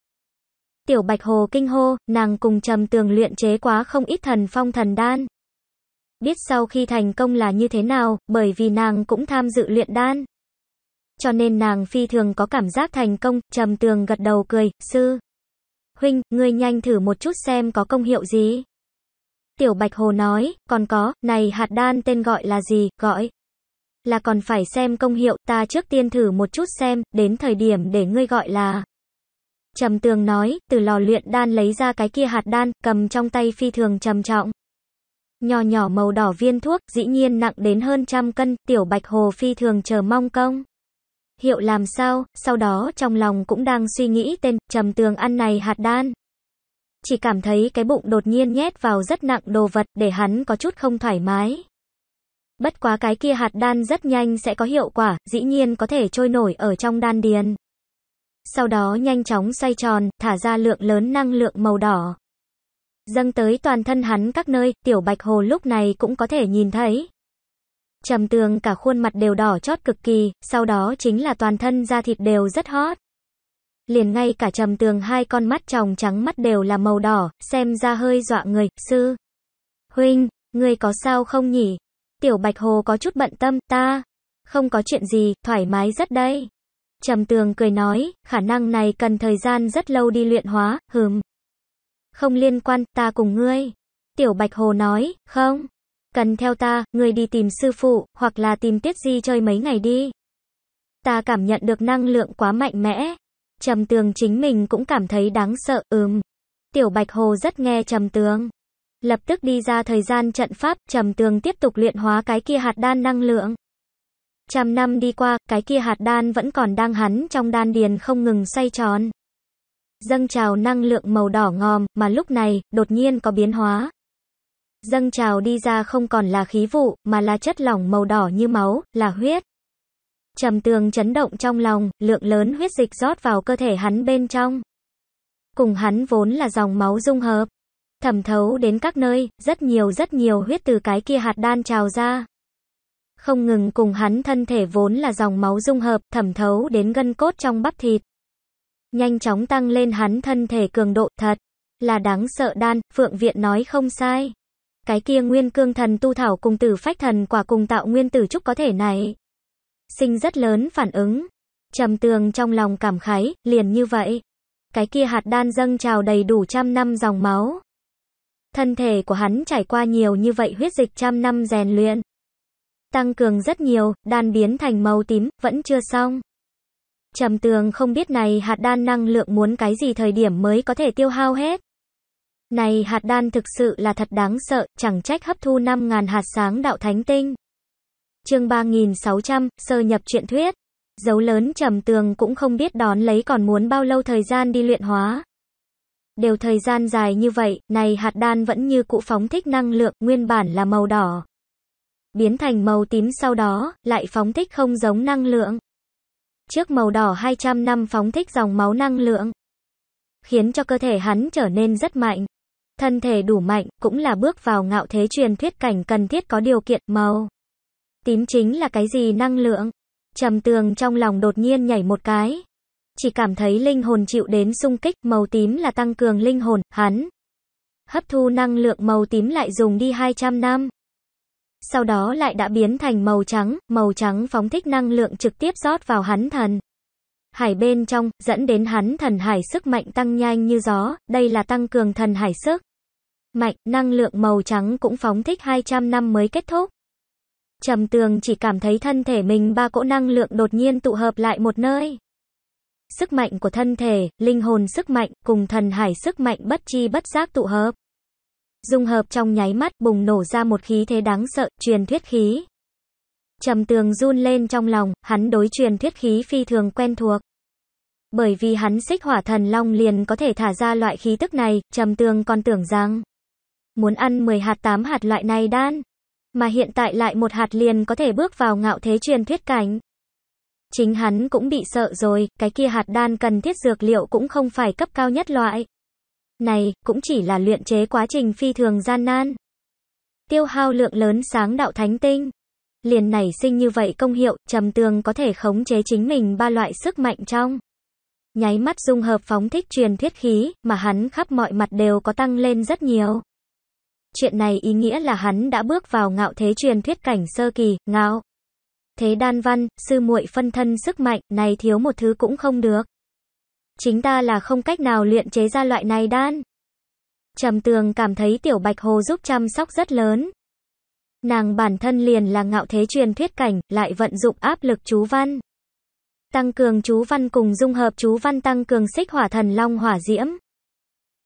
Tiểu Bạch Hồ kinh hô, nàng cùng trầm tường luyện chế quá không ít thần phong thần đan. Biết sau khi thành công là như thế nào, bởi vì nàng cũng tham dự luyện đan. Cho nên nàng phi thường có cảm giác thành công, trầm tường gật đầu cười, sư. Huynh, ngươi nhanh thử một chút xem có công hiệu gì. Tiểu Bạch Hồ nói, còn có, này hạt đan tên gọi là gì, gọi là còn phải xem công hiệu, ta trước tiên thử một chút xem, đến thời điểm để ngươi gọi là. Trầm tường nói, từ lò luyện đan lấy ra cái kia hạt đan, cầm trong tay phi thường trầm trọng. Nhỏ nhỏ màu đỏ viên thuốc, dĩ nhiên nặng đến hơn trăm cân, tiểu bạch hồ phi thường chờ mong công. Hiệu làm sao, sau đó trong lòng cũng đang suy nghĩ tên, trầm tường ăn này hạt đan chỉ cảm thấy cái bụng đột nhiên nhét vào rất nặng đồ vật để hắn có chút không thoải mái. Bất quá cái kia hạt đan rất nhanh sẽ có hiệu quả, dĩ nhiên có thể trôi nổi ở trong đan điền. Sau đó nhanh chóng xoay tròn, thả ra lượng lớn năng lượng màu đỏ. Dâng tới toàn thân hắn các nơi, tiểu bạch hồ lúc này cũng có thể nhìn thấy. Trầm tường cả khuôn mặt đều đỏ chót cực kỳ, sau đó chính là toàn thân da thịt đều rất hot liền ngay cả trầm tường hai con mắt tròng trắng mắt đều là màu đỏ, xem ra hơi dọa người, sư. Huynh, ngươi có sao không nhỉ? Tiểu Bạch Hồ có chút bận tâm, ta. Không có chuyện gì, thoải mái rất đây. Trầm tường cười nói, khả năng này cần thời gian rất lâu đi luyện hóa, hừm. Không liên quan, ta cùng ngươi. Tiểu Bạch Hồ nói, không. Cần theo ta, ngươi đi tìm sư phụ, hoặc là tìm tiết di chơi mấy ngày đi. Ta cảm nhận được năng lượng quá mạnh mẽ, Trầm tường chính mình cũng cảm thấy đáng sợ, ừm. Tiểu Bạch Hồ rất nghe trầm tường. Lập tức đi ra thời gian trận pháp, trầm tường tiếp tục luyện hóa cái kia hạt đan năng lượng. Trăm năm đi qua, cái kia hạt đan vẫn còn đang hắn trong đan điền không ngừng xoay tròn. Dâng trào năng lượng màu đỏ ngòm, mà lúc này, đột nhiên có biến hóa. Dâng trào đi ra không còn là khí vụ, mà là chất lỏng màu đỏ như máu, là huyết. Trầm tường chấn động trong lòng, lượng lớn huyết dịch rót vào cơ thể hắn bên trong. Cùng hắn vốn là dòng máu dung hợp. Thẩm thấu đến các nơi, rất nhiều rất nhiều huyết từ cái kia hạt đan trào ra. Không ngừng cùng hắn thân thể vốn là dòng máu dung hợp, thẩm thấu đến gân cốt trong bắp thịt. Nhanh chóng tăng lên hắn thân thể cường độ thật. Là đáng sợ đan, Phượng Viện nói không sai. Cái kia nguyên cương thần tu thảo cùng tử phách thần quả cùng tạo nguyên tử trúc có thể này, sinh rất lớn phản ứng. Trầm tường trong lòng cảm khái, liền như vậy. Cái kia hạt đan dâng trào đầy đủ trăm năm dòng máu. Thân thể của hắn trải qua nhiều như vậy huyết dịch trăm năm rèn luyện. Tăng cường rất nhiều, đan biến thành màu tím, vẫn chưa xong. Trầm tường không biết này hạt đan năng lượng muốn cái gì thời điểm mới có thể tiêu hao hết. Này hạt đan thực sự là thật đáng sợ, chẳng trách hấp thu 5.000 hạt sáng đạo thánh tinh. Chương 3600, sơ nhập truyện thuyết. Dấu lớn trầm tường cũng không biết đón lấy còn muốn bao lâu thời gian đi luyện hóa. Đều thời gian dài như vậy, này hạt đan vẫn như cụ phóng thích năng lượng, nguyên bản là màu đỏ. Biến thành màu tím sau đó, lại phóng thích không giống năng lượng. Trước màu đỏ 200 năm phóng thích dòng máu năng lượng. Khiến cho cơ thể hắn trở nên rất mạnh. Thân thể đủ mạnh, cũng là bước vào ngạo thế truyền thuyết cảnh cần thiết có điều kiện màu. Tím chính là cái gì năng lượng? Trầm tường trong lòng đột nhiên nhảy một cái. Chỉ cảm thấy linh hồn chịu đến sung kích, màu tím là tăng cường linh hồn, hắn. Hấp thu năng lượng màu tím lại dùng đi 200 năm. Sau đó lại đã biến thành màu trắng, màu trắng phóng thích năng lượng trực tiếp rót vào hắn thần. Hải bên trong, dẫn đến hắn thần hải sức mạnh tăng nhanh như gió, đây là tăng cường thần hải sức. Mạnh, năng lượng màu trắng cũng phóng thích 200 năm mới kết thúc. Trầm tường chỉ cảm thấy thân thể mình ba cỗ năng lượng đột nhiên tụ hợp lại một nơi. Sức mạnh của thân thể, linh hồn sức mạnh, cùng thần hải sức mạnh bất chi bất giác tụ hợp. Dung hợp trong nháy mắt bùng nổ ra một khí thế đáng sợ, truyền thuyết khí. Trầm tường run lên trong lòng, hắn đối truyền thuyết khí phi thường quen thuộc. Bởi vì hắn xích hỏa thần long liền có thể thả ra loại khí tức này, trầm tường còn tưởng rằng muốn ăn 10 hạt 8 hạt loại này đan mà hiện tại lại một hạt liền có thể bước vào ngạo thế truyền thuyết cảnh. Chính hắn cũng bị sợ rồi, cái kia hạt đan cần thiết dược liệu cũng không phải cấp cao nhất loại. Này, cũng chỉ là luyện chế quá trình phi thường gian nan. Tiêu hao lượng lớn sáng đạo thánh tinh. Liền nảy sinh như vậy công hiệu, trầm tường có thể khống chế chính mình ba loại sức mạnh trong. Nháy mắt dung hợp phóng thích truyền thuyết khí, mà hắn khắp mọi mặt đều có tăng lên rất nhiều. Chuyện này ý nghĩa là hắn đã bước vào ngạo thế truyền thuyết cảnh sơ kỳ, ngạo. Thế đan văn, sư muội phân thân sức mạnh, này thiếu một thứ cũng không được. Chính ta là không cách nào luyện chế ra loại này đan. Trầm tường cảm thấy tiểu bạch hồ giúp chăm sóc rất lớn. Nàng bản thân liền là ngạo thế truyền thuyết cảnh, lại vận dụng áp lực chú văn. Tăng cường chú văn cùng dung hợp chú văn tăng cường xích hỏa thần long hỏa diễm.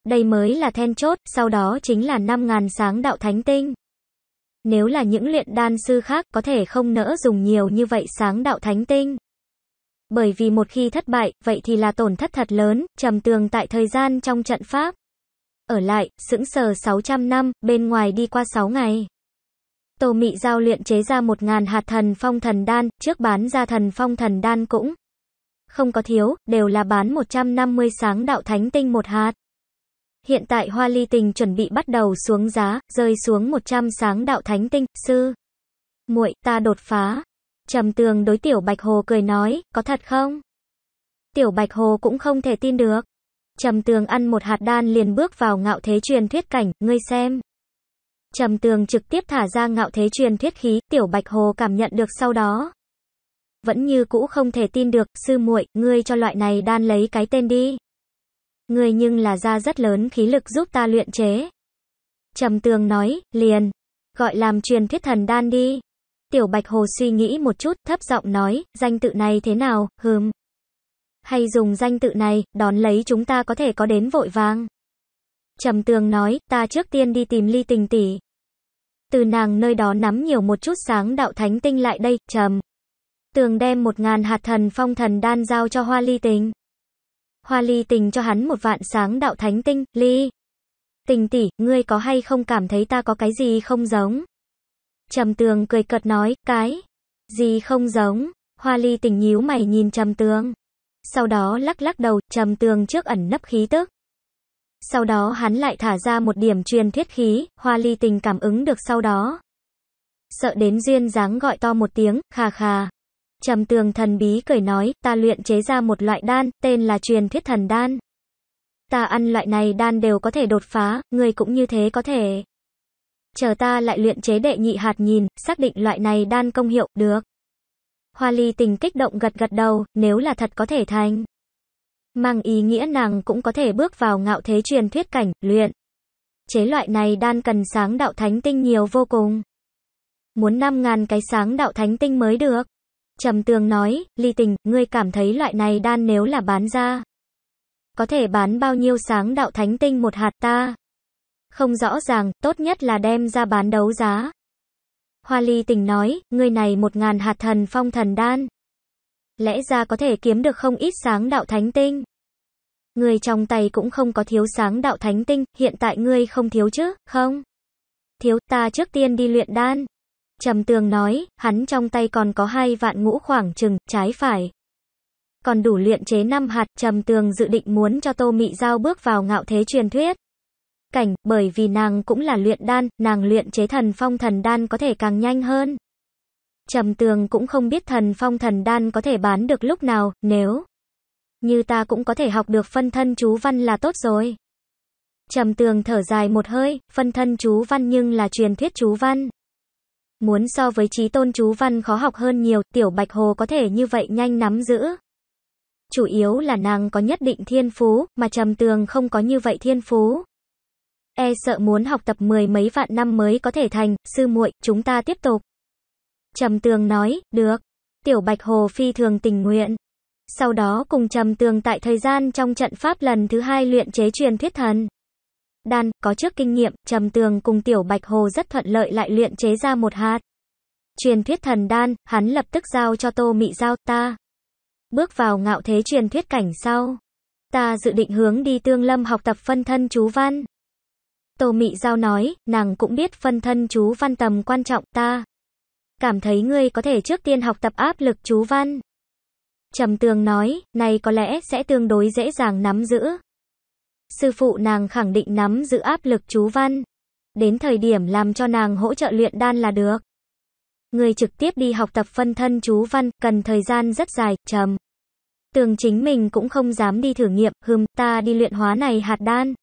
Đây mới là then chốt, sau đó chính là 5.000 sáng đạo thánh tinh. Nếu là những luyện đan sư khác có thể không nỡ dùng nhiều như vậy sáng đạo thánh tinh. Bởi vì một khi thất bại, vậy thì là tổn thất thật lớn, trầm tường tại thời gian trong trận pháp. Ở lại, sững sờ 600 năm, bên ngoài đi qua 6 ngày. Tô Mị Giao luyện chế ra 1.000 hạt thần phong thần đan, trước bán ra thần phong thần đan cũng không có thiếu, đều là bán 150 sáng đạo thánh tinh một hạt. Hiện tại hoa ly tình chuẩn bị bắt đầu xuống giá, rơi xuống 100 sáng đạo thánh tinh, sư. muội ta đột phá. Trầm tường đối tiểu Bạch Hồ cười nói, có thật không? Tiểu Bạch Hồ cũng không thể tin được. Trầm tường ăn một hạt đan liền bước vào ngạo thế truyền thuyết cảnh, ngươi xem. Trầm tường trực tiếp thả ra ngạo thế truyền thuyết khí, tiểu Bạch Hồ cảm nhận được sau đó. Vẫn như cũ không thể tin được, sư muội ngươi cho loại này đan lấy cái tên đi người nhưng là ra rất lớn khí lực giúp ta luyện chế. Trầm tường nói, liền. Gọi làm truyền thuyết thần đan đi. Tiểu Bạch Hồ suy nghĩ một chút, thấp giọng nói, danh tự này thế nào, hừm. Hay dùng danh tự này, đón lấy chúng ta có thể có đến vội vàng. Trầm tường nói, ta trước tiên đi tìm ly tình tỷ. Từ nàng nơi đó nắm nhiều một chút sáng đạo thánh tinh lại đây, trầm. Tường đem một ngàn hạt thần phong thần đan giao cho hoa ly tình. Hoa Ly tình cho hắn một vạn sáng đạo thánh tinh, Ly. Tình tỷ, ngươi có hay không cảm thấy ta có cái gì không giống? Trầm tường cười cợt nói, cái gì không giống? Hoa Ly tình nhíu mày nhìn trầm tường. Sau đó lắc lắc đầu, trầm tường trước ẩn nấp khí tức. Sau đó hắn lại thả ra một điểm truyền thiết khí, hoa ly tình cảm ứng được sau đó. Sợ đến duyên dáng gọi to một tiếng, khà khà. Trầm tường thần bí cười nói, ta luyện chế ra một loại đan, tên là truyền thuyết thần đan. Ta ăn loại này đan đều có thể đột phá, người cũng như thế có thể. Chờ ta lại luyện chế đệ nhị hạt nhìn, xác định loại này đan công hiệu, được. Hoa ly tình kích động gật gật đầu, nếu là thật có thể thành. Mang ý nghĩa nàng cũng có thể bước vào ngạo thế truyền thuyết cảnh, luyện. Chế loại này đan cần sáng đạo thánh tinh nhiều vô cùng. Muốn 5.000 cái sáng đạo thánh tinh mới được. Trầm Tường nói, ly tình, ngươi cảm thấy loại này đan nếu là bán ra. Có thể bán bao nhiêu sáng đạo thánh tinh một hạt ta? Không rõ ràng, tốt nhất là đem ra bán đấu giá. Hoa ly tình nói, ngươi này một ngàn hạt thần phong thần đan. Lẽ ra có thể kiếm được không ít sáng đạo thánh tinh. người trong tay cũng không có thiếu sáng đạo thánh tinh, hiện tại ngươi không thiếu chứ, không? Thiếu ta trước tiên đi luyện đan. Trầm tường nói, hắn trong tay còn có hai vạn ngũ khoảng chừng, trái phải. Còn đủ luyện chế năm hạt, trầm tường dự định muốn cho Tô Mị Giao bước vào ngạo thế truyền thuyết. Cảnh, bởi vì nàng cũng là luyện đan, nàng luyện chế thần phong thần đan có thể càng nhanh hơn. Trầm tường cũng không biết thần phong thần đan có thể bán được lúc nào, nếu như ta cũng có thể học được phân thân chú văn là tốt rồi. Trầm tường thở dài một hơi, phân thân chú văn nhưng là truyền thuyết chú văn. Muốn so với trí tôn chú văn khó học hơn nhiều, tiểu bạch hồ có thể như vậy nhanh nắm giữ. Chủ yếu là nàng có nhất định thiên phú, mà trầm tường không có như vậy thiên phú. E sợ muốn học tập mười mấy vạn năm mới có thể thành, sư muội, chúng ta tiếp tục. Trầm tường nói, được. Tiểu bạch hồ phi thường tình nguyện. Sau đó cùng trầm tường tại thời gian trong trận pháp lần thứ hai luyện chế truyền thuyết thần đan, có trước kinh nghiệm, trầm tường cùng tiểu bạch hồ rất thuận lợi lại luyện chế ra một hạt. Truyền thuyết thần đan, hắn lập tức giao cho tô mị giao ta. Bước vào ngạo thế truyền thuyết cảnh sau. Ta dự định hướng đi tương lâm học tập phân thân chú văn. Tô mị giao nói, nàng cũng biết phân thân chú văn tầm quan trọng ta. Cảm thấy ngươi có thể trước tiên học tập áp lực chú văn. Trầm tường nói, này có lẽ sẽ tương đối dễ dàng nắm giữ. Sư phụ nàng khẳng định nắm giữ áp lực chú văn. Đến thời điểm làm cho nàng hỗ trợ luyện đan là được. Người trực tiếp đi học tập phân thân chú văn, cần thời gian rất dài, trầm. Tường chính mình cũng không dám đi thử nghiệm, hừm, ta đi luyện hóa này hạt đan.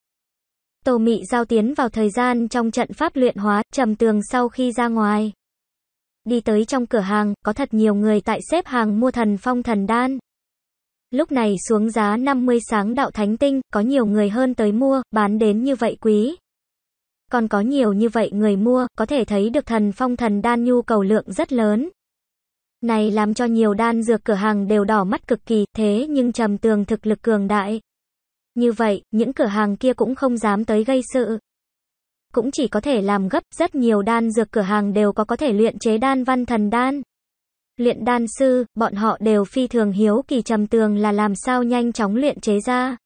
Tô Mị giao tiến vào thời gian trong trận pháp luyện hóa, trầm tường sau khi ra ngoài. Đi tới trong cửa hàng, có thật nhiều người tại xếp hàng mua thần phong thần đan. Lúc này xuống giá 50 sáng đạo thánh tinh, có nhiều người hơn tới mua, bán đến như vậy quý. Còn có nhiều như vậy người mua, có thể thấy được thần phong thần đan nhu cầu lượng rất lớn. Này làm cho nhiều đan dược cửa hàng đều đỏ mắt cực kỳ, thế nhưng trầm tường thực lực cường đại. Như vậy, những cửa hàng kia cũng không dám tới gây sự. Cũng chỉ có thể làm gấp, rất nhiều đan dược cửa hàng đều có có thể luyện chế đan văn thần đan luyện đan sư, bọn họ đều phi thường hiếu kỳ trầm tường là làm sao nhanh chóng luyện chế ra.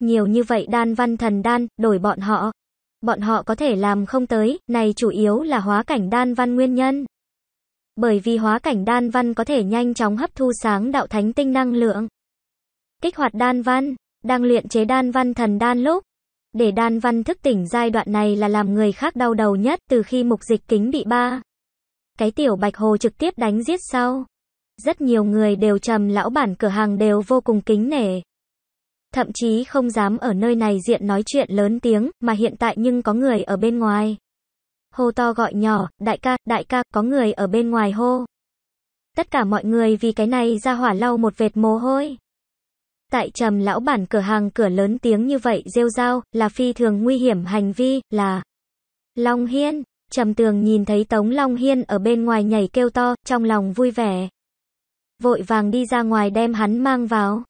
Nhiều như vậy đan văn thần đan, đổi bọn họ. Bọn họ có thể làm không tới, này chủ yếu là hóa cảnh đan văn nguyên nhân. Bởi vì hóa cảnh đan văn có thể nhanh chóng hấp thu sáng đạo thánh tinh năng lượng. Kích hoạt đan văn, đang luyện chế đan văn thần đan lúc. Để đan văn thức tỉnh giai đoạn này là làm người khác đau đầu nhất từ khi mục dịch kính bị ba. Cái tiểu bạch hồ trực tiếp đánh giết sau Rất nhiều người đều trầm lão bản cửa hàng đều vô cùng kính nể. Thậm chí không dám ở nơi này diện nói chuyện lớn tiếng, mà hiện tại nhưng có người ở bên ngoài. Hô to gọi nhỏ, đại ca, đại ca, có người ở bên ngoài hô. Tất cả mọi người vì cái này ra hỏa lau một vệt mồ hôi. Tại trầm lão bản cửa hàng cửa lớn tiếng như vậy rêu rao, là phi thường nguy hiểm hành vi, là Long Hiên, Trầm tường nhìn thấy Tống Long Hiên ở bên ngoài nhảy kêu to, trong lòng vui vẻ. Vội vàng đi ra ngoài đem hắn mang vào.